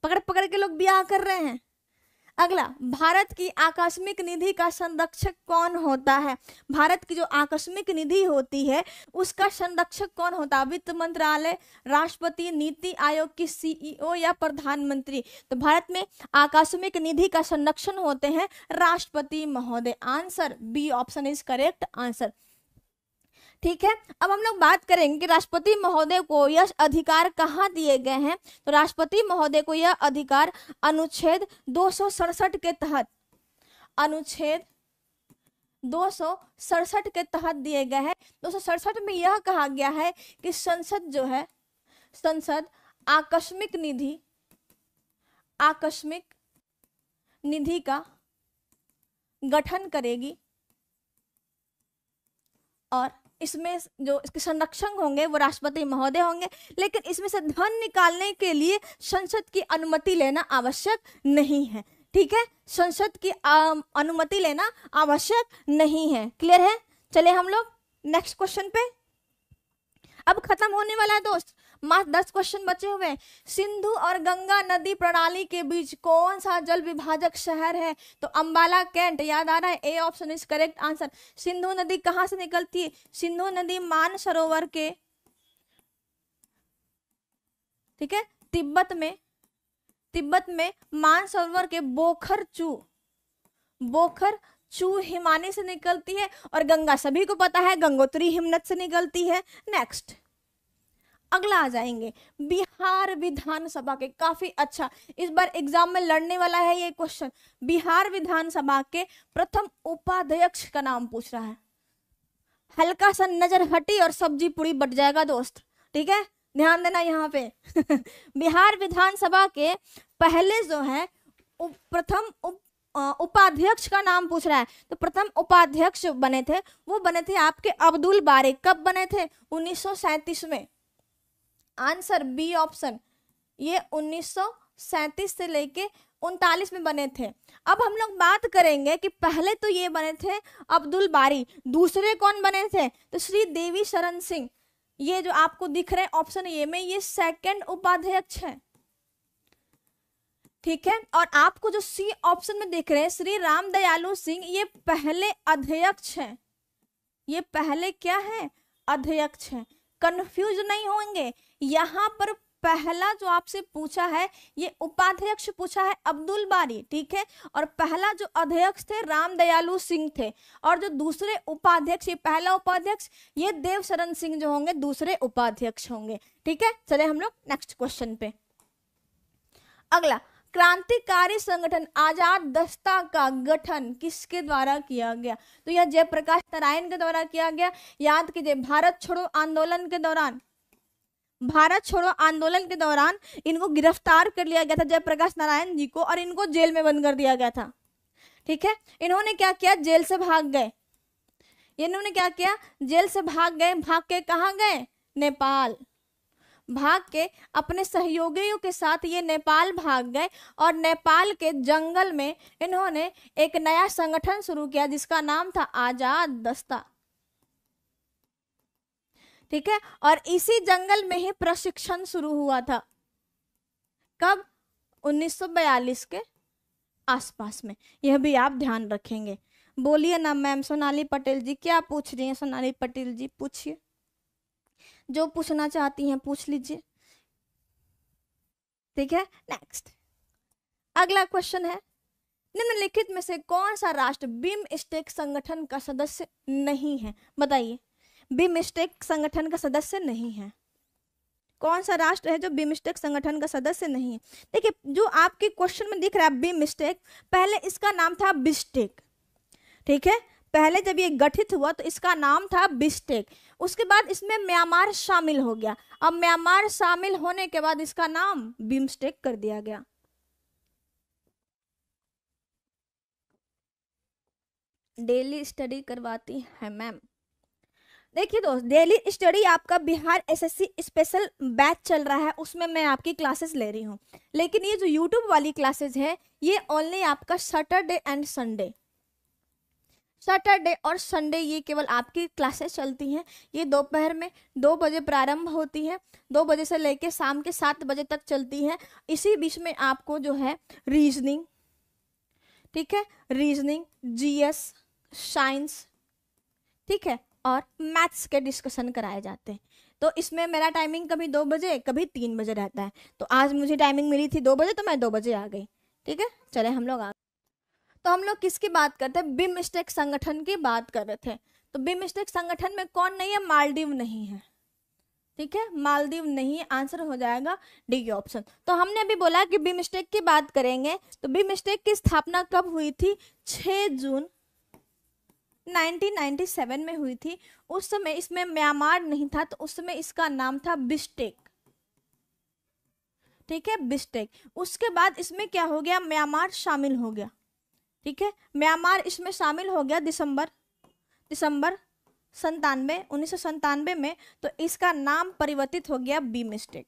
पकड़ पकड़ के लोग ब्याह कर रहे हैं अगला भारत की आकस्मिक निधि का संरक्षक कौन होता है भारत की जो आकस्मिक निधि होती है उसका संरक्षक कौन होता है वित्त मंत्रालय राष्ट्रपति नीति आयोग की सीईओ e या प्रधानमंत्री तो भारत में आकस्मिक निधि का संरक्षण होते हैं राष्ट्रपति महोदय answer B option is correct answer ठीक है अब हम लोग बात करेंगे कि राष्ट्रपति महोदय को यह अधिकार कहाँ दिए गए हैं तो राष्ट्रपति महोदय को यह अधिकार अनुच्छेद दो के तहत अनुच्छेद दो के तहत दिए गए हैं दो में यह कहा गया है कि संसद जो है संसद आकस्मिक निधि आकस्मिक निधि का गठन करेगी और इसमें जो इसके संरक्षक होंगे वो राष्ट्रपति महोदय होंगे लेकिन इसमें से धन निकालने के लिए संसद की अनुमति लेना आवश्यक नहीं है ठीक है संसद की अनुमति लेना आवश्यक नहीं है क्लियर है चले हम लोग नेक्स्ट क्वेश्चन पे अब खत्म होने वाला है दोस्त मात्र दस क्वेश्चन बचे हुए हैं सिंधु और गंगा नदी प्रणाली के बीच कौन सा जल विभाजक शहर है तो अंबाला कैंट याद आ रहा है A option is correct answer Sindhu नदी कहाँ से निकलती है सिंधु नदी मान सरोवर के ठीक है तिब्बत में तिब्बत में मानसरोवर के बोखर चू बोखर चू हिमानी से निकलती है और गंगा सभी को पता है गंगोत्री हिमनत से निकलती है नेक्स्ट अगला आ जाएंगे बिहार विधानसभा के काफी अच्छा इस बार एग्जाम में लड़ने वाला है ये क्वेश्चन बिहार विधानसभा के प्रथम उपाध्यक्ष का नाम पूछ रहा है हल्का सा नजर हटी और सब्जी पूरी बट जाएगा दोस्त ठीक है ध्यान देना यहाँ पे बिहार विधानसभा के पहले जो है प्रथम उप, उपाध्यक्ष का नाम पूछ रहा है तो प्रथम उपाध्यक्ष बने थे वो बने थे आपके अब्दुल बारे कब बने थे 1937 में आंसर बी ऑप्शन ये उन्नीस से लेके उनतालीस में बने थे अब हम लोग बात करेंगे कि पहले तो ये बने थे अब्दुल बारी दूसरे कौन बने थे तो श्री देवी शरण सिंह ये जो आपको दिख रहे ऑप्शन ए में ये सेकंड उपाध्यक्ष है ठीक है और आपको जो सी ऑप्शन में दिख रहे हैं श्री राम दयालु सिंह ये पहले अध्यक्ष हैं ये पहले क्या है अध्यक्ष हैं कंफ्यूज नहीं होंगे यहाँ पर पहला जो आपसे पूछा है ये उपाध्यक्ष पूछा है अब्दुल बारी ठीक है और पहला जो अध्यक्ष थे राम दयालु सिंह थे और जो दूसरे उपाध्यक्ष ये पहला उपाध्यक्ष ये देव शरण सिंह जो होंगे दूसरे उपाध्यक्ष होंगे ठीक है चले हम लोग नेक्स्ट क्वेश्चन पे अगला क्रांतिकारी संगठन आजाद दस्ता का गठन किसके द्वारा किया गया तो यह जयप्रकाश नारायण के द्वारा किया गया याद कीजिए भारत छोड़ो आंदोलन के दौरान भारत छोड़ो आंदोलन के दौरान इनको गिरफ्तार कर लिया गया था जयप्रकाश नारायण जी को और इनको जेल में बंद कर दिया गया था ठीक है इन्होंने क्या किया जेल से भाग गए इन्होंने क्या किया जेल से भाग गए भाग के कहा गए नेपाल भाग के अपने सहयोगियों के साथ ये नेपाल भाग गए और नेपाल के जंगल में इन्होंने एक नया संगठन शुरू किया जिसका नाम था आज़ाद दस्ता ठीक है और इसी जंगल में ही प्रशिक्षण शुरू हुआ था कब 1942 के आसपास में यह भी आप ध्यान रखेंगे बोलिए ना मैम सोनाली पटेल जी क्या पूछ रही हैं सोनाली पटेल जी पूछिए जो पूछना चाहती हैं पूछ लीजिए ठीक है नेक्स्ट अगला क्वेश्चन है निम्नलिखित में से कौन सा राष्ट्र बिम स्टेक संगठन का सदस्य नहीं है बताइए बिमिस्टेक संगठन का सदस्य नहीं है कौन सा राष्ट्र है जो बिमिस्टेक संगठन का सदस्य नहीं है देखिए जो आपके क्वेश्चन में दिख रहा है बिमिस्टेक पहले इसका नाम था बिस्टेक ठीक है पहले जब ये गठित हुआ तो इसका नाम था बिस्टेक उसके बाद इसमें म्यांमार शामिल हो गया अब म्यांमार शामिल होने के बाद इसका नाम बिमस्टेक कर दिया गया डेली स्टडी करवाती है मैम देखिए दोस्त डेली स्टडी आपका बिहार एसएससी स्पेशल बैच चल रहा है उसमें मैं आपकी क्लासेस ले रही हूँ लेकिन ये जो यूट्यूब वाली क्लासेस है ये ओनली आपका सैटरडे एंड संडे सैटरडे और संडे ये केवल आपकी क्लासेस चलती हैं ये दोपहर में दो बजे प्रारंभ होती है दो बजे से लेकर शाम के सात बजे तक चलती हैं इसी बीच में आपको जो है रीजनिंग ठीक है रीजनिंग जीएस साइंस ठीक है और मैथ्स के डिस्कशन कराए जाते हैं तो इसमें मेरा टाइमिंग कभी दो बजे कभी तीन बजे रहता है तो आज मुझे टाइमिंग मिली थी दो बजे तो मैं दो बजे आ गई ठीक है चले हम लोग आ तो हम लोग किसकी बात करते हैं बिम स्टेक संगठन की बात कर रहे थे तो बिम स्टेक संगठन में कौन नहीं है मालदीव नहीं है ठीक है मालदीव नहीं आंसर हो जाएगा डी ऑप्शन तो हमने अभी बोला कि बिमस्टेक की बात करेंगे तो बिमस्टेक की स्थापना कब हुई थी 6 जून 1997 में हुई थी उस समय इसमें म्यांमार नहीं था तो उस समय इसका नाम था बिस्टेक ठीक है बिस्टेक उसके बाद इसमें क्या हो गया म्यांमार शामिल हो गया ठीक है म्यांमार इसमें शामिल हो गया दिसंबर दिसंबर संतानवे उन्नीस में तो इसका नाम परिवर्तित हो गया बी मिस्टेक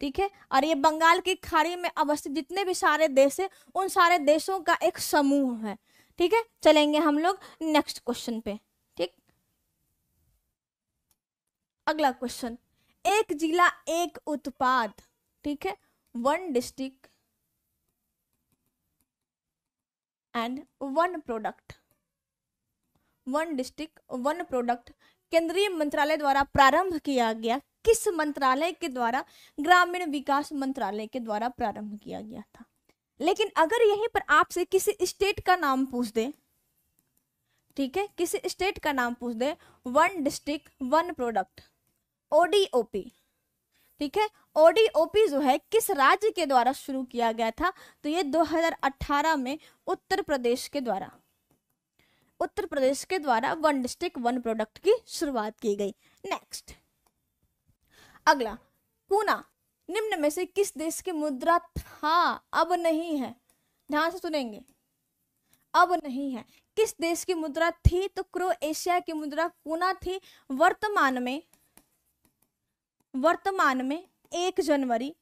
ठीक है और ये बंगाल की खाड़ी में अवस्थित जितने भी सारे देश है उन सारे देशों का एक समूह है ठीक है चलेंगे हम लोग नेक्स्ट क्वेश्चन पे ठीक अगला क्वेश्चन एक जिला एक उत्पाद ठीक है one district and one product one district one product केंद्रीय मंत्रालय द्वारा प्रारंभ किया गया किस मंत्रालय के द्वारा ग्रामीण विकास मंत्रालय के द्वारा प्रारंभ किया गया था लेकिन अगर यहीं पर आपसे किसी स्टेट का नाम पूछ दे ठीक है किसी स्टेट का नाम पूछ दे one district one product ODOP ठीक है ओडीओपी जो है किस राज्य के द्वारा शुरू किया गया था तो ये 2018 में उत्तर प्रदेश के द्वारा उत्तर प्रदेश के द्वारा वन डिस्ट्रिक्ट वन प्रोडक्ट की शुरुआत की गई नेक्स्ट अगला पूना निम्न में से किस देश की मुद्रा था अब नहीं है ध्यान से सुनेंगे अब नहीं है किस देश की मुद्रा थी तो क्रोएशिया की मुद्रा पूना थी वर्तमान में वर्तमान में एक जनवरी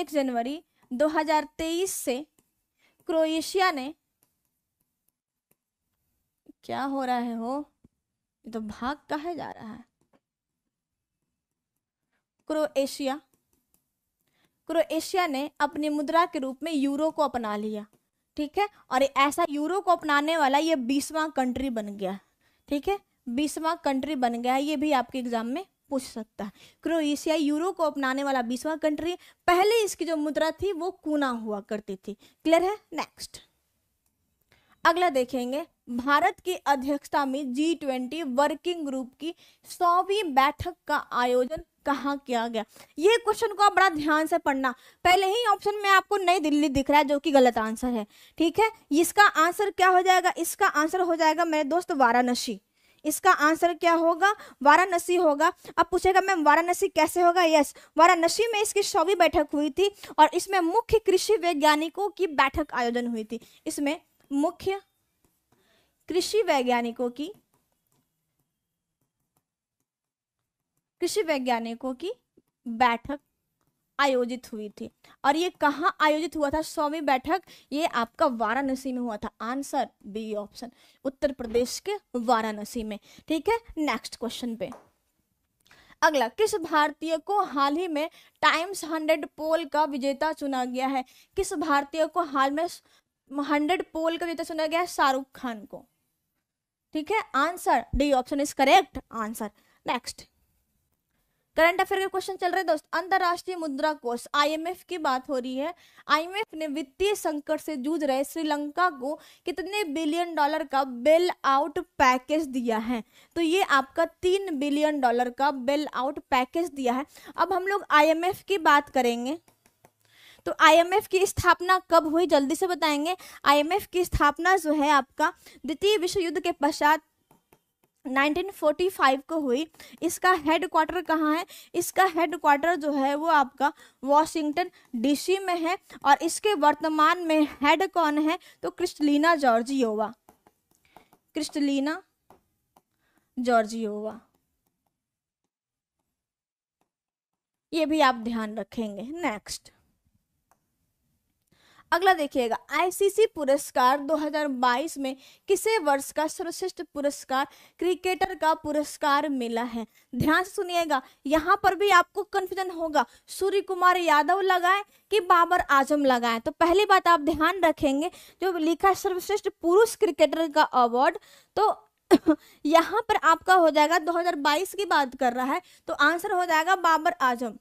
एक जनवरी 2023 से क्रोएशिया ने क्या हो रहा है हो ये तो भाग कहा जा रहा है क्रोएशिया क्रोएशिया ने अपनी मुद्रा के रूप में यूरो को अपना लिया ठीक है और ऐसा यूरो को अपनाने वाला ये बीसवा कंट्री बन गया ठीक है बीसवा कंट्री बन गया ये भी आपके एग्जाम में पूछ सकता है क्रोएशिया यूरो को अपनाने वाला बीसवा कंट्री पहले इसकी जो मुद्रा थी वो कूना हुआ करती थी क्लियर है नेक्स्ट अगला देखेंगे भारत की अध्यक्षता में जी ट्वेंटी वर्किंग ग्रुप की सौवीं बैठक का आयोजन कहा किया गया ये क्वेश्चन को आप बड़ा ध्यान से पढ़ना पहले ही ऑप्शन में आपको नई दिल्ली दिख रहा है जो कि गलत आंसर है ठीक है इसका आंसर क्या हो जाएगा इसका आंसर हो जाएगा मेरे दोस्त वाराणसी इसका आंसर क्या होगा वाराणसी होगा अब पूछेगा मैम वाराणसी कैसे होगा यस वाराणसी में इसकी सौवी बैठक हुई थी और इसमें मुख्य कृषि वैज्ञानिकों की बैठक आयोजन हुई थी इसमें मुख्य कृषि वैज्ञानिकों की कृषि वैज्ञानिकों की बैठक आयोजित हुई थी और ये कहाँ आयोजित हुआ था स्वामी बैठक ये आपका वाराणसी में हुआ था answer B option Uttar Pradesh के वाराणसी में ठीक है नेक्स्ट क्वेश्चन पे अगला किस भारतीय को हाल ही में टाइम्स हंड्रेड पोल का विजेता चुना गया है किस भारतीय को हाल में हंड्रेड पोल का विजेता चुना गया है शाहरुख खान को ठीक है answer D option is correct answer next current affair के क्वेश्चन चल रहे हैं दोस्त अंतर्राष्ट्रीय मुद्रा कोष आईएमएफ की बात हो रही है आईएमएफ ने वित्तीय संकट से जूझ रहे श्रीलंका को कितने बिलियन डॉलर का बेल आउट पैकेज दिया है तो ये आपका तीन बिलियन डॉलर का बेल आउट पैकेज दिया है अब हम लोग आईएमएफ की बात करेंगे तो आई की स्थापना कब हुई जल्दी से बताएंगे आई की स्थापना जो है आपका द्वितीय विश्व युद्ध के पश्चात 1945 को हुई इसका हेड क्वार्टर कहाँ है इसका हेड क्वार्टर जो है वो आपका वॉशिंगटन डीसी में है और इसके वर्तमान में हेड कौन है तो क्रिस्टलिना जॉर्जियोवा क्रिस्टलिना जॉर्जियोवा ये भी आप ध्यान रखेंगे नेक्स्ट अगला देखिएगा आईसीसी पुरस्कार 2022 में किसे वर्ष का सर्वश्रेष्ठ पुरस्कार क्रिकेटर का पुरस्कार मिला है ध्यान से सुनिएगा यहाँ पर भी आपको कन्फ्यूजन होगा सूर्य कुमार यादव लगाए कि बाबर आजम लगाए तो पहली बात आप ध्यान रखेंगे जो लिखा सर्वश्रेष्ठ पुरुष क्रिकेटर का अवार्ड तो यहाँ पर आपका हो जाएगा 2022 की बात कर रहा है तो आंसर हो जाएगा बाबर आजम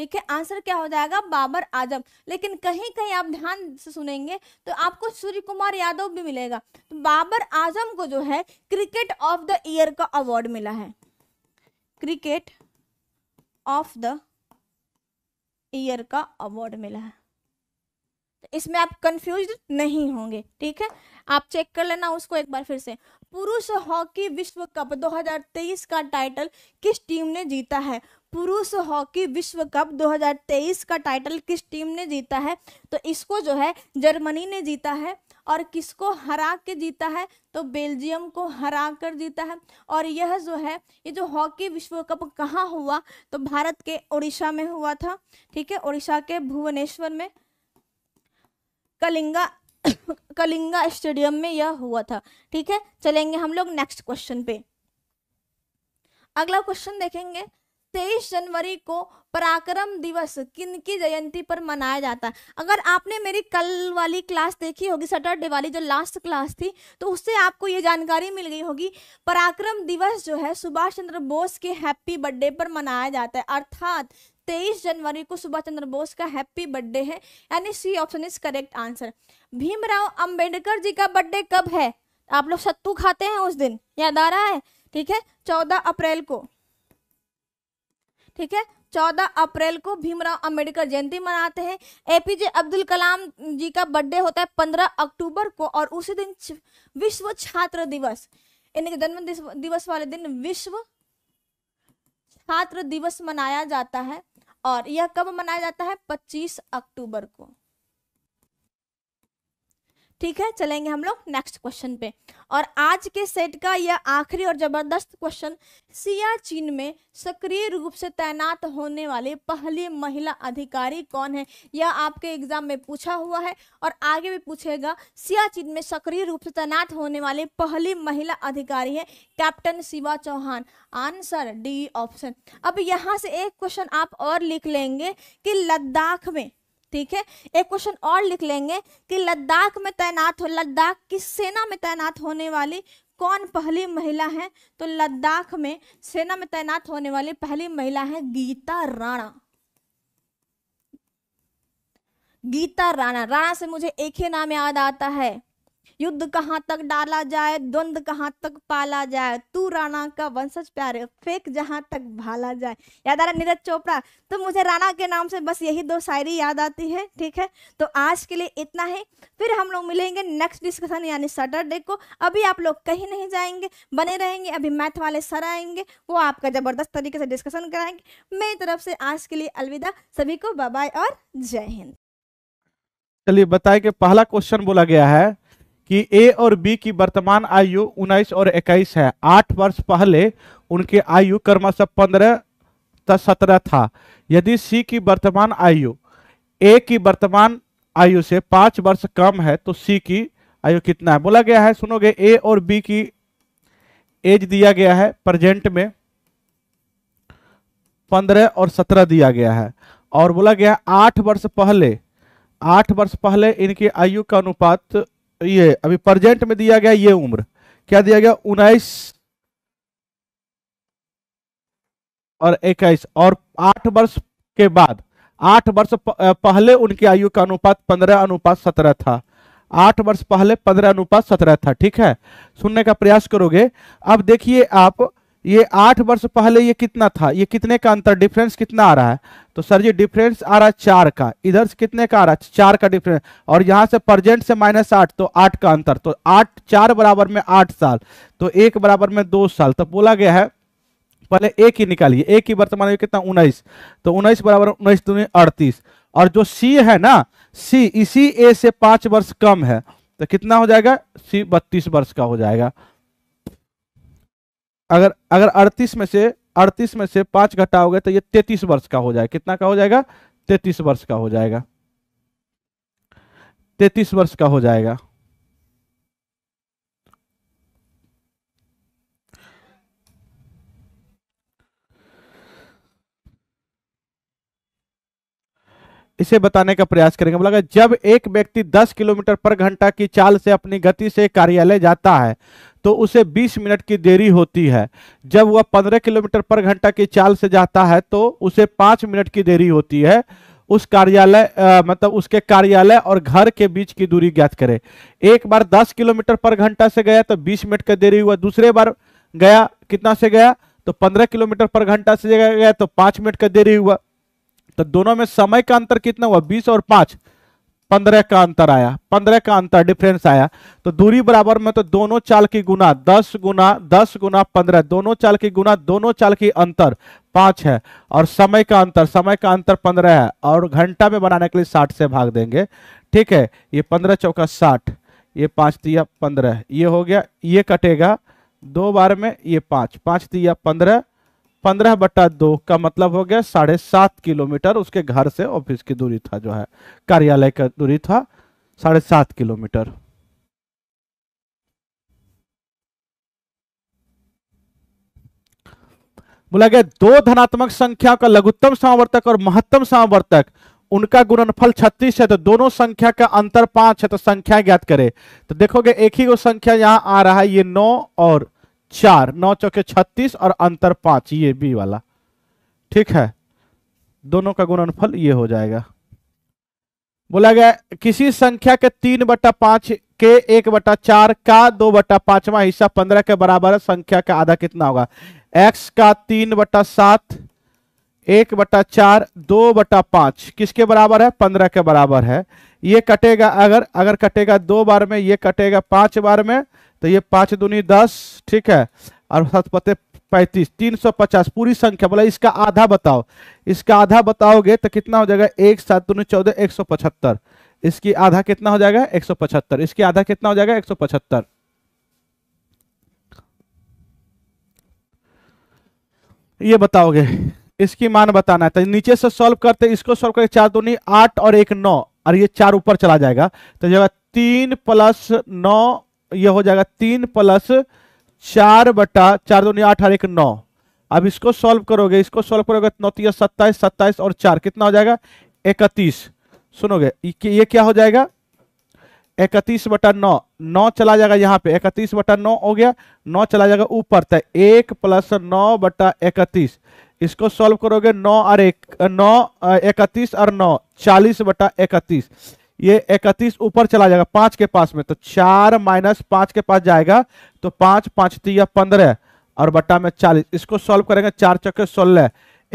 ठीक है आंसर क्या हो जाएगा बाबर आजम लेकिन कहीं कहीं आप ध्यान से सुनेंगे तो आपको सूर्य कुमार यादव भी मिलेगा तो बाबर आजम को जो है क्रिकेट ऑफ द ईयर का अवार्ड मिला है क्रिकेट ऑफ द ईयर का अवार्ड मिला है तो इसमें आप कंफ्यूज नहीं होंगे ठीक है आप चेक कर लेना उसको एक बार फिर से पुरुष हॉकी विश्व कप 2023 का टाइटल किस टीम ने जीता है पुरुष हॉकी विश्व कप 2023 का टाइटल किस टीम ने जीता है तो इसको जो है जर्मनी ने जीता है और किसको हरा के जीता है तो बेल्जियम को हरा कर जीता है और यह जो है ये जो हॉकी विश्व कप कहाँ हुआ तो भारत के उड़ीसा में हुआ था ठीक है उड़ीसा के भुवनेश्वर में कलिंगा कलिंगा स्टेडियम में यह हुआ था ठीक है चलेंगे हम लोग नेक्स्ट क्वेश्चन पे अगला क्वेश्चन देखेंगे तेईस जनवरी को पराक्रम दिवस किन की जयंती पर मनाया जाता है अगर आपने मेरी कल वाली क्लास देखी होगी सटरडे वाली जो लास्ट क्लास थी तो उससे आपको ये जानकारी मिल गई होगी पराक्रम दिवस जो है सुभाष चंद्र बोस के हैप्पी बर्थडे पर मनाया जाता है अर्थात तेईस जनवरी को सुभाष चंद्र बोस का हैप्पी बर्थडे है यानी C option is correct answer Bhimrao Ambedkar ji का बर्थडे कब है आप लोग सत्तू खाते हैं उस दिन याद आ रहा है ठीक है चौदह अप्रैल को ठीक है चौदह अप्रैल को भीमराव अंबेडकर जयंती मनाते हैं एपीजे अब्दुल कलाम जी का बर्थडे होता है पंद्रह अक्टूबर को और उसी दिन विश्व छात्र दिवस कि जन्म दिवस वाले दिन विश्व छात्र दिवस मनाया जाता है और यह कब मनाया जाता है 25 अक्टूबर को ठीक है चलेंगे हम लोग नेक्स्ट क्वेश्चन पे और आज के सेट का यह आखिरी और जबरदस्त क्वेश्चन सियाचिन में सक्रिय रूप से तैनात होने वाले पहली महिला अधिकारी कौन है यह आपके एग्जाम में पूछा हुआ है और आगे भी पूछेगा सियाचिन में सक्रिय रूप से तैनात होने वाले पहली महिला अधिकारी है captain Shiva Chauhan answer D option अब यहाँ से एक क्वेश्चन आप और लिख लेंगे कि लद्दाख में ठीक है एक क्वेश्चन और लिख लेंगे कि लद्दाख में तैनात हो लद्दाख की सेना में तैनात होने वाली कौन पहली महिला है तो लद्दाख में सेना में तैनात होने वाली पहली महिला है गीता राणा गीता राणा राणा से मुझे एक ही नाम याद आता है युद्ध कहाँ तक डाला जाए द्वंद कहाँ तक पाला जाए तू राणा का वंशज प्यारे फेक जहाँ तक भाला जाए याद आ रहा नीरज चोपड़ा तो मुझे राणा के नाम से बस यही दो शायरी याद आती है ठीक है तो आज के लिए इतना है फिर हम लोग मिलेंगे नेक्स्ट डिस्कशन यानी सैटरडे को अभी आप लोग कहीं नहीं जाएंगे बने रहेंगे अभी मैथ वाले सर आएंगे वो आपका ज़बरदस्त तरीके से डिस्कशन कराएंगे मेरी तरफ से आज के लिए अलविदा सभी को बाय और जय हिंद चलिए बताए कि पहला क्वेश्चन बोला गया है कि ए और बी की वर्तमान आयु 19 और 21 है आठ वर्ष पहले उनकी आयु क्रमशः पंद्रह सत्रह था यदि सी की वर्तमान आयु ए की वर्तमान आयु से पांच वर्ष कम है तो सी की आयु कितना है बोला गया है सुनोगे ए और बी की एज दिया गया है प्रेजेंट में पंद्रह और सत्रह दिया गया है और बोला गया आठ वर्ष पहले आठ वर्ष पहले इनकी आयु का अनुपात ये अभी प्रजेंट में दिया गया ये उम्र क्या दिया गया उन्नीस और इक्कीस और आठ वर्ष के बाद आठ वर्ष पहले उनकी आयु का अनुपात पंद्रह अनुपात सत्रह था आठ वर्ष पहले पंद्रह अनुपात सत्रह था ठीक है सुनने का प्रयास करोगे अब देखिए आप ये आठ वर्ष पहले ये कितना था ये कितने का अंतर डिफरेंस कितना आ रहा है तो सर जी डिफरेंस आ रहा है चार का इधर से कितने का आ रहा है चार का डिफरेंस और यहाँ से प्रजेंट से माइनस आठ तो आठ का अंतर तो आठ चार बराबर में आठ साल तो एक बराबर में दो साल तो बोला गया है पहले एक ही निकालिए एक ही वर्तमान में कितना उन्नीस तो उन्नीस बराबर उन्नीस दूनी अड़तीस और जो सी है ना सी इसी ए से पांच वर्ष कम है तो कितना हो जाएगा सी बत्तीस वर्ष का हो जाएगा अगर अगर अड़तीस में से अड़तीस में से पांच घटाओगे तो ये तैतीस वर्ष का हो जाएगा कितना का हो जाएगा तैतीस वर्ष का हो जाएगा तैतीस वर्ष का हो जाएगा इसे बताने का प्रयास करेंगे बोला गया जब एक व्यक्ति 10 किलोमीटर पर घंटा की चाल से अपनी गति से कार्यालय जाता है तो उसे 20 मिनट की देरी होती है जब वह 15 किलोमीटर पर घंटा की चाल से जाता है तो उसे 5 मिनट की देरी होती है उस कार्यालय मतलब उसके कार्यालय और घर के बीच की दूरी ज्ञात करें एक बार 10 किलोमीटर पर घंटा से गया तो 20 मिनट का देरी हुआ दूसरे बार गया कितना से गया तो 15 किलोमीटर पर घंटा से गया तो 5 मिनट का देरी हुआ तो दोनों में समय का अंतर कितना हुआ बीस और पांच पंद्रह का अंतर आया पंद्रह का अंतर डिफरेंस आया तो दूरी बराबर में तो दोनों चाल की गुना दस गुना दस गुना पंद्रह दोनों चाल की गुना दोनों चाल की अंतर पांच है और समय का अंतर समय का अंतर पंद्रह है और घंटा में बनाने के लिए साठ से भाग देंगे ठीक है ये पंद्रह चौका साठ ये पांच दिया पंद्रह ये हो गया ये कटेगा दो बार में ये पांच पांच दिया पंद्रह पंद्रह बट्टा दो का मतलब हो गया साढ़े सात किलोमीटर उसके घर से ऑफिस की दूरी था जो है कार्यालय का दूरी था साढ़े सात किलोमीटर बोला गया दो धनात्मक संख्या का लघुत्तम समावर्तक और महत्तम समावर्तक उनका गुणनफल 36 है तो दोनों संख्या का अंतर पांच है तो संख्या ज्ञात करें तो देखोगे एक ही वो संख्या यहां आ रहा है ये नौ और चार नौ चौके छत्तीस और अंतर पांच ये बी वाला ठीक है दोनों का गुणनफल ये हो जाएगा बोला गया किसी संख्या के तीन बटा पांच के एक बटा चार का दो बटा पांचवा हिस्सा पंद्रह के बराबर संख्या का आधा कितना होगा एक्स का तीन बटा सात एक बटा चार दो बटा पांच किसके बराबर है पंद्रह के बराबर है ये कटेगा अगर अगर कटेगा दो बार में ये कटेगा पांच बार में तो ये पांच दूनी दस ठीक है और सात पते पैंतीस तीन सौ पचास पूरी संख्या बोला इसका आधा बताओ इसका आधा बताओगे तो कितना हो जाएगा एक सात दूनी चौदह एक सौ पचहत्तर इसकी आधा कितना हो जाएगा एक सौ पचहत्तर इसकी आधा कितना हो जाएगा एक सौ पचहत्तर ये बताओगे इसकी मान बताना है तो नीचे से सॉल्व करते इसको सॉल्व करके चार दूनी आठ और एक नौ और ये चार ऊपर चला जाएगा तो जगह तीन प्लस नौ यह हो जाएगा तीन प्लस चार बटा चार दो आठ हर एक नौ अब इसको सॉल्व करोगे इसको सॉल्व करोगे तो नौ तीस सत्ताईस सत्ताईस और चार कितना हो जाएगा इकतीस सुनोगे ये क्या हो जाएगा इकतीस बटा नौ नौ चला जाएगा यहाँ पे इकतीस बटा नौ हो गया नौ चला जाएगा ऊपर तक तो एक प्लस नौ बटा इकतीस इसको सॉल्व करोगे नौ और एक नौ इकतीस और नौ चालीस बटा इकतीस ये इकतीस ऊपर चला जाएगा पांच के पास में तो चार माइनस पांच के पास जाएगा तो पांच पांच तीया पंद्रह और बट्टा में चालीस इसको सॉल्व करेंगे चार चक्के सोलह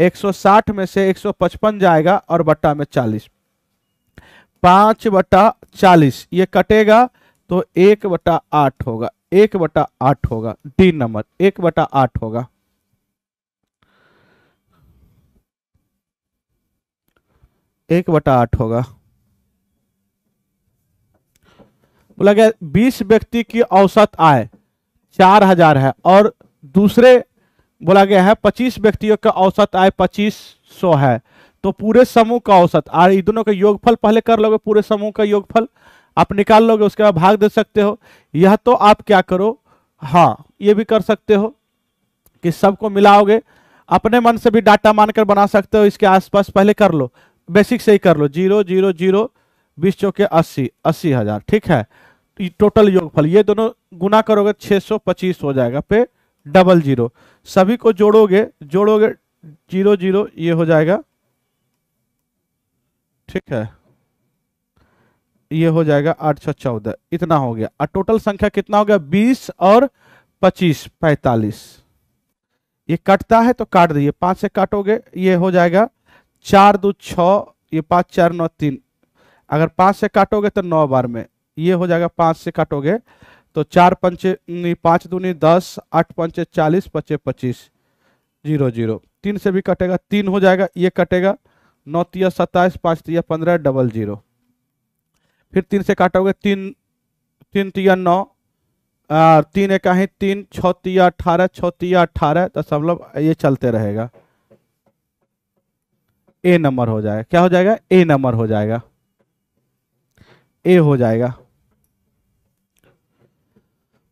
एक सौ साठ में से एक सौ पचपन जाएगा और बट्टा में चालीस पांच बट्टा चालीस ये कटेगा तो एक बटा आठ होगा एक बटा आठ होगा डी नंबर एक बटा आठ होगा एक बटा आठ होगा बोला गया बीस व्यक्ति की औसत आय चार हजार है और दूसरे बोला गया है पच्चीस व्यक्तियों का औसत आय पच्चीस सौ है तो पूरे समूह का औसत और दोनों का योगफल पहले कर लोगे पूरे समूह का योगफल आप निकाल लोगे उसके बाद भाग दे सकते हो यह तो आप क्या करो हाँ ये भी कर सकते हो कि सबको मिलाओगे अपने मन से भी डाटा मानकर बना सकते हो इसके आसपास पहले कर लो बेसिक से ही कर लो जीरो जीरो जीरो बीस चौके अस्सी अस्सी हजार ठीक है टोटल तो योगफल ये दोनों गुना करोगे छह सौ पच्चीस हो जाएगा पे डबल जीरो सभी को जोड़ोगे जोड़ोगे जीरो जीरो ये हो जाएगा ठीक है ये हो जाएगा आठ सौ चौदह इतना हो गया और टोटल संख्या कितना हो गया बीस और पच्चीस पैतालीस ये कटता है तो काट दीजिए पांच से काटोगे ये हो जाएगा चार दो छ ये पांच चार नौ तीन अगर पाँच से काटोगे तो नौ बार में ये हो जाएगा पाँच से काटोगे तो चार पंचे पाँच दूनी दस आठ पंचे चालीस पचे पच्चीस जीरो जीरो तीन से भी कटेगा तीन हो जाएगा ये कटेगा नौ तिया सत्ताईस पाँच तिया पंद्रह डबल जीरो फिर तीन से काटोगे तीन तीन तिया नौ आ, तीन इकाही तीन छतिया अठारह छतिया अठारह तो लोग ये चलते रहेगा ए नंबर हो जाएगा क्या हो जाएगा ए नंबर हो जाएगा ए हो जाएगा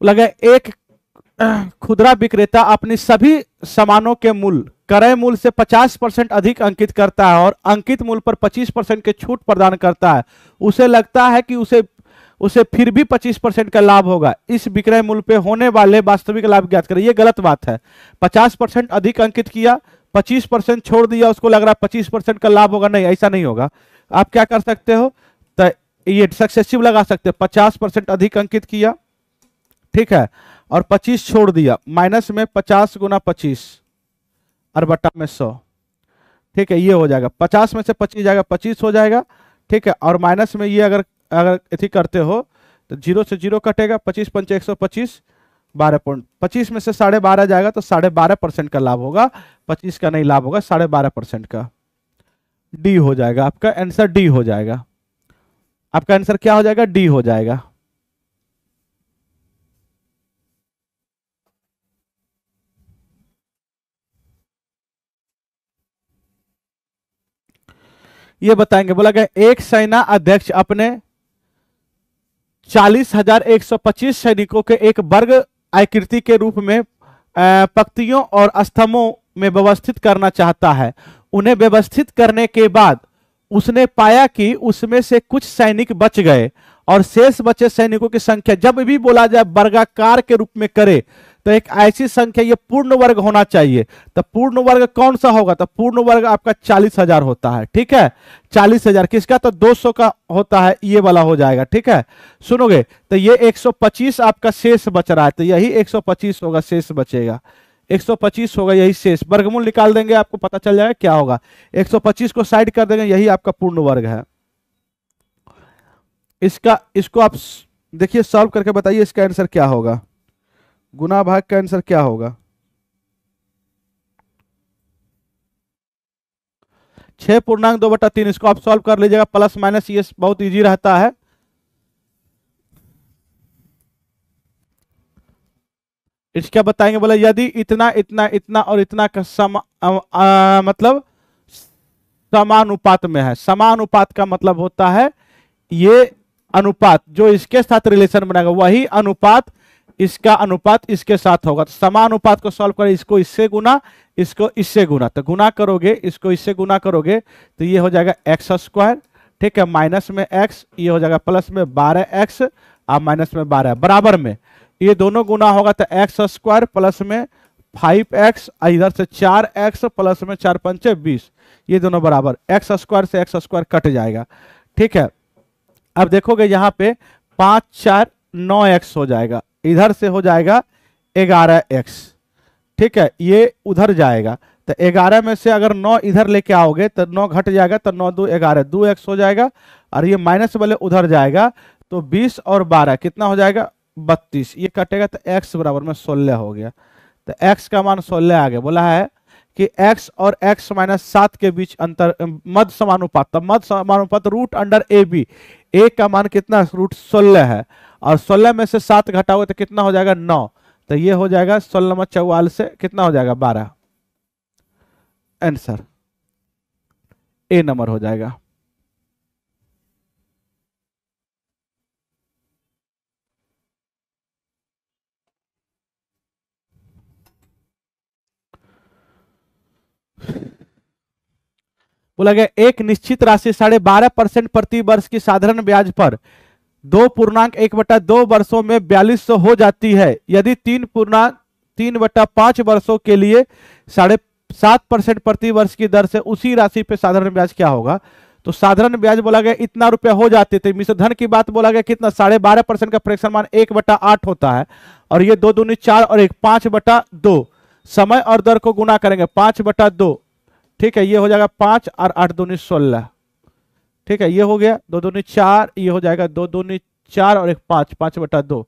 लगा एक खुदरा विक्रेता अपनी सभी सामानों के मूल्य क्रय मूल्य से 50 परसेंट अधिक अंकित करता है और अंकित मूल्य पर 25 परसेंट के छूट प्रदान करता है उसे लगता है कि उसे उसे फिर भी 25 परसेंट का लाभ होगा इस विक्रय मूल्य पे होने वाले वास्तविक लाभ ज्ञात करें यह गलत बात है 50 परसेंट अधिक अंकित किया 25 परसेंट छोड़ दिया उसको लग रहा है 25 परसेंट का लाभ होगा नहीं ऐसा नहीं होगा आप क्या कर सकते हो ये सक्सेसिव लगा सकते हैं पचास परसेंट अधिक अंकित किया ठीक है और पच्चीस छोड़ दिया माइनस में पचास गुना पच्चीस और बट्टा में सौ ठीक है ये हो जाएगा पचास में से पच्चीस जाएगा पच्चीस हो जाएगा ठीक है और माइनस में ये अगर अगर यथी करते हो तो जीरो से जीरो कटेगा पच्चीस पंच एक सौ पच्चीस बारह पॉइंट पच्चीस में से साढ़े बारह जाएगा तो साढ़े बारह परसेंट का लाभ होगा पच्चीस का नहीं लाभ होगा साढ़े बारह परसेंट का डी हो जाएगा आपका आंसर डी हो जाएगा आपका आंसर क्या हो जाएगा डी हो जाएगा ये बताएंगे बोला गया एक सेना अध्यक्ष अपने चालीस हजार एक सौ पच्चीस सैनिकों के एक वर्ग आकृति के रूप में पक्तियों और स्तंभों में व्यवस्थित करना चाहता है उन्हें व्यवस्थित करने के बाद उसने पाया कि उसमें से कुछ सैनिक बच गए और शेष बचे सैनिकों की संख्या जब भी बोला जाए वर्गाकार के रूप में करे तो एक ऐसी संख्या ये पूर्ण वर्ग होना चाहिए तो पूर्ण वर्ग कौन सा होगा तो पूर्ण वर्ग आपका चालीस हजार होता है ठीक है चालीस हजार किसका तो दो सौ का होता है ये वाला हो जाएगा ठीक है सुनोगे तो ये एक सौ पच्चीस आपका शेष बच रहा है तो यही एक सौ पच्चीस होगा शेष बचेगा 125 होगा यही शेष वर्गमूल निकाल देंगे आपको पता चल जाएगा क्या होगा 125 को साइड कर देंगे यही आपका पूर्ण वर्ग है इसका इसको आप देखिए सॉल्व करके बताइए इसका आंसर क्या होगा गुना भाग का आंसर क्या होगा छह पूर्णांक दो बटा तीन इसको आप सॉल्व कर लीजिएगा प्लस माइनस ये बहुत इजी रहता है इस क्या बताएंगे बोला यदि इतना इतना इतना और इतना का सम आ, आ, मतलब समानुपात में है समानुपात का मतलब होता है ये अनुपात जो इसके साथ रिलेशन बनाएगा वही अनुपात इसका अनुपात इसके साथ होगा तो समानुपात को सॉल्व करें इसको इससे गुना इसको इससे गुना तो गुना करोगे इसको इससे गुना करोगे तो ये हो जाएगा एक्स स्क्वायर ठीक है माइनस में एक्स ये हो जाएगा प्लस में बारह एक्स और माइनस में बारह बराबर में ये दोनों गुना होगा तो एक्स स्क्वायर प्लस में फाइव एक्स इधर से चार एक्स प्लस में चार पंचे बीस ये दोनों बराबर एक्स स्क्वायर से एक्स स्क्वायर कट जाएगा ठीक है अब देखोगे यहाँ पे पाँच चार नौ एक्स हो जाएगा इधर से हो जाएगा ग्यारह एक्स ठीक है ये उधर जाएगा तो ग्यारह में से अगर नौ इधर लेके आओगे तो नौ घट जाएगा तो नौ दो ग्यारह दो एक्स हो जाएगा और ये माइनस वाले उधर जाएगा तो बीस और बारह कितना हो जाएगा बत्तीस ये कटेगा तो एक्स बराबर में सोलह हो गया तो एक्स का मान सोलह आ गया बोला है कि x और x माइनस सात के बीच अंतर मध समानुपात तो मध समानुपात root under A B A का मान कितना रूट सोलह है और सोलह में से सात घटाओगे तो कितना हो जाएगा नौ तो ये हो जाएगा सोलह में चौवाल से कितना हो जाएगा बारह आंसर ए नंबर हो जाएगा बोला गया एक निश्चित राशि साढ़े बारह परसेंट प्रति वर्ष की साधारण ब्याज पर दो पूर्णांक एक बटा दो वर्षो में बयालीस सौ हो जाती है यदि तीन पूर्णांक तीन बटा पांच वर्षों के लिए साढ़े सात परसेंट प्रति वर्ष की दर से उसी राशि पे साधारण ब्याज क्या होगा तो साधारण ब्याज बोला गया इतना रुपया हो जाते थे मिश्रधन की बात बोला गया कितना साढ़े बारह परसेंट का प्रेक्षण मान एक बटा आठ होता है और ये दो दूनी चार और एक पांच बटा दो समय और दर को गुना करेंगे पांच बटा दो ठीक है ये हो जाएगा पांच और आठ दूनी सोलह ठीक है ये हो गया दो दूनी चार ये हो जाएगा दो दूनी चार और एक पांच पांच बटा दो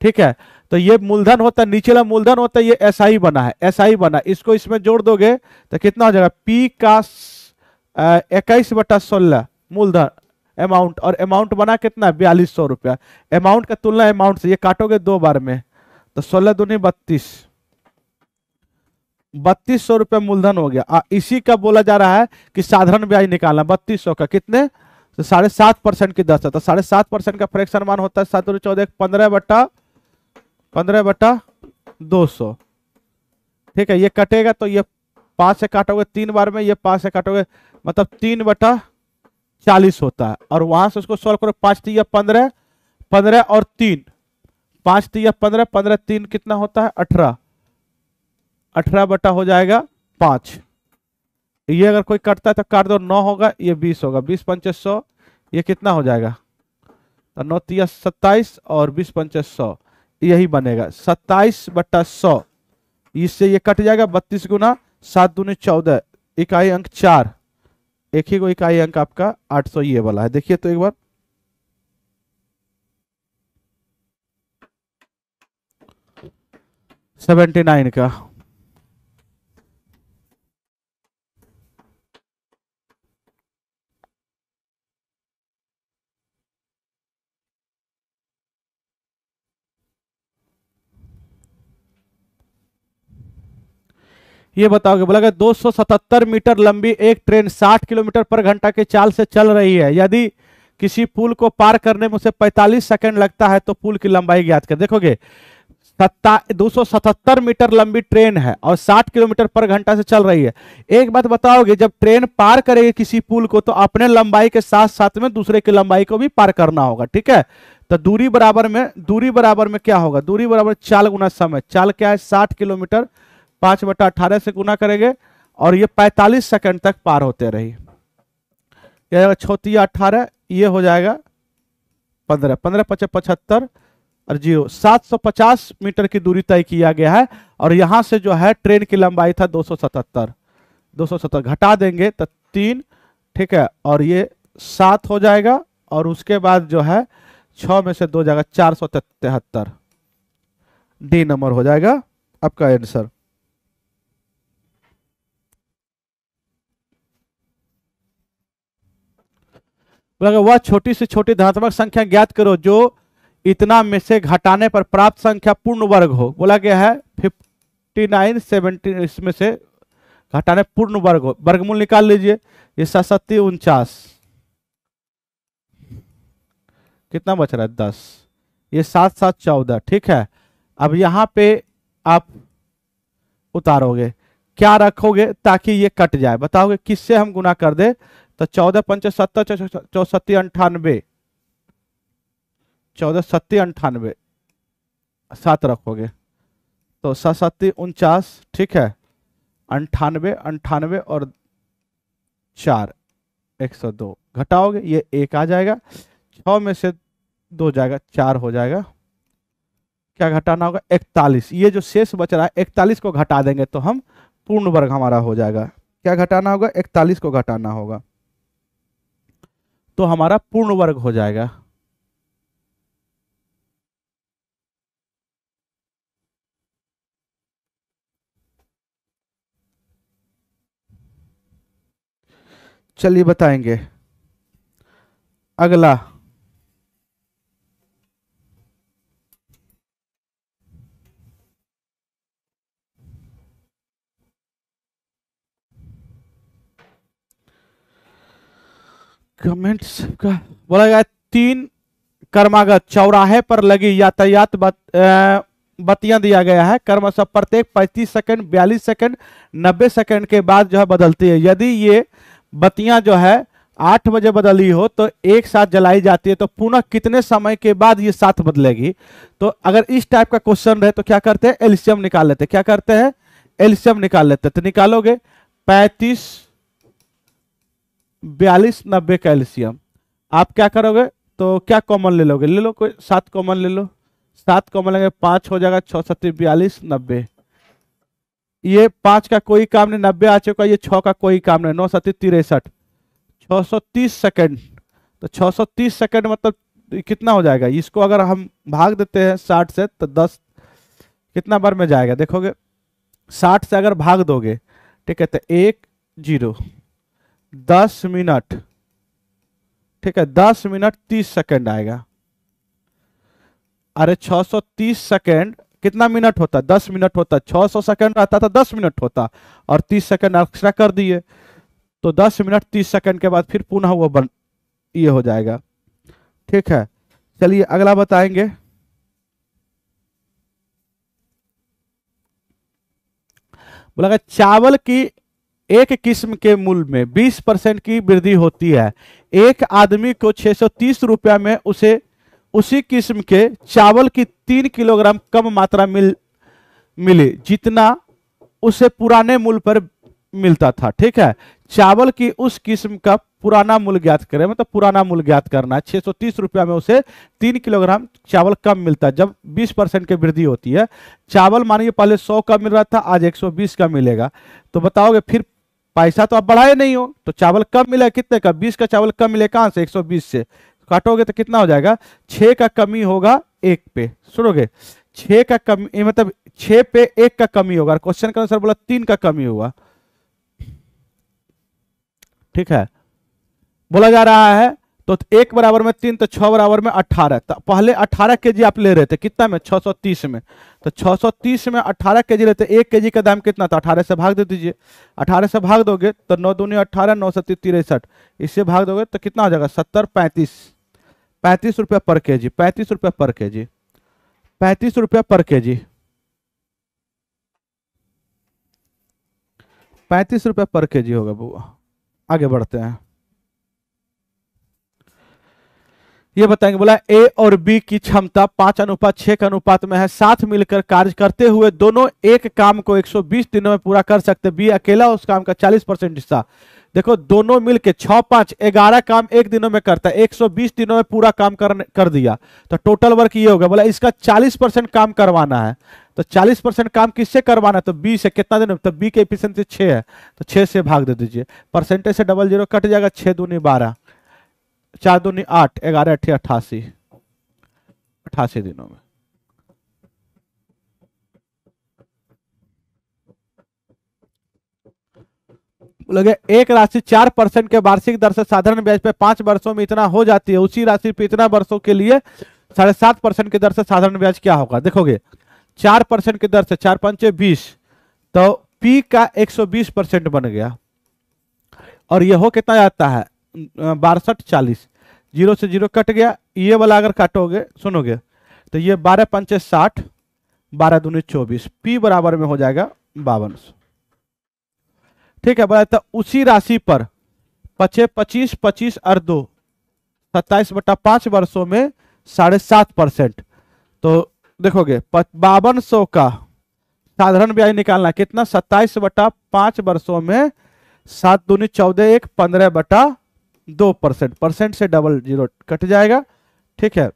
ठीक है तो ये मूलधन होता है नीचेला मूलधन होता है ये एस आई बना है एस SI बना इसको इसमें जोड़ दोगे तो कितना हो जाएगा पी का इक्कीस बटा सोलह मूलधन अमाउंट और अमाउंट बना कितना बयालीस सौ रुपया अमाउंट का तुलना अमाउंट से ये काटोगे दो बार में तो सोलह दूनी बत्तीस बत्तीस सौ रुपया मूलधन हो गया इसी का बोला जा रहा है कि साधारण ब्याज निकालना बत्तीस सौ का कितने तो साढ़े सात परसेंट की दस तो साढ़े सात परसेंट का फ्रैक्शन मान होता है सात चौदह पंद्रह बट्टा पंद्रह बट्टा दो सौ ठीक है ये कटेगा तो ये पाँच से काटोगे तीन बार में ये पाँच से काटोगे मतलब तीन बटा चालीस होता है और वहां से उसको सोल्व करो पाँच तीन या पंद्रह पंद्रह और तीन पाँच तीन या पंद्रह पंद्रह तीन कितना होता है अठारह अठारह बटा हो जाएगा पांच ये अगर कोई कटता है तो काट दो नौ होगा ये बीस होगा बीस पंचे सौ ये कितना हो जाएगा तो नौ तीस सत्ताईस और बीस पंचे सौ यही बनेगा सत्ताईस बटा सौ इससे ये कट जाएगा बत्तीस गुना सात दूनी चौदह इकाई अंक चार एक ही को इकाई अंक आपका आठ सौ ये वाला है देखिए तो एक बार सेवेंटी नाइन का ये बताओगे बोला दो सतहत्तर मीटर लंबी एक ट्रेन 60 किलोमीटर पर घंटा के चाल से चल रही है यदि किसी पुल को पार करने में उसे 45 सेकंड लगता है तो पुल की लंबाई ज्ञात कर देखोगे सत्ता दो मीटर लंबी ट्रेन है और 60 किलोमीटर पर घंटा से चल रही है एक बात बताओगे जब ट्रेन पार करेगी किसी पुल को तो अपने लंबाई के साथ साथ में दूसरे की लंबाई को भी पार करना होगा ठीक है तो दूरी बराबर में दूरी बराबर में क्या होगा दूरी बराबर चाल गुना समय चाल क्या है साठ किलोमीटर पांच बटा अठारह से गुना करेंगे और ये पैंतालीस सेकंड तक पार होते रही छोती अठारह ये हो जाएगा पंद्रह पंद्रह पचे पचहत्तर और जियो सात सौ पचास मीटर की दूरी तय किया गया है और यहां से जो है ट्रेन की लंबाई था दो सौ सतहत्तर दो सौ सत्तर घटा देंगे तो तीन ठीक है और ये सात हो जाएगा और उसके बाद जो है छ में से दो जाएगा चार सौ तिहत्तर डी नंबर हो जाएगा आपका आंसर वह छोटी से छोटी धनात्मक संख्या ज्ञात करो जो इतना में से घटाने पर प्राप्त संख्या पूर्ण वर्ग हो बोला गया है फिफ्टी नाइन सेवेंटी इसमें से घटाने पूर्ण वर्ग हो वर्गमूल निकाल लीजिए ये सत्ती उनचास कितना बच रहा है दस ये सात सात चौदह ठीक है अब यहां पे आप उतारोगे क्या रखोगे ताकि ये कट जाए बताओगे किससे हम गुना कर दे तो चौदह पंच सत्तर चौसत्ती अंठानवे चौदह सत्ती अंठानवे सात रखोगे तो सत्ती उनचास ठीक है अंठानवे अंठानवे और चार एक सौ दो घटाओगे ये एक आ जाएगा छ में से दो जाएगा चार हो जाएगा क्या घटाना होगा इकतालीस ये जो शेष बच रहा है इकतालीस को घटा देंगे तो हम पूर्ण वर्ग हमारा हो जाएगा क्या घटाना होगा इकतालीस को घटाना होगा तो हमारा पूर्ण वर्ग हो जाएगा चलिए बताएंगे अगला कमेंट्स का बोला गया तीन कर्मागत चौराहे पर लगी यातायात बत, दिया गया है कर्म सब प्रत्येक 35 सेकंड 42 सेकंड 90 सेकंड के बाद जो है बदलती है यदि ये बतियां जो है आठ बजे बदली हो तो एक साथ जलाई जाती है तो पुनः कितने समय के बाद ये साथ बदलेगी तो अगर इस टाइप का क्वेश्चन रहे तो क्या करते हैं एल्शियम निकाल लेते क्या करते हैं एल्शियम निकाल लेते तो निकालोगे पैंतीस बयालीस नब्बे कैल्शियम आप क्या करोगे तो क्या कॉमन ले लोगे ले लो कोई सात कॉमन ले लो सात कॉमन लेंगे पाँच हो जाएगा छः सत्तर बयालीस नब्बे ये पाँच का कोई काम नहीं नब्बे आ चुका ये छः का कोई काम नहीं नौ सत्तर तिरसठ छः सौ तीस सेकेंड तो छः सौ तीस सेकेंड मतलब कितना हो जाएगा इसको अगर हम भाग देते हैं साठ से तो दस कितना बार में जाएगा देखोगे साठ से अगर भाग दोगे ठीक है तो एक जीरो दस मिनट ठीक है दस मिनट तीस सेकंड आएगा अरे सौ तीस सेकेंड कितना मिनट होता दस मिनट होता सौ सेकेंड रहता था तो दस मिनट होता और तीस सेकेंड एक्स्ट्रा कर दिए तो दस मिनट तीस सेकेंड के बाद फिर पुनः वो बन ये हो जाएगा ठीक है चलिए अगला बताएंगे बोला चावल की एक किस्म के मूल में 20 परसेंट की वृद्धि होती है एक आदमी को 630 रुपया में उसे उसी किस्म के चावल की तीन किलोग्राम कम मात्रा मिल मिली जितना उसे पुराने मूल पर मिलता था ठीक है चावल की उस किस्म का पुराना मूल ज्ञात करें मतलब पुराना मूल ज्ञात करना है तीस रुपया में उसे तीन किलोग्राम चावल कम मिलता है जब बीस परसेंट की वृद्धि होती है चावल मानिए पहले सौ का मिल रहा था आज एक सौ बीस का मिलेगा तो बताओगे फिर पैसा तो आप बढ़ाए नहीं हो तो चावल कम मिला कितने का बीस का चावल कम मिले कहां से एक सौ बीस से काटोगे तो कितना हो जाएगा छः का कमी होगा एक पे सुनोगे छ का कमी मतलब छः पे एक का कमी होगा क्वेश्चन का आंसर बोला तीन का कमी हुआ ठीक है बोला जा रहा है तो एक बराबर में तीन तो छह बराबर में अठारह तो पहले अठारह के जी आप ले रहे थे कितना में छह सौ तीस में तो 630 में 18 केजी लेते एक केजी का दाम कितना था 18 से भाग दे दीजिए 18 से भाग दोगे तो नौ दूनी अट्ठारह नौ सत्ती तिरसठ इससे भाग दोगे तो कितना हो जाएगा सत्तर पैंतीस पैंतीस रुपया पर के जी पैंतीस रुपया पर के जी पैंतीस रुपया पर के जी पैंतीस रुपया पर के जी होगा बुआ आगे बढ़ते हैं ये बताएंगे बोला ए और बी की क्षमता पांच अनुपात छह के अनुपात में है साथ मिलकर कार्य करते हुए दोनों एक काम को 120 दिनों में पूरा कर सकते बी अकेला उस काम का 40 परसेंट हिस्सा देखो दोनों मिलकर छ पांच ग्यारह काम एक दिनों में करता है 120 दिनों में पूरा काम कर, कर दिया तो टोटल वर्क ये होगा बोला इसका चालीस परसेंट काम करवाना है तो 40 परसेंट काम किससे करवाना है तो बी से कितना दिन तो बी के एफिशिएंसी छह है तो छह से भाग दे दीजिए परसेंटेज से डबल जीरो कट जाएगा छह दूनी बारह चार दो आठ ग्यारह अठी अट्ठासी अट्ठासी दिनों में लगे एक राशि चार परसेंट के वार्षिक दर से साधारण ब्याज पे पांच वर्षों में इतना हो जाती है उसी राशि पे इतना वर्षों के लिए साढ़े सात परसेंट की दर से साधारण ब्याज क्या होगा देखोगे चार परसेंट की दर से चार पंचे बीस तो पी का एक सौ बीस परसेंट बन गया और यह हो कितना आता है बासठ चालीस जीरो से जीरो कट गया ये वाला अगर काटोगे सुनोगे तो ये बारह पंचे साठ बारह दूनी चौबीस पी बराबर में हो जाएगा बावन ठीक है बताया तो उसी राशि पर पचे पच्चीस पच्चीस और दो सत्ताईस बटा पांच वर्षों में साढ़े सात परसेंट तो देखोगे बावन सौ का साधारण ब्याज निकालना कितना सत्ताईस बटा पांच वर्षों में सात दूनी चौदह एक पंद्रह बटा दो परसेंट परसेंट से डबल जीरो कट जाएगा ठीक है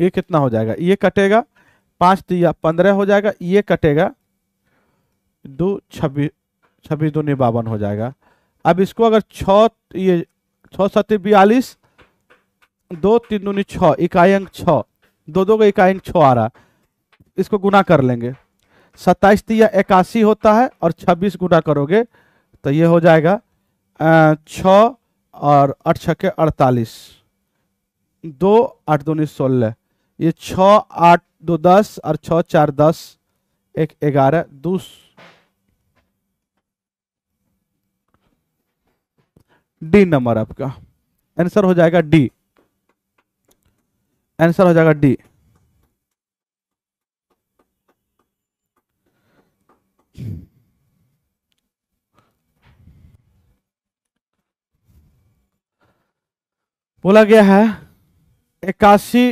ये कितना हो जाएगा ये कटेगा पाँच दिया पंद्रह हो जाएगा ये कटेगा दो छब्बीस छब्बीस दूनी बावन हो जाएगा अब इसको अगर छ ये छ सत्य बयालीस दो तीन दूनी छः इकाई अंक छः दो दो का इकाई अंक छ आ रहा इसको गुना कर लेंगे सत्ताईस दिया इक्यासी होता है और छब्बीस गुना करोगे तो ये हो जाएगा छ और आठ छके अड़तालीस दो आठ दूनी सोलह ये छ आठ दो दस और छ चार दस एक ग्यारह दो डी नंबर आपका आंसर हो जाएगा डी आंसर हो जाएगा डी बोला गया है इक्यासी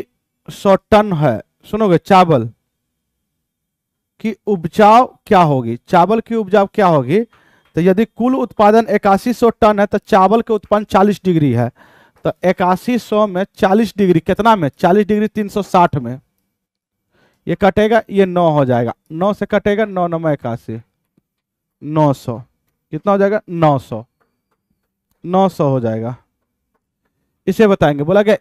सौ टन है सुनोगे चावल की उपजाव क्या होगी चावल की उपजाव क्या होगी तो यदि कुल उत्पादन इक्यासी सौ टन है तो चावल के उत्पादन 40 डिग्री है तो इक्यासी सौ में 40 डिग्री कितना में 40 डिग्री 360 में ये कटेगा ये नौ हो जाएगा नौ से कटेगा नौ नौ में इक्यासी नौ सौ कितना हो जाएगा नौ सौ नौ सौ हो जाएगा इसे बताएंगे बोला गया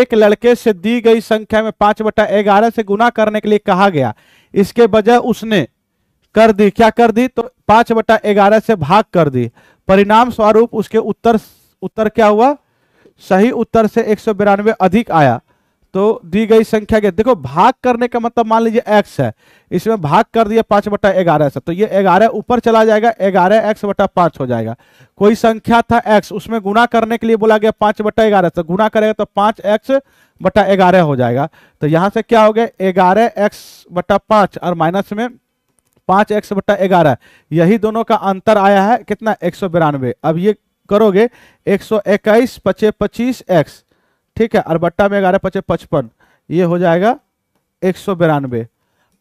एक लड़के से दी गई संख्या में पांच बटा ग्यारह से गुना करने के लिए कहा गया इसके बजाय उसने कर दी क्या कर दी तो पांच बटा ग्यारह से भाग कर दी परिणाम स्वरूप उसके उत्तर उत्तर क्या हुआ सही उत्तर से एक अधिक आया तो दी गई संख्या के देखो भाग करने का मतलब मान लीजिए एक्स है इसमें भाग कर दिया पांच बटा ग्यारह से तो ये ग्यारह ऊपर चला जाएगा ग्यारह एक्स बटा पांच हो जाएगा कोई संख्या था एक्स उसमें गुना करने के लिए बोला गया पांच बटा ग्यारह से तो गुना करेगा तो पांच एक्स बटा ग्यारह हो जाएगा तो यहां से क्या हो गया ग्यारह एक्स बटा पांच और माइनस में पांच एक्स बटा ग्यारह यही दोनों का अंतर आया है कितना एक अब ये करोगे एक सौ इक्कीस पचे पच्चीस एक्स ठीक है और बट्टा में ग्यारह पचे पचपन ये हो जाएगा एक सौ बिरानवे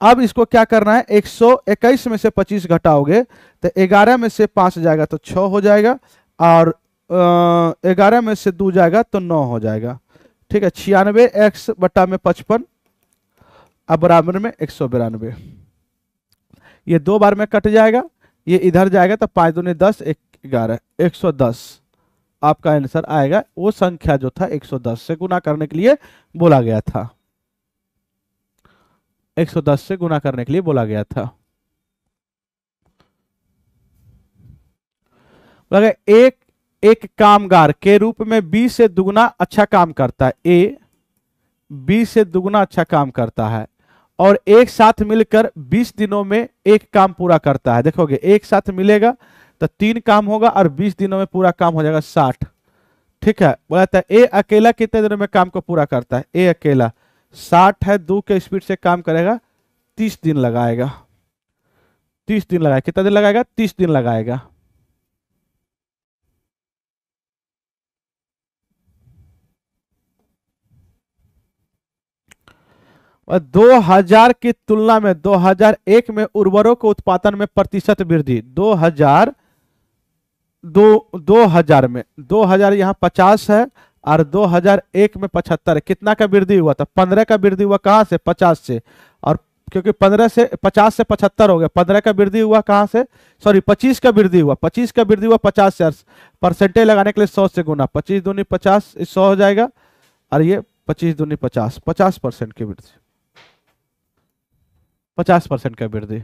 अब इसको क्या करना है एक सौ इक्कीस में से पच्चीस घटाओगे तो ग्यारह में से पाँच जाएगा तो छः हो जाएगा और ग्यारह में से दो जाएगा तो नौ हो जाएगा ठीक है छियानवे एक्स बट्टा में पचपन अब बराबर में एक सौ बिरानवे ये दो बार में कट जाएगा ये इधर जाएगा तो पाँच दूनी दस एक ग्यारह एक सौ दस आपका आंसर आएगा वो संख्या जो था 110 से गुना करने के लिए बोला गया था 110 से गुना करने के लिए बोला गया था एक एक कामगार के रूप में बी से दुगना अच्छा काम करता है ए बी से दुगना अच्छा काम करता है और एक साथ मिलकर 20 दिनों में एक काम पूरा करता है देखोगे एक साथ मिलेगा तो तीन काम होगा और बीस दिनों में पूरा काम हो जाएगा साठ ठीक है बोला था ए अकेला कितने दिनों में काम को पूरा करता है ए अकेला साठ है दो के स्पीड से काम करेगा तीस दिन लगाएगा तीस दिन लगाएगा कितना दिन लगाएगा तीस दिन लगाएगा और 2000 की तुलना में 2001 में उर्वरों के उत्पादन में प्रतिशत वृद्धि हजार दो दो हजार में दो हजार यहाँ पचास है और दो हजार एक में पचहत्तर कितना का वृद्धि हुआ था पंद्रह का वृद्धि हुआ कहाँ से पचास से और क्योंकि पंद्रह से पचास से पचहत्तर हो गया पंद्रह का वृद्धि हुआ कहाँ से सॉरी पच्चीस का वृद्धि हुआ पच्चीस का वृद्धि हुआ पचास से परसेंटेज लगाने के लिए सौ से गुना पच्चीस दूनी पचास सौ हो जाएगा और ये पच्चीस दूनी पचास पचास परसेंट की वृद्धि पचास परसेंट का वृद्धि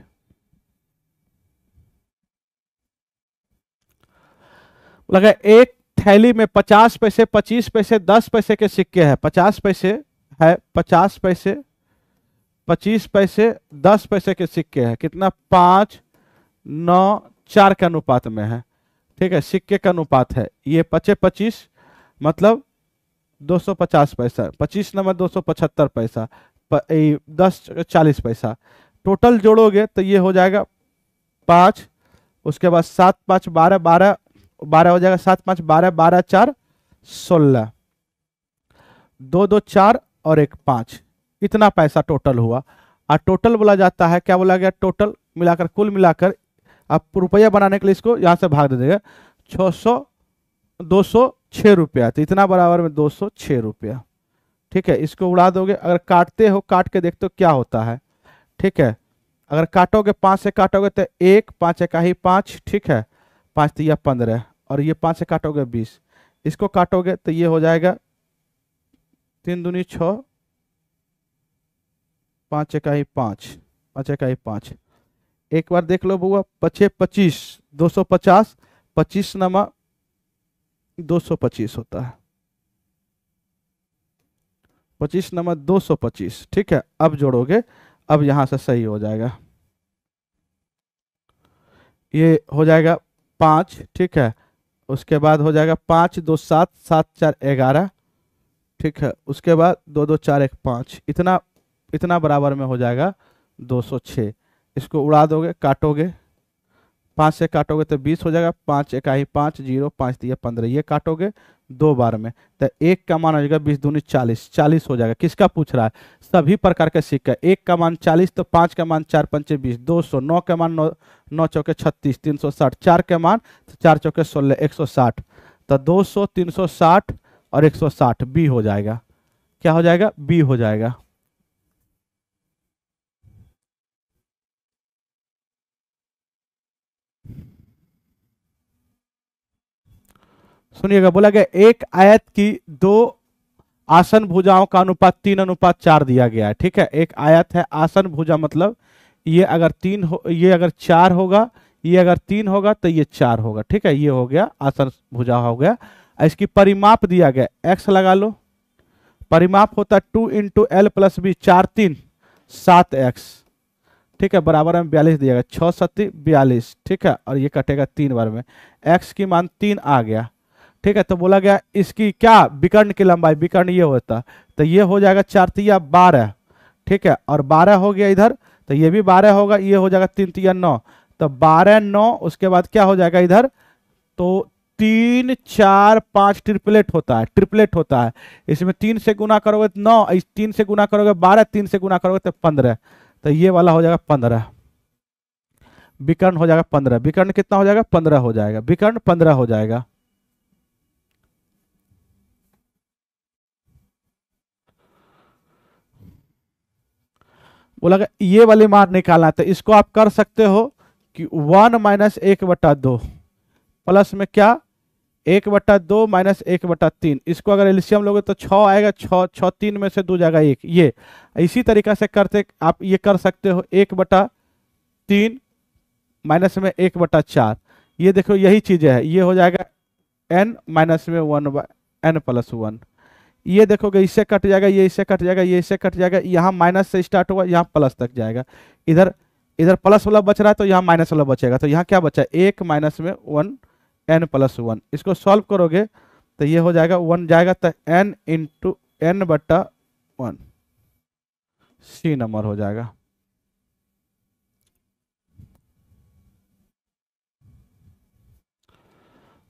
लगा एक थैली में पचास पैसे पच्चीस पैसे दस पैसे के सिक्के हैं पचास पैसे है पचास पैसे पच्चीस पैसे दस पैसे के सिक्के हैं कितना पाँच नौ चार के अनुपात में है ठीक है सिक्के का अनुपात है ये पचे पच्चीस मतलब दो सौ पचास पैसा पच्चीस नंबर पचहत्तर पैसा प, ए, दस चालीस पैसा टोटल जोड़ोगे तो ये हो जाएगा पाँच उसके बाद सात पाँच बारह बारह बारह हो जाएगा सात पांच बारह बारह चार सोलह दो दो चार और एक पांच इतना पैसा टोटल हुआ और टोटल बोला जाता है क्या बोला गया टोटल मिलाकर कुल मिलाकर आप रुपया बनाने के लिए इसको यहां से भाग दे देगा छो सौ दो सौ छ रुपया तो इतना बराबर में दो सौ छह रुपया ठीक है इसको उड़ा दोगे अगर काटते हो काट के देखते हो क्या होता है ठीक है अगर काटोगे पांच से काटोगे तो एक पांच इकाही पांच ठीक है पाँच तो यह पंद्रह और ये पाँच से काटोगे बीस इसको काटोगे तो ये हो जाएगा तीन दूनी छः पाँच इकाई पाँच पाँच इकाई पाँच एक बार देख लो बुआ पचे पच्चीस दो सौ पचास पच्चीस नमा दो सौ पच्चीस होता है पच्चीस नमा दो सौ पच्चीस ठीक है अब जोड़ोगे अब यहाँ से सही हो जाएगा ये हो जाएगा पाँच ठीक है उसके बाद हो जाएगा पाँच दो सात सात चार ग्यारह ठीक है उसके बाद दो दो चार एक पाँच इतना इतना बराबर में हो जाएगा दो सौ छः इसको उड़ा दोगे काटोगे पाँच से काटोगे तो बीस हो जाएगा पाँच इकाई पाँच जीरो पाँच दिए पंद्रह ये काटोगे दो बार में तो एक का मान हो जाएगा बीस दूनी चालीस चालीस हो जाएगा किसका पूछ रहा है सभी प्रकार का सिक्का एक का मान चालीस तो पाँच का मान चार पंचे बीस दो सौ नौ का मान नौ नौ चौके छत्तीस तीन सौ साठ चार के मान तो चार चौके सोलह एक सौ साठ तो दो सौ तीन सौ साठ और एक सौ साठ बी हो जाएगा क्या हो जाएगा बी हो जाएगा सुनिएगा बोला गया एक आयत की दो आसन भुजाओं का अनुपात तीन अनुपात चार दिया गया है ठीक है एक आयत है आसन भुजा मतलब ये अगर तीन हो ये अगर चार होगा ये अगर तीन होगा तो ये चार होगा ठीक है ये हो गया आसन भुजा हो गया इसकी परिमाप दिया गया एक्स लगा लो परिमाप होता है two into L plus B चार तीन सात एक्स ठीक है बराबर में बयालीस दिया गया छः सत्ती बयालीस ठीक है और ये कटेगा तीन बार में एक्स की मान तीन आ गया ठीक है तो बोला गया इसकी क्या विकर्ण की लंबाई विकर्ण ये होता तो ये हो जाएगा चार तिया बारह ठीक है और बारह हो गया इधर तो ये भी बारह होगा ये हो जाएगा तीन तिया नौ तो बारह नौ उसके बाद क्या हो जाएगा इधर तो तीन चार पांच ट्रिपलेट होता है ट्रिपलेट होता है इसमें तीन से गुना करोगे तो नौ तीन से गुना करोगे बारह तीन से गुना करोगे तो पंद्रह तो ये वाला हो जाएगा पंद्रह विकर्ण हो जाएगा पंद्रह विकर्ण कितना हो जाएगा पंद्रह हो जाएगा विकर्ण पंद्रह हो जाएगा बोला ये वाले मान निकालना तो इसको आप कर सकते हो कि वन माइनस एक बटा दो प्लस में क्या एक बटा दो माइनस एक बटा तीन इसको अगर एलिशियम लोगे तो छः आएगा छः छ तीन में से दो जाएगा एक ये इसी तरीका से करते आप ये कर सकते हो एक बटा तीन माइनस में एक बटा चार ये देखो यही चीज़ें है ये हो जाएगा एन माइनस में one by N plus one ये देखोगे इससे कट जाएगा ये इससे कट जाएगा ये इससे कट जाएगा यहाँ माइनस से स्टार्ट होगा यहाँ प्लस तक जाएगा इधर इधर प्लस वाला बच रहा है तो यहाँ माइनस वाला बचेगा तो यहाँ क्या बचा है एक माइनस में वन एन प्लस वन इसको सॉल्व करोगे तो ये हो जाएगा वन जाएगा तो एन इंटू एन बट्टा वन सी नंबर हो जाएगा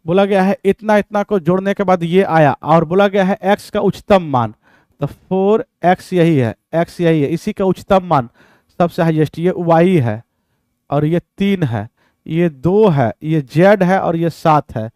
बोला गया है इतना इतना को जोड़ने के बाद ये आया और बोला गया है एक्स का उच्चतम मान तो फोर एक्स यही है एक्स यही है इसी का उच्चतम मान सबसे हाइएस्ट ये वाई है और ये तीन है ये दो है ये जेड है और ये सात है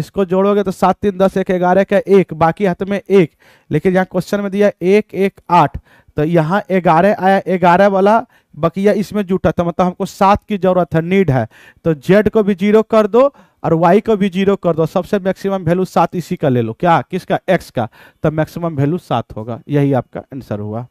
इसको जोड़ोगे तो सात तीन दस एक ग्यारह का एक बाकी हाथ में एक लेकिन यहाँ क्वेश्चन में दिया एक एक आठ तो यहाँ ग्यारह आया ग्यारह वाला बकिया इसमें जुटा था तो मतलब हमको सात की जरूरत है नीड है तो जेड को भी जीरो कर दो और वाई को भी जीरो कर दो सबसे मैक्सिमम वैल्यू सात इसी का ले लो क्या किसका एक्स का तो मैक्सिमम वैल्यू सात होगा यही आपका आंसर हुआ